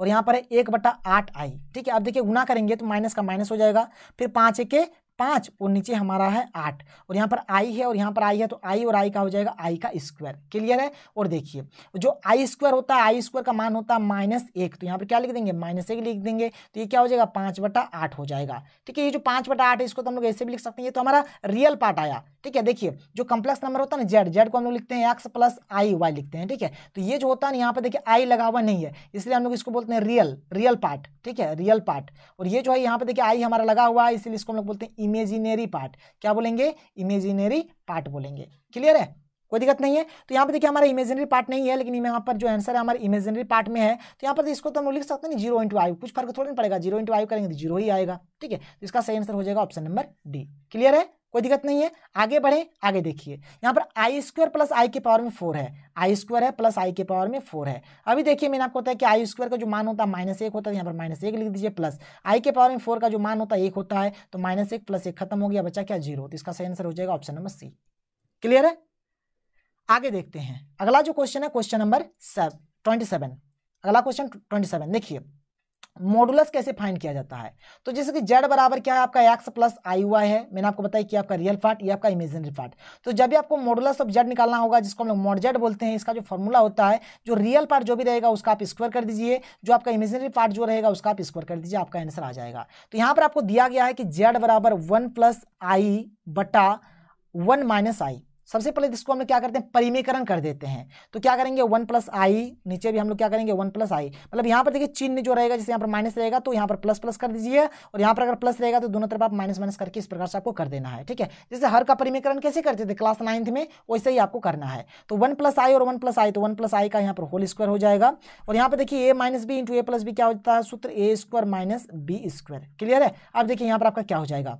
और यहाँ पर है एक बटा आठ आई ठीक है अब देखिए गुना करेंगे तो माइनस का माइनस हो जाएगा फिर पाँच एक पाँच और नीचे हमारा है आठ और यहाँ पर आई है और यहाँ पर आई है तो आई और आई का हो जाएगा आई का स्क्वायर क्लियर है और देखिए जो आई स्क्वायर होता है आई स्क्वायर का मान होता है माइनस एक तो यहाँ पर क्या लिख देंगे माइनस एक लिख देंगे तो ये क्या हो जाएगा पाँच बटा आठ हो जाएगा ठीक है ये जो पाँच बटा आठ है इसको तो हम लोग ऐसे भी लिख सकते हैं ये तो हमारा रियल पार्ट आया ठीक है देखिए जो कम्प्लेक्स नंबर होता है ना जेड जेड को हम लोग लिखते हैं एक्स प्लस आई वाई लिखते हैं ठीक है तो ये जो होता है ना यहाँ पर देखिए आई लगा हुआ नहीं है इसलिए हम लोग इसको बोलते हैं रियल रियल पार्ट ठीक है रियल पार्ट और ये जो है यहाँ पर देखिए आई हमारा लगा हुआ है इसलिए इसको हम लोग बोलते हैं इमेजिनेरी पार्ट क्या बोलेंगे इमेजिनेरी पार्ट बोलेंगे क्लियर है कोई दिक्कत नहीं है तो यहाँ पे देखिए हमारा इमेजिनरी पार्ट नहीं है लेकिन यहाँ पर जो आंसर है हमारे इमेजिनरी पार्ट में है तो यहाँ पर तो इसको तो हम लिख सकते हैं जीरो इंटू आयु कुछ फर्क थोड़ा नहीं पड़ेगा जीरो इंटू आयु करेंगे तो जीरो ही आएगा ठीक है तो इसका सही आंसर हो जाएगा ऑप्शन नंबर डी क्लियर है कोई दिक्कत नहीं है आगे बढ़े आगे देखिए यहाँ पर आई स्क्वायर प्लस आई के पावर में फोर है आई स्क्वायर है प्लस आई के पावर में फोर है अभी देखिए मैंने आपको बताया कि आई स्क्वायर का जो मान होता है माइनस एक होता है यहाँ पर माइनस एक लिख दीजिए प्लस आई के पावर में फोर का जो मान होता है एक होता है तो माइनस एक प्लस एक खत्म हो गया बच्चा क्या जीरो तो इसका सही आंसर हो जाएगा ऑप्शन नंबर सी क्लियर है आगे देखते हैं अगला जो क्वेश्चन है क्वेश्चन नंबर ट्वेंटी सेवन अगला क्वेश्चन ट्वेंटी सेवन देखिए मॉडुलस कैसे फाइंड किया जाता है तो जैसे कि जेड बराबर क्या है आपका एक्स प्लस आई वाई है मैंने आपको बताया कि आपका रियल पार्ट या आपका इमेजिनरी पार्ट तो जब भी आपको मॉडुलस ऑफ जेड निकालना होगा जिसको हम लोग मॉड जेड बोलते हैं इसका जो फॉर्मूला होता है जो रियल पार्ट जो भी रहेगा उसका आप स्क्वायर कर दीजिए जो आपका इमेजिनरी पार्ट जो रहेगा उसका आप स्क्वायर कर दीजिए आपका आंसर आ जाएगा तो यहाँ पर आपको दिया गया है कि जेड बराबर वन प्लस आई बटा वन माइनस आई सबसे पहले इसको हम लोग क्या करते हैं परिमीकरण कर देते हैं तो क्या करेंगे वन प्लस आई नीचे भी हम लोग क्या करेंगे वन प्लस आई मतलब यहाँ पर देखिए चिन्ह जो रहेगा जैसे यहाँ पर माइनस रहेगा तो यहाँ पर प्लस प्लस कर दीजिए और यहाँ पर अगर प्लस रहेगा तो दोनों तरफ आप माइनस माइनस करके इस प्रकार से आपको कर देना है ठीक है जैसे हर का परिमीकरण कैसे करते थे क्लास नाइन्थ में वैसे ही आपको करना है तो वन प्लस आई और वन प्लस आई तो वन प्लस आई का यहाँ पर होल स्क्वायर हो जाएगा और यहाँ पर देखिए A minus B into A plus B क्या हो जाता है सूत्र A square minus B square clear है अब देखिए यहाँ पर आपका क्या हो जाएगा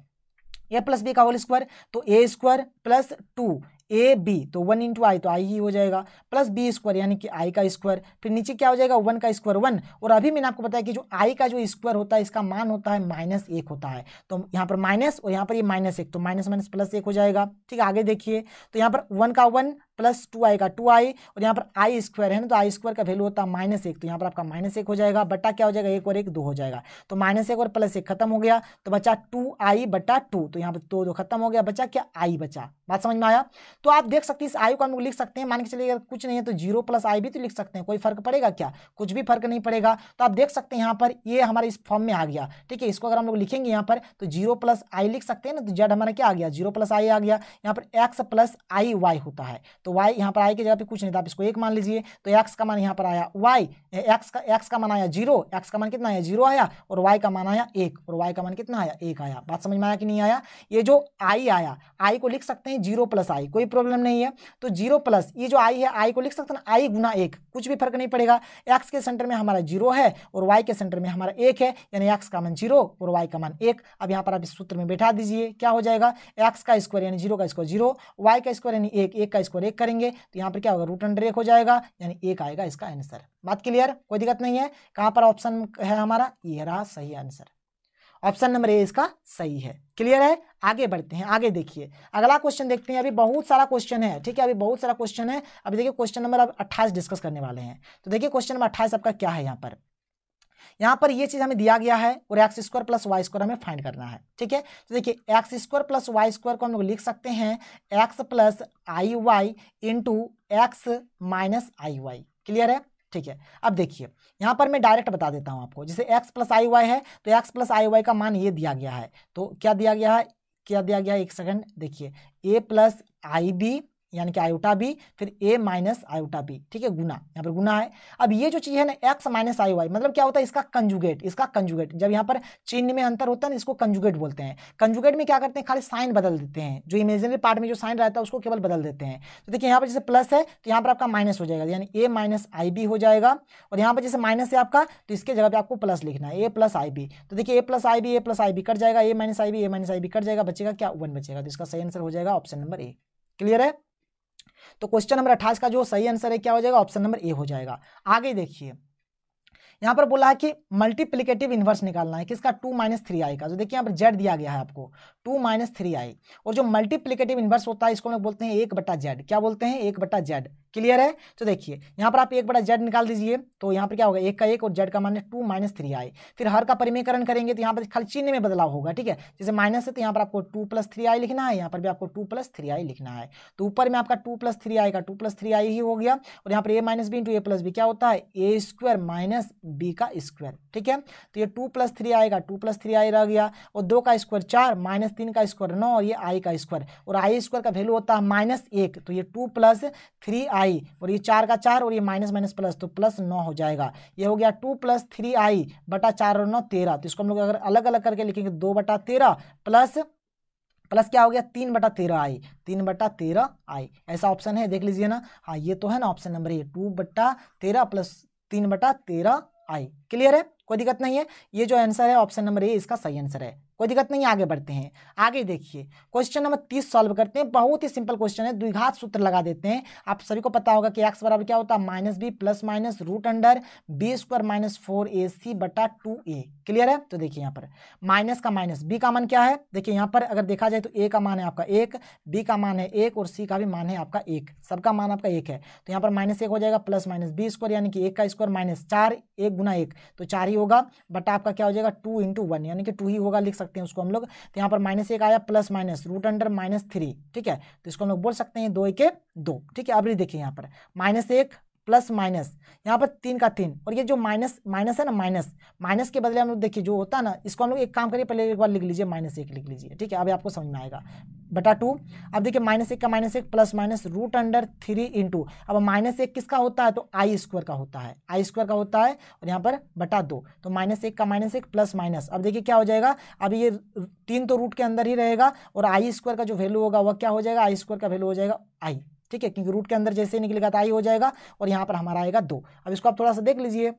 ए प्लस बी का होल स्क्वायर तो A square plus two A B तो वन इंटू आई तो आई ही हो जाएगा प्लस बी स्क्वायर यानी कि आई का स्क्वायर फिर नीचे क्या हो जाएगा वन का स्क्वायर वन और अभी मैंने आपको बताया कि जो आई का जो स्क्वायर होता है इसका मान होता है माइनस एक होता है तो यहाँ पर माइनस और यहाँ पर ये माइनस एक तो माइनस माइनस प्लस एक हो जाएगा ठीक है आगे देखिए तो यहाँ पर वन का वन प्लस टू आई का टू आई और यहाँ पर आई स्क्वायर है ना तो आई स्क्वायर का वैल्यू होता है माइनस एक तो यहाँ पर आपका माइनस एक हो जाएगा बटा क्या हो जाएगा एक और एक दो हो जाएगा तो माइनस एक और प्लस एक खत्म हो गया तो बचा टू आई बटा टू तो यहाँ पर दो दो खत्म हो गया बचा क्या आई बचा बात समझ में आया तो आप देख सकते हैं इस आई को हम लोग लिख सकते हैं मान के चलिए अगर कुछ नहीं है तो जीरो प्लस आई भी तो लिख सकते हैं कोई फर्क पड़ेगा क्या कुछ भी फर्क नहीं पड़ेगा तो आप देख सकते हैं यहाँ पर ये हमारे इस फॉर्म में आ गया ठीक है इसको अगर हम लोग लिखेंगे यहाँ पर तो जीरो प्लस आई लिख सकते हैं ना तो जेड हमारा क्या आ गया जीरो प्लस आई आ गया यहाँ पर एक्स प्लस आई वाई होता है तो वाई यहाँ पर आई की जगह पे कुछ नहीं था आप इसको एक मान लीजिए तो एक्स का मान यहाँ पर आया वाई एक्स का एक्स का मान आया जीरो एक्स का मान कितना आया जीरो आया और वाई का मान आया एक और वाई का मान कितना आया एक आया बात समझ में आया कि नहीं आया ये जो आई आया आई को लिख सकते हैं जीरो प्लस आई कोई प्रॉब्लम नहीं है तो जीरो प्लस ये जो आई है आई को लिख सकते हैं आई गुना एक कुछ भी फर्क नहीं पड़ेगा एक्स के सेंटर में हमारा जीरो है और वाई के सेंटर में हमारा एक है यानी एक्स का मान जीरो और वाई का मान एक अब यहाँ पर आप इस सूत्र में बैठा दीजिए क्या हो जाएगा एक्स का स्क्वायर यानी जीरो का स्क्वायर जीरो वाई का स्क्वायर यानी एक एक का स्क्वायर एक ब्रेक करेंगे तो यहाँ पर क्या होगा रूट अंडर एक हो जाएगा यानी एक आएगा इसका आंसर बात क्लियर कोई दिक्कत नहीं है कहाँ पर ऑप्शन है हमारा ये रहा सही आंसर ऑप्शन नंबर ए इसका सही है क्लियर है आगे बढ़ते हैं आगे देखिए अगला क्वेश्चन देखते हैं अभी बहुत सारा क्वेश्चन है ठीक है अभी बहुत सारा क्वेश्चन है अभी देखिए क्वेश्चन नंबर अब अट्ठाईस डिस्कस करने वाले हैं तो देखिए क्वेश्चन नंबर अट्ठाईस आपका क्या है यहाँ पर यहाँ पर ये चीज़ हमें दिया गया है और X square plus Y square हमें फाइंड करना है ठीक है तो देखिए X square plus Y square को हम लोग लिख सकते हैं X plus I Y into X minus I Y clear है ठीक है अब देखिए यहाँ पर मैं डायरेक्ट बता देता हूँ आपको जैसे एक्स प्लस आई वाई है तो एक्स प्लस आई वाई का मान ये दिया गया है तो क्या दिया गया है क्या दिया गया है एक सेकंड देखिए ए प्लस आई बी यानी कि आयोटा बी फिर ए माइनस आयोटा बी ठीक है गुना यहाँ पर गुना है अब ये जो चीज़ है ना एक्स माइनस आई वाई मतलब क्या होता है इसका कंजुगेट इसका कंजुगेट जब यहाँ पर चिन्ह में अंतर होता है ना इसको कंजुगेट बोलते हैं कंजुगेट में क्या करते हैं खाली साइन बदल देते हैं जो इमेजनरी पार्ट में जो साइन रहता है उसको केवल बदल देते हैं तो देखिए यहाँ पर जैसे प्लस है तो यहाँ पर आपका माइनस हो जाएगा तो यानी ए माइनस आई बी हो जाएगा और यहाँ पर जैसे माइनस है आपका तो इसके जगह पर आपको प्लस लिखना है ए प्लस आई बी तो देखिए A plus I B A plus I B cut जाएगा A minus I B A minus I B cut जाएगा बचेगा क्या वन बचेगा तो इसका सही आंसर हो जाएगा ऑप्शन नंबर ए क्लियर है तो क्वेश्चन नंबर अट्ठाईस का जो सही आंसर है क्या हो जाएगा ऑप्शन नंबर ए हो जाएगा आगे देखिए यहाँ पर बोला है कि मल्टीप्लीकेटिव इन्वर्स निकालना है किसका टू माइनस थ्री आई का जो देखिए यहाँ पर जेड दिया गया है आपको टू माइनस थ्री आई और जो मल्टीप्लीकेटिव इन्वर्स होता है इसको हम बोलते हैं एक बटा जेड क्या बोलते हैं एक बटा जेड क्लियर है तो देखिए यहाँ पर आप एक बड़ा जेड निकाल दीजिए तो यहाँ पर क्या होगा एक का एक और जेड का माइनस टू माइनस थ्री आए फिर हर का परिमेयकरण करेंगे तो यहाँ पर खाली चिन्ह में बदलाव होगा ठीक है जैसे माइनस है तो यहाँ पर आपको टू प्लस थ्री आई लिखना है यहाँ पर भी आपको टू प्लस थ्री आई लिखना है तो ऊपर में आपका टू प्लस थ्री आई का टू प्लस थ्री आई ही हो गया और यहाँ पर A minus B into A plus B क्या होता है ए स्क्वायर माइनस बी का स्क्वायर ठीक है तो ये टू प्लस थ्री आई का टू प्लस थ्री आई रह गया और दो का स्क्वायर चार माइनस तीन का स्क्वायर नौ और ये आई का स्क्वायर और आई स्क्वायर का वैल्यू होता है माइनस एक तो ये two plus three I I और ये चार का चार और ये माइनस माइनस प्लस तो प्लस नौ हो जाएगा ये हो गया टू प्लस थ्री आई बटा चार और नौ तेरह तो इसको हम लोग अगर अलग अलग करके लिखेंगे दो बटा तेरह प्लस प्लस क्या हो गया तीन बटा तेरह आई तीन बटा तेरह आई ऐसा ऑप्शन है देख लीजिए ना हाँ ये तो है ना ऑप्शन नंबर ये टू बटा तेरह प्लस तीन बटा तेरह आई क्लियर है कोई दिक्कत नहीं है ये जो आंसर है ऑप्शन नंबर ए इसका सही आंसर है कोई दिक्कत नहीं आगे बढ़ते हैं आगे देखिए क्वेश्चन नंबर तीस सॉल्व करते हैं बहुत ही सिंपल क्वेश्चन है द्विघात सूत्र लगा देते हैं आप सभी को पता होगा कि एक्स बराबर क्या होता है minus B plus minus root under B square minus four A C बटा टू ए क्लियर है तो देखिए यहाँ पर माइनस का माइनस बी का मान क्या है देखिए यहाँ पर अगर देखा जाए तो ए का मान है आपका एक बी का मान है एक और सी का भी मान है आपका एक सबका मान आपका एक है तो यहाँ पर माइनस एक हो जाएगा प्लस माइनस बी स्क्वायर यानी कि एक का स्क्वायर माइनस चार एक गुना एक तो चार ही होगा बटा आपका क्या हो जाएगा टू इंटू वन यानी कि टू ही होगा लिख सकते सकते हैं उसको हम लोग तो यहाँ पर माइनस एक आया plus minus root under minus three ठीक है तो इसको हम लोग बोल सकते हैं दो एक दो ठीक है अभी देखिए यहाँ पर माइनस एक प्लस माइनस यहाँ पर तीन का तीन और ये जो माइनस माइनस है ना माइनस माइनस के बदले हम लोग देखिए जो होता है ना इसको हम लोग एक काम करिए पहले एक बार लिख लीजिए माइनस एक लिख लीजिए ठीक है अभी आपको समझ में आएगा बटा टू अब देखिए माइनस एक का माइनस एक plus minus root under three into अब माइनस एक किसका होता है तो आई स्क्वायर का होता है आई स्क्वायर का होता है और यहाँ पर बटा दो तो माइनस एक का माइनस एक प्लस माइनस अब देखिए क्या हो जाएगा अब ये तीन तो रूट के अंदर ही रहेगा और आई स्क्वायर का जो वैल्यू होगा वह क्या हो जाएगा आई स्क्वायर का वैल्यू हो जाएगा आई ठीक है क्योंकि रूट के अंदर जैसे निकलेगा तो आई हो जाएगा और यहाँ पर हमारा आएगा दो अब इसको आप थोड़ा सा देख लीजिए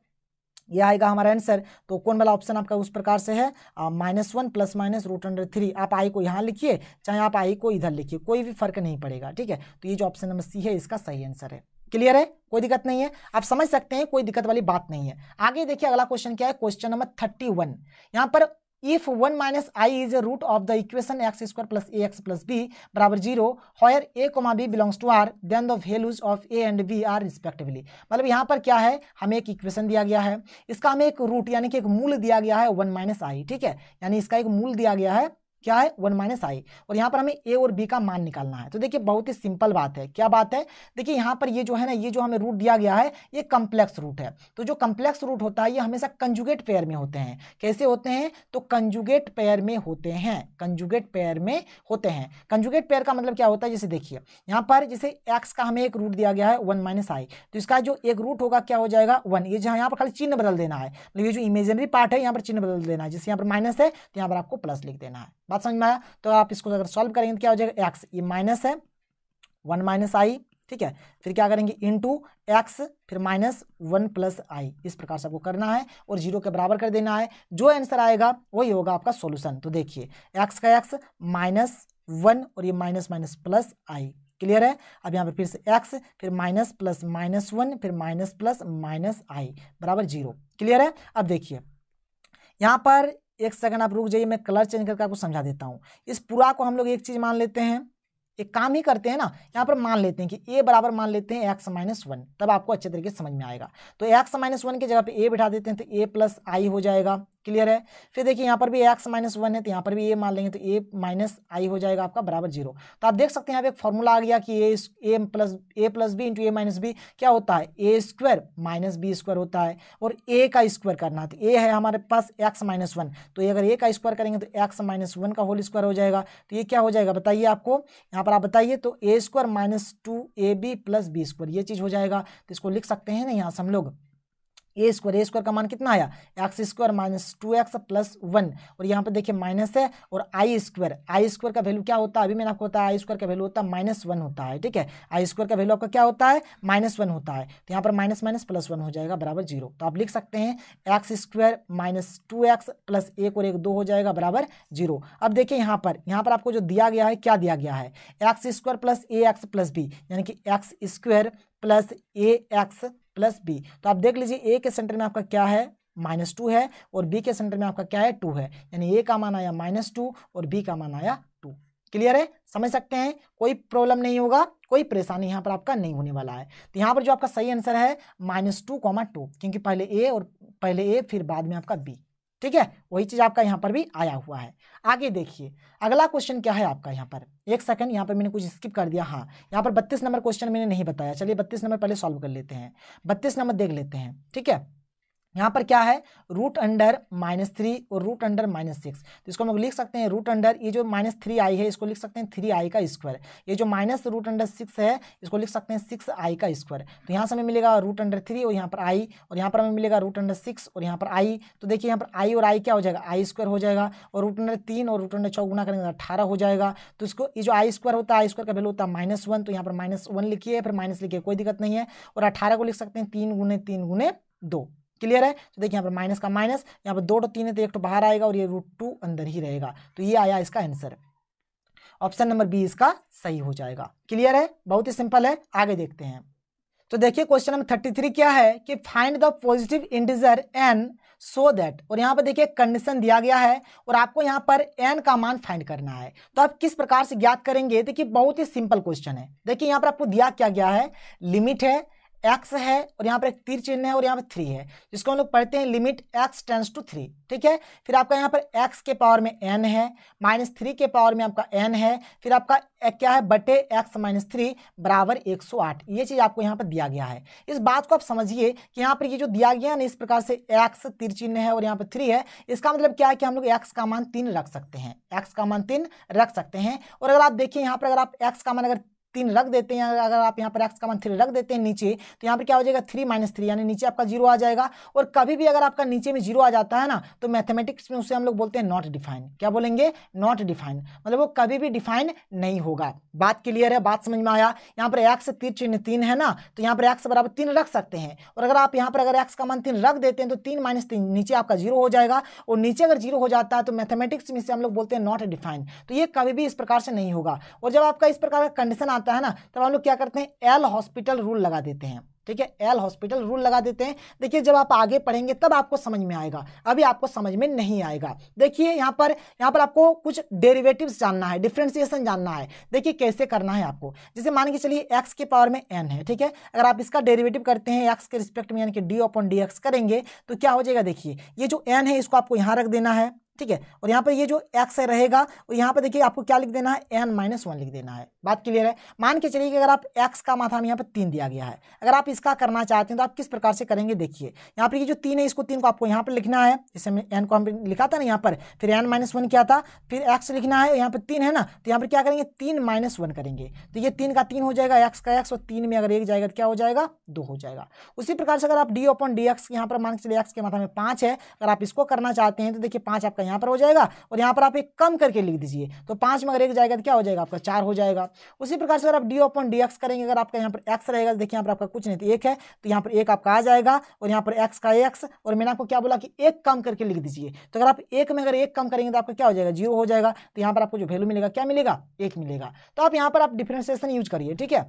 यह आएगा हमारा आंसर तो कौन वाला ऑप्शन आपका उस प्रकार से है minus one plus minus root under three आप आई को यहाँ लिखिए चाहे आप आई को इधर लिखिए कोई भी फर्क नहीं पड़ेगा ठीक है तो ये जो ऑप्शन नंबर सी है इसका सही आंसर है क्लियर है कोई दिक्कत नहीं है आप समझ सकते हैं कोई दिक्कत वाली बात नहीं है आगे देखिए अगला क्वेश्चन क्या है क्वेश्चन नंबर थर्टी वन यहाँ पर if 1 minus i is a root of the equation x square plus ax plus b बराबर zero where a comma b belongs to r then the values of a and b are respectively मतलब यहाँ पर क्या है हमें एक इक्वेशन दिया गया है इसका हमें एक रूट यानी कि एक मूल दिया गया है वन माइनस आई ठीक है यानी इसका एक मूल दिया गया है क्या है वन माइनस आई और यहाँ पर हमें ए और बी का मान निकालना है तो देखिए बहुत ही सिंपल बात है क्या बात है देखिए यहाँ पर ये जो है ना ये जो हमें रूट दिया गया है ये कम्प्लेक्स रूट है तो जो कम्प्लेक्स रूट होता है ये हमेशा कंजुगेट पेयर में होते हैं कैसे होते हैं तो कंजुगेट पेयर में होते हैं कंजुगेट पेयर में होते हैं कंजुगेट पेयर का मतलब क्या होता है जैसे देखिए यहाँ पर जैसे एक्स का हमें एक रूट दिया गया है वन माइनस आई तो इसका जो एक रूट होगा क्या हो जाएगा वन ये जहाँ यहाँ पर खाली चिन्ह बदल देना है मतलब ये जो इमेजनरी पार्ट है यहाँ पर चिन्ह बदल देना है जैसे यहाँ पर माइनस है तो यहाँ पर आपको प्लस लिख देना है बात समझ में आया तो आप इसको अगर सॉल्व करेंगे तो क्या हो जाएगा एक्स ये माइनस है वन माइनस आई ठीक है फिर क्या करेंगे इन टू एक्स फिर माइनस वन प्लस आई इस प्रकार से आपको करना है और जीरो के बराबर कर देना है जो आंसर आएगा वही होगा आपका सोल्यूशन तो देखिए एक्स का एक्स माइनस वन और ये minus minus plus I clear है अब यहाँ पर फिर से एक्स फिर माइनस प्लस माइनस वन फिर माइनस प्लस माइनस आई बराबर जीरो क्लियर है अब देखिए यहाँ पर एक सेकंड आप रुक जाइए मैं कलर चेंज करके आपको समझा देता हूँ इस पूरा को हम लोग एक चीज़ मान लेते हैं एक काम ही करते हैं ना यहाँ पर मान लेते हैं कि ए बराबर मान लेते हैं एक्स माइनस वन तब आपको अच्छे तरीके से समझ में आएगा तो एक्स माइनस वन की जगह पे ए बिठा देते हैं तो ए प्लस आई हो जाएगा क्लियर है फिर देखिए यहाँ पर भी एक्स माइनस वन है तो यहाँ पर भी ए मान लेंगे तो ए माइनस आई हो जाएगा आपका बराबर जीरो तो आप देख सकते हैं यहाँ पे एक फॉर्मूला आ गया कि A A plus A plus B into A minus B क्या होता है A square minus B square होता है और ए का स्क्वायर करना है तो ए है हमारे पास एक्स माइनस वन तो ये अगर ए का स्क्वायर करेंगे तो एक्स माइनस वन का होल स्क्वायर हो जाएगा तो ये क्या हो जाएगा बताइए आपको यहाँ पर आप बताइए तो A square minus two A B plus B square ये चीज़ हो जाएगा तो इसको लिख सकते हैं ना यहाँ से हम लोग ए स्क्वायर ए स्क्वायर का मान कितना आया X square minus two X plus one और यहाँ पर देखिए माइनस है और आई स्क्वायर आई स्क्वायर का वैल्यू क्या होता है अभी मैंने आपको बताया आई स्क्वायर का वैल्यू होता है माइनस वन होता है ठीक है आई स्क्वायर का वैल्यू आपका क्या होता है माइनस वन होता है तो यहाँ पर माइनस माइनस प्लस वन हो जाएगा बराबर जीरो तो आप लिख सकते हैं X square minus two X plus एक और एक दो हो जाएगा बराबर जीरो अब देखिए यहाँ पर यहाँ पर आपको जो दिया गया है क्या दिया गया है X square plus A X plus B यानी कि X square plus A X plus B तो आप देख लीजिए ए के सेंटर में आपका क्या है माइनस टू है और बी के सेंटर में आपका क्या है टू है यानी ए का मान आया माइनस टू और बी का मान आया टू क्लियर है समझ सकते हैं कोई प्रॉब्लम नहीं होगा कोई परेशानी यहाँ पर आपका नहीं होने वाला है तो यहाँ पर जो आपका सही आंसर है माइनस टू कॉमा टू क्योंकि पहले ए और पहले ए फिर बाद में आपका बी ठीक है वही चीज़ आपका यहाँ पर भी आया हुआ है आगे देखिए अगला क्वेश्चन क्या है आपका यहाँ पर एक सेकंड यहाँ पर मैंने कुछ स्किप कर दिया हाँ यहाँ पर बत्तीस नंबर क्वेश्चन मैंने नहीं बताया चलिए बत्तीस नंबर पहले सॉल्व कर लेते हैं बत्तीस नंबर देख लेते हैं ठीक है यहाँ पर क्या है रूट अंडर माइनस थ्री और रूट अंडर माइनस सिक्स तो इसको हम लोग लिख सकते हैं रूट अंडर ये जो माइनस थ्री आई है इसको लिख सकते हैं थ्री आई का स्क्वायर ये जो माइनस रूट अंडर सिक्स है इसको लिख सकते हैं सिक्स आई का स्क्वायर तो यहाँ से हमें मिलेगा रूट अंडर थ्री और यहाँ पर आई और यहाँ पर हमें मिलेगा रूट अंडर सिक्स और यहाँ पर आई तो देखिए यहाँ पर आई और आई क्या हो जाएगा आई स्क्वायर हो जाएगा और रूट अंडर तीन और रूट अंडर चौक गुना करेंगे तो अठारह हो जाएगा तो इसको ये जो आई स्क्वायर होता है आई स्क्वायर का वैल्यू होता है माइनस वन तो यहाँ पर माइनस वन लिखिए फिर माइनस लिखिए कोई दिक्कत नहीं है और अठारह को लिख सकते हैं तीन गुने तीन गुने दो क्लियर है तो देखिए यहाँ पर माइनस का माइनस यहाँ पर दो टो तो तीन है तो एक टो तो बाहर आएगा और ये रूट टू अंदर ही रहेगा तो ये आया इसका आंसर ऑप्शन नंबर बी इसका सही हो जाएगा क्लियर है बहुत ही सिंपल है आगे देखते हैं तो देखिए क्वेश्चन नंबर थर्टी थ्री क्या है कि find the positive integer N so that और यहाँ पर देखिए कंडीशन दिया गया है और आपको यहाँ पर एन का मान फाइंड करना है तो आप किस प्रकार से ज्ञात करेंगे देखिए बहुत ही सिंपल क्वेश्चन है देखिए यहाँ पर आपको दिया क्या गया है लिमिट है एक्स है और यहाँ पर एक तीर चिन्ह है और यहाँ पर थ्री है जिसको हम लोग पढ़ते हैं limit x tends to three ठीक है फिर आपका यहाँ पर एक्स के पावर में एन है माइनस थ्री के पावर में आपका एन है फिर आपका क्या है बटे एक्स माइनस थ्री बराबर एक सौ आठ ये चीज़ आपको यहाँ पर दिया गया है इस बात को आप समझिए कि यहाँ पर ये जो दिया गया है ना इस प्रकार से एक्स तीर चिन्ह है और यहाँ पर थ्री है इसका मतलब क्या है कि हम लोग एक्स का मान तीन रख सकते हैं एक्स का मान तीन रख सकते हैं और अगर आप देखिए यहाँ पर अगर आप एक्स का मान अगर तीन रख देते हैं अगर आप यहाँ पर एक्स का मान थ्री रख देते हैं नीचे तो यहाँ पर क्या हो जाएगा थ्री माइनस थ्री यानी नीचे आपका जीरो आ जाएगा और कभी भी अगर आपका नीचे में जीरो आ जाता है ना तो मैथमेटिक्स में उसे हम लोग बोलते हैं नॉट डिफाइन क्या बोलेंगे नॉट डिफाइन मतलब वो कभी भी डिफाइन नहीं होगा बात क्लियर है बात समझ में आया यहाँ पर एक्स तीर चिन्ह तीन है ना तो यहाँ पर एक्स बराबर तीन रख सकते हैं और अगर आप यहाँ पर अगर एक्स का मान तीन रख देते हैं तो तीन माइनस तीन नीचे आपका जीरो हो जाएगा और नीचे अगर जीरो हो जाता है तो मैथमेटिक्स में से हम लोग बोलते हैं नॉट डिफाइन तो ये कभी भी इस प्रकार से नहीं होगा और जब आपका इस प्रकार का कंडीशन आता आता है ना तब हम लोग क्या करते हैं एल हॉस्पिटल रूल लगा देते हैं ठीक है एल हॉस्पिटल रूल लगा देते हैं देखिए जब आप आगे पढ़ेंगे तब आपको समझ में आएगा अभी आपको समझ में नहीं आएगा देखिए यहाँ पर यहाँ पर आपको कुछ डेरिवेटिव्स जानना है डिफ्रेंसिएशन जानना है देखिए कैसे करना है आपको जैसे मान के चलिए एक्स के पावर में एन है ठीक है अगर आप इसका डेरिवेटिव करते हैं एक्स के रिस्पेक्ट में यानी कि डी ओपन डी करेंगे तो क्या हो जाएगा देखिए ये जो एन है इसको आपको यहाँ रख देना है ठीक है और यहाँ पर ये जो एक्स है रहेगा और यहाँ पर देखिए आपको क्या लिख देना है एन माइनस वन लिख देना है बात क्लियर है मान के चलिए कि अगर आप एक्स का माथा में यहाँ पर तीन दिया गया है अगर आप इसका करना चाहते हैं तो आप किस प्रकार से करेंगे देखिए यहाँ पर ये जो तीन है इसको तीन को आपको यहाँ पर लिखना है जैसे एन को हम लिखा था ना यहाँ पर फिर एन माइनस वन क्या था फिर एक्स लिखना है यहाँ पर तीन है ना तो यहाँ पर क्या करेंगे तीन माइनस वन करेंगे तो ये तीन का तीन हो जाएगा एक्स का एक्स और तीन में अगर एक जाएगा तो क्या हो जाएगा दो हो जाएगा उसी प्रकार से अगर आप डी ओपन डी एक्स यहाँ पर मान के चलिए एक्स के माथा में पाँच है अगर आप इसको करना चाहते हैं तो देखिए पाँच आपका यहाँ पर हो जाएगा और यहाँ पर आप एक कम करके लिख दीजिए तो पाँच में अगर एक जाएगा तो क्या हो जाएगा आपका चार हो जाएगा उसी प्रकार से अगर आप डी ओपन डी एक्स करेंगे अगर आपका यहाँ पर एक्स रहेगा तो देखिए यहाँ पर आपका कुछ नहीं तो एक है तो यहाँ पर एक आपका आ जाएगा और यहाँ पर एक्स का एक्स और मैंने आपको क्या बोला कि एक कम करके लिख दीजिए तो अगर आप एक में अगर एक कम करेंगे तो आपका क्या हो जाएगा जीरो हो जाएगा तो यहाँ पर आपको जो वैल्यू मिलेगा क्या मिलेगा एक मिलेगा तो आप यहाँ पर आप डिफ्रेंसिएशन यूज करिए ठीक है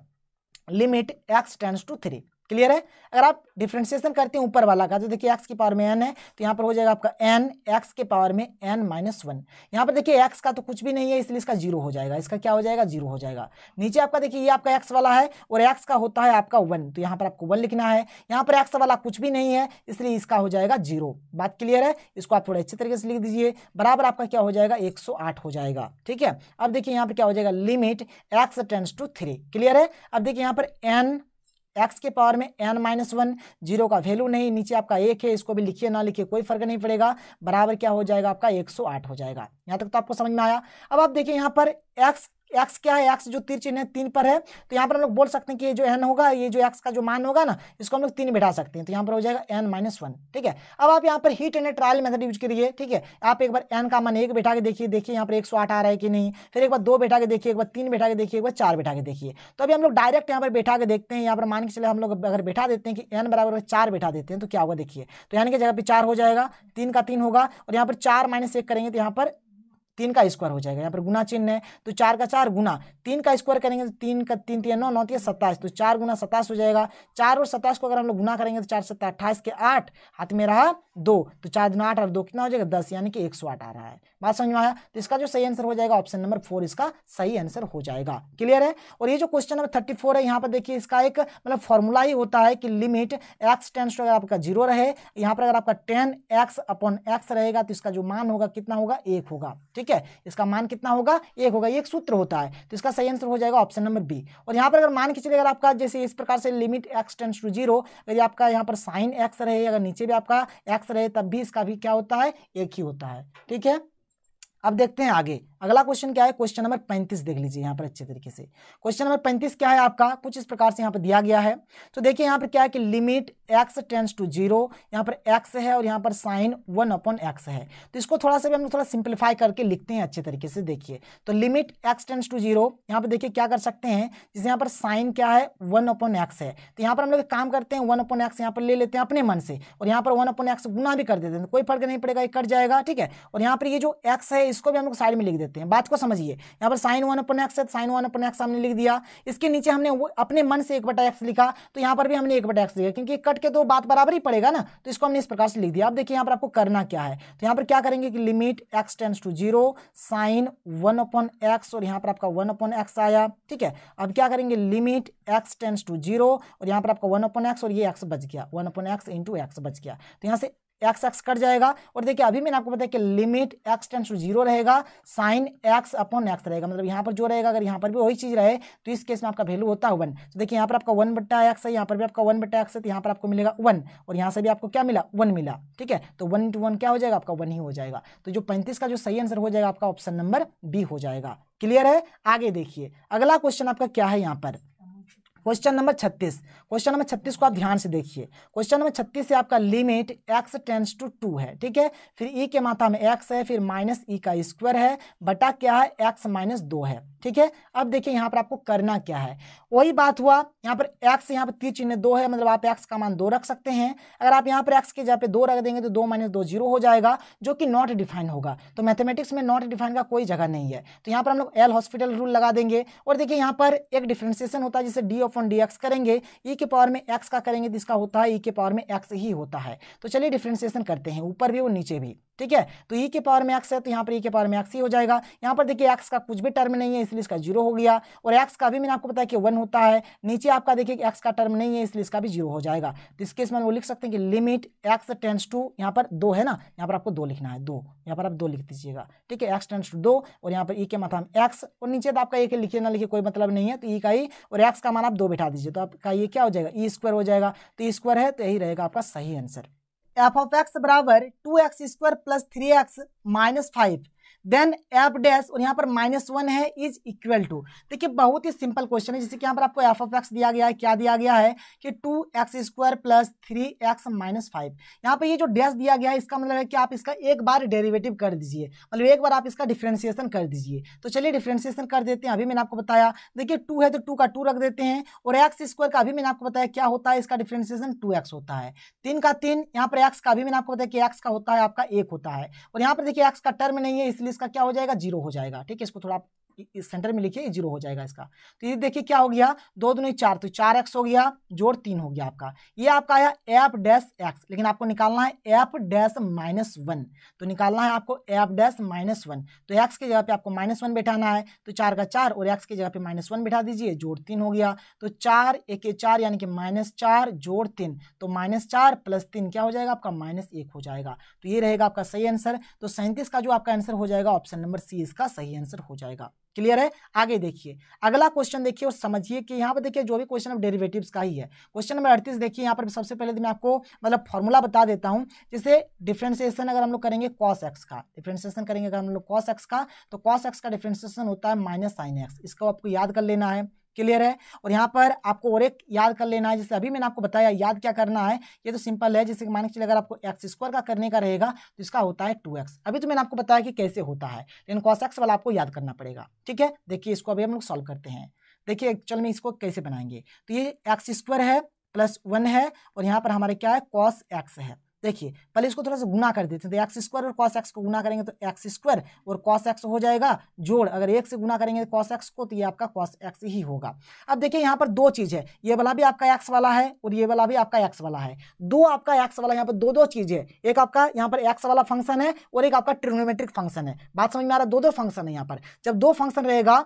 limit x tends to three clear है अगर आप डिफ्रेंशिएशन करते हैं ऊपर वाला का तो देखिए एक्स की पावर में एन है तो यहाँ पर हो जाएगा आपका एन एक्स के पावर में एन माइनस वन यहाँ पर देखिए एक्स का तो कुछ भी नहीं है इसलिए इसका जीरो हो जाएगा इसका क्या हो जाएगा जीरो हो जाएगा नीचे आपका देखिए ये आपका एक्स वाला है और एक्स का होता है आपका वन तो यहाँ पर आपको वन लिखना है यहाँ पर एक्स वाला कुछ भी नहीं है इसलिए इसका हो जाएगा जीरो बात क्लियर है इसको आप थोड़ा अच्छे तरीके से लिख दीजिए बराबर आपका क्या हो जाएगा एक हो जाएगा ठीक है अब देखिए यहाँ पर क्या हो जाएगा limit x tends to three clear है अब देखिए यहाँ पर एन एक्स के पावर में एन माइनस वन जीरो का वैल्यू नहीं नीचे आपका एक है इसको भी लिखिए ना लिखिए कोई फर्क नहीं पड़ेगा बराबर क्या हो जाएगा आपका एक सौ आठ हो जाएगा यहाँ तक तो आपको समझ में आया अब आप देखिए यहाँ पर एक्स एक्स क्या है एक्स जो तीर चिन्ह है तीन पर है तो यहाँ पर हम लोग बोल सकते हैं कि ये जो एन होगा ये जो एक्स का जो मान होगा ना इसको हम लोग तीन बैठा सकते हैं तो यहाँ पर हो जाएगा एन माइनस वन ठीक है अब आप यहाँ पर hit and trial method use करिए ठीक है आप एक बार एन का मान एक बैठा के देखिए देखिए यहाँ पर एक आ रहा है कि नहीं फिर एक बार दो बैठा के देखिए एक बार तीन बैठा के देखिए एक बार चार बैठा के देखिए तो अभी हम लोग डायरेक्ट यहाँ पर बैठा के देखते हैं यहाँ पर मान के चले हम लोग अगर बैठा देते हैं कि एन बराबर चार बैठा देते हैं तो क्या होगा देखिए तो एन की जगह पर चार हो जाएगा तीन का तीन होगा और यहाँ पर चार माइनस एक करेंगे तो यहाँ पर तीन का स्क्वायर हो जाएगा यहाँ पर गुना चिन्ह है तो चार का चार गुना तीन का स्क्वायर करेंगे तो तीन का तीन तीन नौ नौ तीन सत्ताईस तो चार गुना सत्ताईस हो जाएगा चार और सत्ताईस को अगर हम लोग गुना करेंगे तो चार सत्ता अट्ठाईस के आठ हाथ में रहा दो तो चार दुना आठ और दो कितना हो जाएगा दस यानी कि एक सौ आठ आ रहा है बात समझ में आया तो इसका जो सही आंसर हो जाएगा ऑप्शन नंबर फोर इसका सही आंसर हो जाएगा क्लियर है और ये जो क्वेश्चन नंबर थर्टी फोर है यहाँ पर देखिए इसका एक मतलब फॉर्मूला ही होता है कि लिमिट एक्स टेंस टू अगर आपका जीरो रहे यहाँ पर अगर आपका टेन एक्स अपॉन एक्स रहेगा तो इसका जो मान होगा कितना होगा एक होगा ठीक ठीक है इसका मान कितना होगा एक होगा एक सूत्र होता है तो इसका सही आंसर हो जाएगा ऑप्शन नंबर बी और यहाँ पर अगर मान के अगर आपका जैसे इस प्रकार से limit x tends to zero अगर आपका यहाँ पर साइन एक्स रहे अगर नीचे भी आपका एक्स रहे तब भी इसका भी क्या होता है एक ही होता है ठीक है अब देखते हैं आगे अगला क्वेश्चन क्या है क्वेश्चन नंबर पैंतीस देख लीजिए यहाँ पर अच्छे तरीके से क्वेश्चन नंबर पैंतीस क्या है आपका कुछ इस प्रकार से यहाँ पर दिया गया है तो देखिए यहाँ पर क्या है कि limit x tends to zero यहाँ पर एक्स है और यहाँ पर साइन वन अपॉन एक्स है तो इसको थोड़ा सा भी हम लोग थोड़ा सिंप्लीफाई करके लिखते हैं अच्छे तरीके से देखिए तो limit x tends to zero यहाँ पर देखिए क्या कर सकते हैं जैसे यहाँ पर साइन क्या है वन अपॉन एक्स है तो यहाँ पर हम लोग काम करते हैं वन अपॉन एक्स यहाँ पर ले लेते हैं अपने मन से और यहाँ पर वन अपॉन एक्स गुना भी कर देते हैं कोई फर्क नहीं पड़ेगा ये कट जाएगा ठीक है और यहाँ पर ये जो एक्स है इसको भी हम लोग साइड में लिख देते हैं देते हैं बात को समझिए यहाँ पर साइन वन अपन एक्स है साइन वन अपन एक्स हमने लिख दिया इसके नीचे हमने अपने मन से एक बटा एक्स लिखा तो यहाँ पर भी हमने एक बटा एक्स लिखा क्योंकि कट के तो बात बराबर ही पड़ेगा ना तो इसको हमने इस प्रकार से लिख दिया अब देखिए यहाँ पर आपको करना क्या है तो यहाँ पर क्या करेंगे कि limit x tends to zero sine one upon x और यहाँ पर आपका वन अपन एक्स आया ठीक है अब क्या करेंगे limit x tends to zero और यहाँ पर आपका वन अपन एक्स और ये एक्स बच गया one upon x into x बच गया तो यहाँ से एक्स एक्स कट जाएगा और देखिए अभी मैंने आपको बताया कि limit x tends to zero रहेगा साइन एक्स अपॉन एक्स रहेगा मतलब यहाँ पर जो रहेगा अगर यहाँ पर भी वही चीज़ रहे तो इस केस में आपका वैल्यू होता है वन तो देखिए यहाँ पर आपका वन बट्टा एक्स है यहाँ पर भी आपका वन बट्टा एक्स है तो यहाँ पर आपको मिलेगा वन और यहाँ से भी आपको क्या मिला वन मिला ठीक है तो वन टू वन क्या हो जाएगा आपका वन ही हो जाएगा तो जो पैंतीस का जो सही आंसर हो जाएगा आपका ऑप्शन नंबर बी हो जाएगा क्लियर है आगे देखिए अगला क्वेश्चन आपका क्या है यहाँ पर क्वेश्चन नंबर छत्तीस क्वेश्चन नंबर छत्तीस को आप ध्यान से देखिए क्वेश्चन नंबर छत्तीस से आपका limit x tends to two है ठीक है फिर ई e के माथा में एक्स है फिर माइनस ई e का स्क्वायर है बटा क्या है एक्स माइनस दो है ठीक है अब देखिए यहाँ पर आपको करना क्या है वही बात हुआ यहाँ पर एक्स यहाँ पर तीन चिन्ह दो है मतलब आप एक्स का मान दो रख सकते हैं अगर आप यहाँ पर एक्स के जगह पे दो रख देंगे तो दो माइनस दो जीरो हो जाएगा जो कि नॉट डिफाइन होगा तो मैथमेटिक्स में नॉट डिफाइन का कोई जगह नहीं है तो यहाँ पर हम लोग एल हॉस्पिटल रूल लगा देंगे और देखिए यहाँ पर एक डिफ्रेंसिएशन होता है जिसे डी ऑफ अपॉन डी करेंगे ई e के पावर में एक्स का करेंगे तो इसका होता है ई e के पावर में एक्स ही होता है तो चलिए डिफ्रेंसिएशन करते हैं ऊपर भी और नीचे भी ठीक है तो ई e के पावर में एक्स है तो यहाँ पर ई e के पावर में एक्स ही हो जाएगा यहाँ पर देखिए एक्स का कुछ भी टर्म नहीं है इसलिए इसका जीरो हो गया और एक्स का भी मैंने आपको बताया कि वन होता है नीचे आपका देखिए एक्स का टर्म नहीं है इसलिए इसका भी जीरो हो जाएगा तो इसके इसमें वो लिख सकते हैं कि लिमिट एक्स टेंस टू यहाँ पर दो है ना यहाँ पर आपको दो लिखना है दो यहाँ पर आप दो लिख दीजिएगा ठीक है एक्स टेंस टू दो और यहाँ पर ई e के माथा में एक्स और नीचे तो आपका एक लिखिए ना लिखिए कोई मतलब नहीं है तो ई का ई और एक्स का मान आप दो बैठा दीजिए तो आपका ये क्या हो जाएगा ई स्क्वायर हो जाएगा तो ई स्क्वायर है तो यही रहेगा आपका सही आंसर एफ ऑफ एक्स बराबर two x square plus three x minus five then f dash और यहाँ पर माइनस वन है इज इक्वल टू देखिए बहुत ही सिंपल क्वेश्चन है जैसे कि यहाँ पर आपको एफ ऑफ एक्स दिया गया है क्या दिया गया है कि two x square plus three x minus five यहाँ पर ये जो डैश दिया गया है इसका मतलब है कि आप इसका एक बार डेरिवेटिव कर दीजिए मतलब एक बार आप इसका डिफ्रेंसिएशन कर दीजिए तो चलिए डिफ्रेंसिएशन कर देते हैं अभी मैंने आपको बताया देखिए टू है तो टू का टू रख देते हैं और एक्स स्क्वायर का अभी मैंने आपको बताया क्या होता है इसका डिफ्रेंसिएशन टू होता है तीन का तीन यहाँ पर एक्स का अभी मैंने आपको बताया कि एक्स का होता है आपका एक होता है और यहाँ पर देखिए एक्स का टर्म नहीं है इसलिए इसका क्या हो जाएगा जीरो हो जाएगा ठीक है इसको थोड़ा आप सेंटर में लिखिए जीरो हो जाएगा इसका तो ये देखिए क्या हो गया दो दुनी चार तो चार एक्स हो गया जोड़ तीन हो गया आपका ये आपका आया एफ डैश एक्स लेकिन आपको निकालना है एफ डैश माइनस वन तो निकालना है आपको एफ डैश माइनस वन तो एक्स की जगह पे आपको माइनस वन बैठाना है तो चार का चार और एक्स की जगह पे माइनस वन बैठा दीजिए जोड़ तीन हो गया तो चार एक चार यानी कि माइनस चार जोड़ तीन तो माइनस चार प्लस तीन क्या हो जाएगा आपका माइनस एक हो जाएगा तो ये रहेगा आपका सही आंसर तो सैंतीस का जो आपका आंसर हो जाएगा ऑप्शन नंबर सी इसका सही आंसर हो जाएगा क्लियर है आगे देखिए अगला क्वेश्चन देखिए और समझिए कि यहाँ पर देखिए जो भी क्वेश्चन अब का ही है क्वेश्चन नंबर अड़तीस देखिए यहाँ पर सबसे पहले तो मैं आपको मतलब फॉर्मूला बता देता हूँ जैसे डिफ्रेंसिएशन अगर हम लोग करेंगे कॉस एक्स का डिफ्रेंसिएशन करेंगे अगर हम लोग कॉस एक्स का तो कॉस एक्स का डिफ्रेंसिएशन होता है माइनस साइन एक्स इसको आपको याद कर लेना है क्लियर है और यहाँ पर आपको और एक याद कर लेना है जैसे अभी मैंने आपको बताया याद क्या करना है ये तो सिंपल है जैसे मान के चलिए अगर आपको एक्स स्क्वायर का करने का रहेगा तो इसका होता है टू एक्स अभी तो मैंने आपको बताया कि कैसे होता है लेकिन कॉस एक्स वाला आपको याद करना पड़ेगा ठीक है देखिए इसको अभी हम लोग सॉल्व करते हैं देखिए एक्चुअल में इसको कैसे बनाएंगे तो ये एक्स स्क्वायर है प्लस वन है और यहाँ पर हमारे क्या है कॉस एक्स है देखिए पहले इसको थोड़ा सा गुना कर देते तो एक्स स्क्वायर और कॉस एक्स को गुना करेंगे तो एक्स स्क्वायर और कॉस एक्स हो जाएगा जोड़ अगर एक से गुना करेंगे तो कॉस एक्स को तो ये आपका कॉस एक्स ही होगा अब देखिए यहाँ पर दो चीज़ है ये वाला भी आपका एक्स वाला है और ये वाला भी आपका एक्स वाला है दो आपका एक्स वाला यहाँ पर दो दो चीज़ है एक आपका यहाँ पर एक्स वाला फंक्शन है और एक आपका ट्रिग्नोमेट्रिक फंक्शन है बात समझ में आ रहा है दो दो फंक्शन है यहाँ पर जब दो फंक्शन रहेगा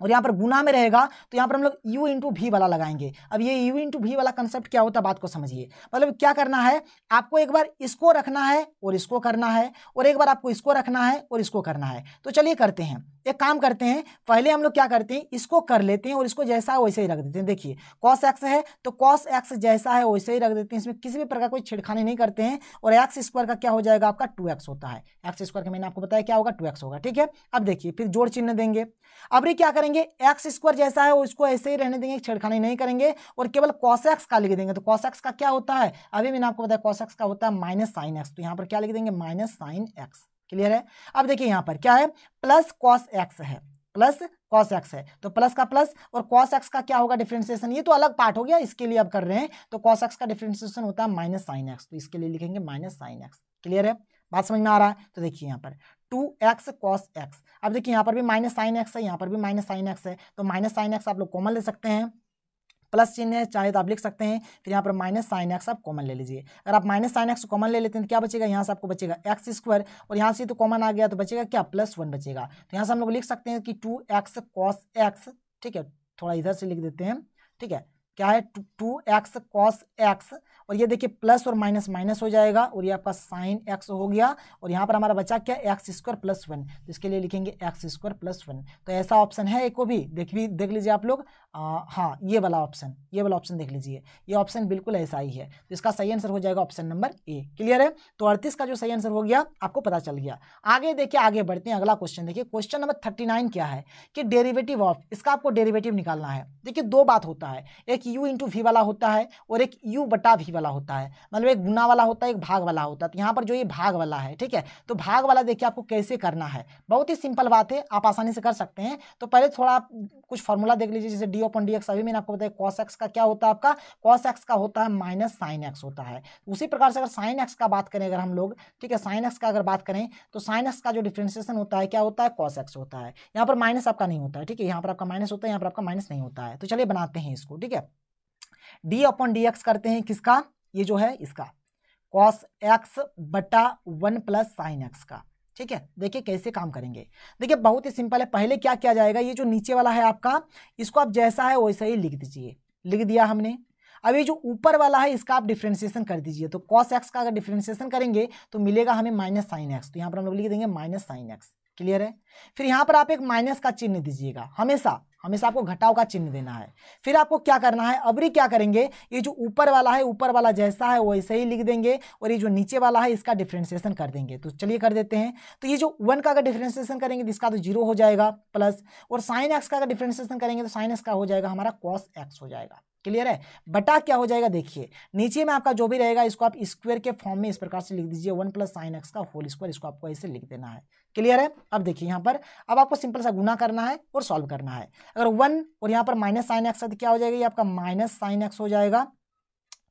और यहाँ पर गुना में रहेगा तो यहाँ पर हम लोग u इंटू भी वाला लगाएंगे अब ये u इंटू भी वाला कंसेप्ट क्या होता है बात को समझिए मतलब क्या करना है आपको एक बार इसको रखना है और इसको करना है और एक बार आपको इसको रखना है और इसको करना है तो चलिए करते हैं एक काम करते हैं पहले हम लोग क्या करते हैं इसको कर लेते हैं और इसको जैसा है वैसे ही रख देते हैं देखिए कॉस एक्स है तो कॉस एक्स जैसा है वैसे ही रख देते हैं इसमें किसी भी प्रकार कोई छिड़खानी नहीं करते हैं और एक्स स्क्वायर का क्या हो जाएगा आपका टू एक्स होता है एक्स स्क्वायर का मैंने आपको बताया क्या होगा टू एक्स होगा ठीक है अब देखिए फिर जोड़ चिन्ह देंगे अब ये क्या करेंगे करेंगे एक्स स्क्वायर जैसा है उसको ऐसे ही रहने देंगे छेड़खानी नहीं करेंगे और केवल कॉस एक्स का लिख देंगे तो कॉस एक्स का क्या होता है अभी मैंने आपको बताया कॉस एक्स का होता है माइनस साइन एक्स तो यहाँ पर क्या लिख देंगे माइनस साइन एक्स क्लियर है अब देखिए यहाँ पर क्या है प्लस कॉस एक्स है प्लस कॉस एक्स है तो प्लस का प्लस और कॉस एक्स का क्या होगा डिफ्रेंसिएशन ये तो अलग पार्ट हो गया इसके लिए अब कर रहे हैं तो कॉस एक्स का डिफ्रेंसिएशन होता है माइनस साइन एक्स तो इसके लिए लिखेंगे माइनस साइन एक्स क्लियर है बात समझ में आ रहा है तो देखिए यहाँ पर टू एक्स कॉस एक्स अब देखिए यहाँ पर भी माइनस साइन एक्स है यहाँ पर भी माइनस साइन एक्स है तो माइनस साइन एक्स आप लोग कॉमन ले सकते हैं प्लस चिन्ह है चाहे तो आप लिख सकते हैं फिर यहाँ पर माइनस साइन एक्स आप कॉमन ले लीजिए अगर आप माइनस साइन एक्स कॉमन ले लेते हैं तो क्या बचेगा यहाँ से आपको बचेगा एक्स स्क्वायर और यहाँ से तो कॉमन आ गया तो बचेगा क्या प्लस वन बचेगा तो यहाँ से हम लोग लिख सकते हैं कि टू एक्स कॉस एक्स ठीक है थोड़ा इधर से लिख देते हैं ठीक है क्या है टू एक्स कॉस एक्स और ये देखिए प्लस और माइनस माइनस हो जाएगा और ये आपका साइन एक्स हो गया और यहाँ पर हमारा बचा क्या एक्स स्क्वायर प्लस वन तो इसके लिए लिखेंगे एक्स स्क्वायर प्लस वन तो ऐसा ऑप्शन है एक को भी देख भी देख लीजिए आप लोग आ, हाँ ये वाला ऑप्शन ये वाला ऑप्शन देख लीजिए ये ऑप्शन बिल्कुल ऐसा ही है तो इसका सही आंसर हो जाएगा ऑप्शन नंबर ए क्लियर है तो अड़तीस का जो सही आंसर हो गया आपको पता चल गया आगे देखिए आगे बढ़ते हैं अगला क्वेश्चन देखिए क्वेश्चन नंबर थर्टी नाइन क्या है कि डेरिवेटिव ऑफ इसका आपको डेरिवेटिव निकालना है देखिए दो बात होता है एक यू इंटू वी वाला होता है और एक यू बटा वी वाला होता है मतलब एक गुना वाला होता है एक भाग वाला होता है तो यहाँ पर जो ये भाग वाला है ठीक है तो भाग वाला देखिए आपको कैसे करना है बहुत ही सिंपल बात है आप आसानी से कर सकते हैं तो पहले थोड़ा आप कुछ फॉर्मूला देख लीजिए जैसे d d upon d x अभी मैंने आपको बताया कॉस एक्स का क्या होता है आपका कॉस एक्स का होता है माइनस साइन एक्स होता है उसी प्रकार से अगर साइन एक्स का बात करें अगर हम लोग ठीक है साइन एक्स का अगर बात करें तो साइन एक्स का जो डिफ्रेंसिएशन होता है क्या होता है कॉस एक्स होता है यहाँ पर माइनस आपका नहीं होता है ठीक है यहाँ पर आपका माइनस होता है यहाँ पर आपका माइनस नहीं होता है तो चलिए बनाते हैं इसको ठीक है डी ओपन डी एक्स करते हैं किसका ये जो है इसका कॉस एक्स बटा वन प्लस साइन एक्स का ठीक है देखिए कैसे काम करेंगे देखिए बहुत ही सिंपल है पहले क्या किया जाएगा ये जो नीचे वाला है आपका इसको आप जैसा है वैसा ही लिख दीजिए लिख दिया हमने अब ये जो ऊपर वाला है इसका आप डिफ्रेंसिएशन कर दीजिए तो कॉस एक्स का अगर डिफ्रेंसिएशन करेंगे तो मिलेगा हमें माइनस साइन एक्स तो यहाँ पर हम लोग लिख देंगे माइनस साइन एक्स क्लियर है फिर यहाँ पर आप एक माइनस का चिन्ह दीजिएगा हमेशा हमेशा आपको घटाव का चिन्ह देना है फिर आपको क्या करना है अबरी क्या करेंगे ये जो ऊपर वाला है ऊपर वाला जैसा है वैसे ही लिख देंगे और ये जो नीचे वाला है इसका डिफ्रेंसिएशन कर देंगे तो चलिए कर देते हैं तो ये जो वन का अगर डिफ्रेंसिएशन करेंगे तो इसका तो जीरो हो जाएगा प्लस और साइन एक्स का अगर डिफ्रेंसिएशन करेंगे तो साइन एक्स का हो जाएगा हमारा कॉस एक्स हो जाएगा क्लियर है बटा क्या हो जाएगा देखिए नीचे में आपका जो भी रहेगा इसको आप स्क्वेयर के फॉर्म में इस प्रकार से लिख दीजिए वन प्लस साइन एक्स का होल स्क्वायर इसको आपको ऐसे लिख देना है क्लियर है अब देखिए यहाँ पर अब आपको सिंपल सा गुना करना है और सॉल्व करना है अगर वन और यहाँ पर माइनस साइन एक्स तो क्या हो जाएगा ये आपका माइनस साइन एक्स हो जाएगा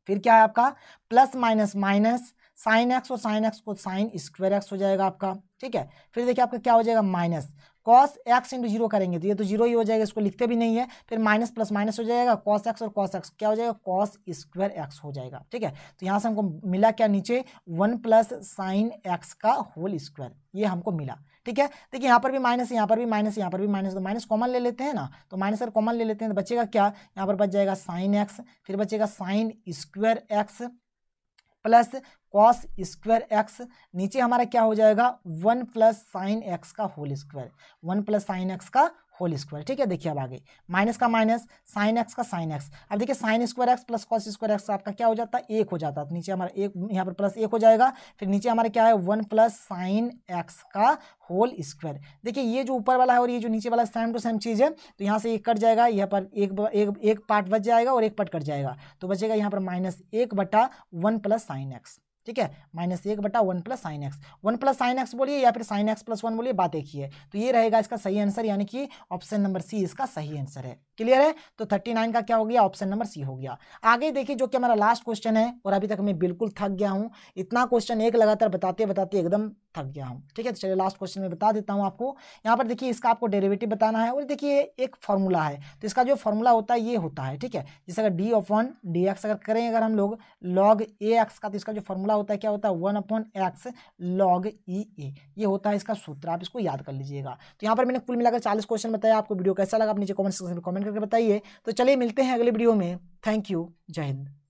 फिर क्या है आपका plus minus minus sine x और साइन एक्स को साइन स्क्वायर एक्स हो जाएगा आपका ठीक है फिर देखिए आपका क्या हो जाएगा minus cos x into zero करेंगे तो ये तो जीरो ही हो जाएगा इसको लिखते भी नहीं है फिर माइनस प्लस माइनस हो जाएगा कॉस एक्स और कॉस एक्स क्या हो जाएगा कॉस स्क्वायर एक्स हो जाएगा ठीक है तो यहाँ से हमको मिला क्या नीचे वन प्लस साइन एक्स का होल स्क्वायर ये हमको मिला ठीक है देखिए यहाँ पर भी माइनस है यहाँ पर भी माइनस है यहाँ पर भी माइनस तो माइनस कॉमन ले लेते हैं ना तो माइनस अगर कॉमन ले लेते हैं तो बचेगा क्या यहाँ पर बच जाएगा साइन एक्स फिर बचेगा sine square x plus cos square x नीचे हमारा क्या हो जाएगा वन प्लस साइन एक्स का whole square one plus sine x का होल स्क्वायर ठीक है देखिए अब आगे माइनस का माइनस साइन एक्स का साइन एक्स अब देखिए sine square x plus cos square x आपका क्या हो जाता है एक हो जाता है तो नीचे हमारा एक यहाँ पर प्लस एक हो जाएगा फिर नीचे हमारा क्या है वन प्लस साइन एक्स का होल स्क्वायर देखिए ये जो ऊपर वाला है और ये जो नीचे वाला सेम टू सेम चीज़ है तो यहाँ से एक कट जाएगा यहाँ पर एक एक, एक पार्ट बच जाएगा और एक पार्ट कट जाएगा तो बचेगा यहाँ पर माइनस एक बटा वन प्लस साइन एक्स ठीक है माइनस एक बटा one plus sine x one plus sine x बोलिए या फिर साइन एक्स प्लस वन बोलिए बात एक ही है तो ये रहेगा इसका सही आंसर यानी कि ऑप्शन नंबर सी इसका सही आंसर है क्लियर है तो थर्टी नाइन का क्या हो गया ऑप्शन नंबर सी हो गया आगे देखिए जो कि हमारा लास्ट क्वेश्चन है और अभी तक मैं बिल्कुल थक गया हूँ इतना क्वेश्चन एक लगातार बताते बताते एकदम थक गया हूँ ठीक है तो चलिए लास्ट क्वेश्चन में बता देता हूँ आपको यहाँ पर देखिए इसका आपको डेरिवेटिव बताना है और देखिए एक फॉर्मूला है तो इसका जो फॉर्मूला होता है ये होता है ठीक है जैसे अगर डी वन डी एक्स अगर करें अगर हम लोग लॉग ए एक्स का तो इसका जो फॉर्मूला होता है क्या होता है one upon x log e a ये होता है इसका सूत्र आप इसको याद कर लीजिएगा तो यहाँ पर मैंने कुल मिलाकर चालीस क्वेश्चन बताया आपको वीडियो कैसा लगा आप नीचे कॉमेंट सेक्शन में कॉमेंट करके बताइए तो चलिए मिलते हैं अगले वीडियो में थैंक यू जय हिंद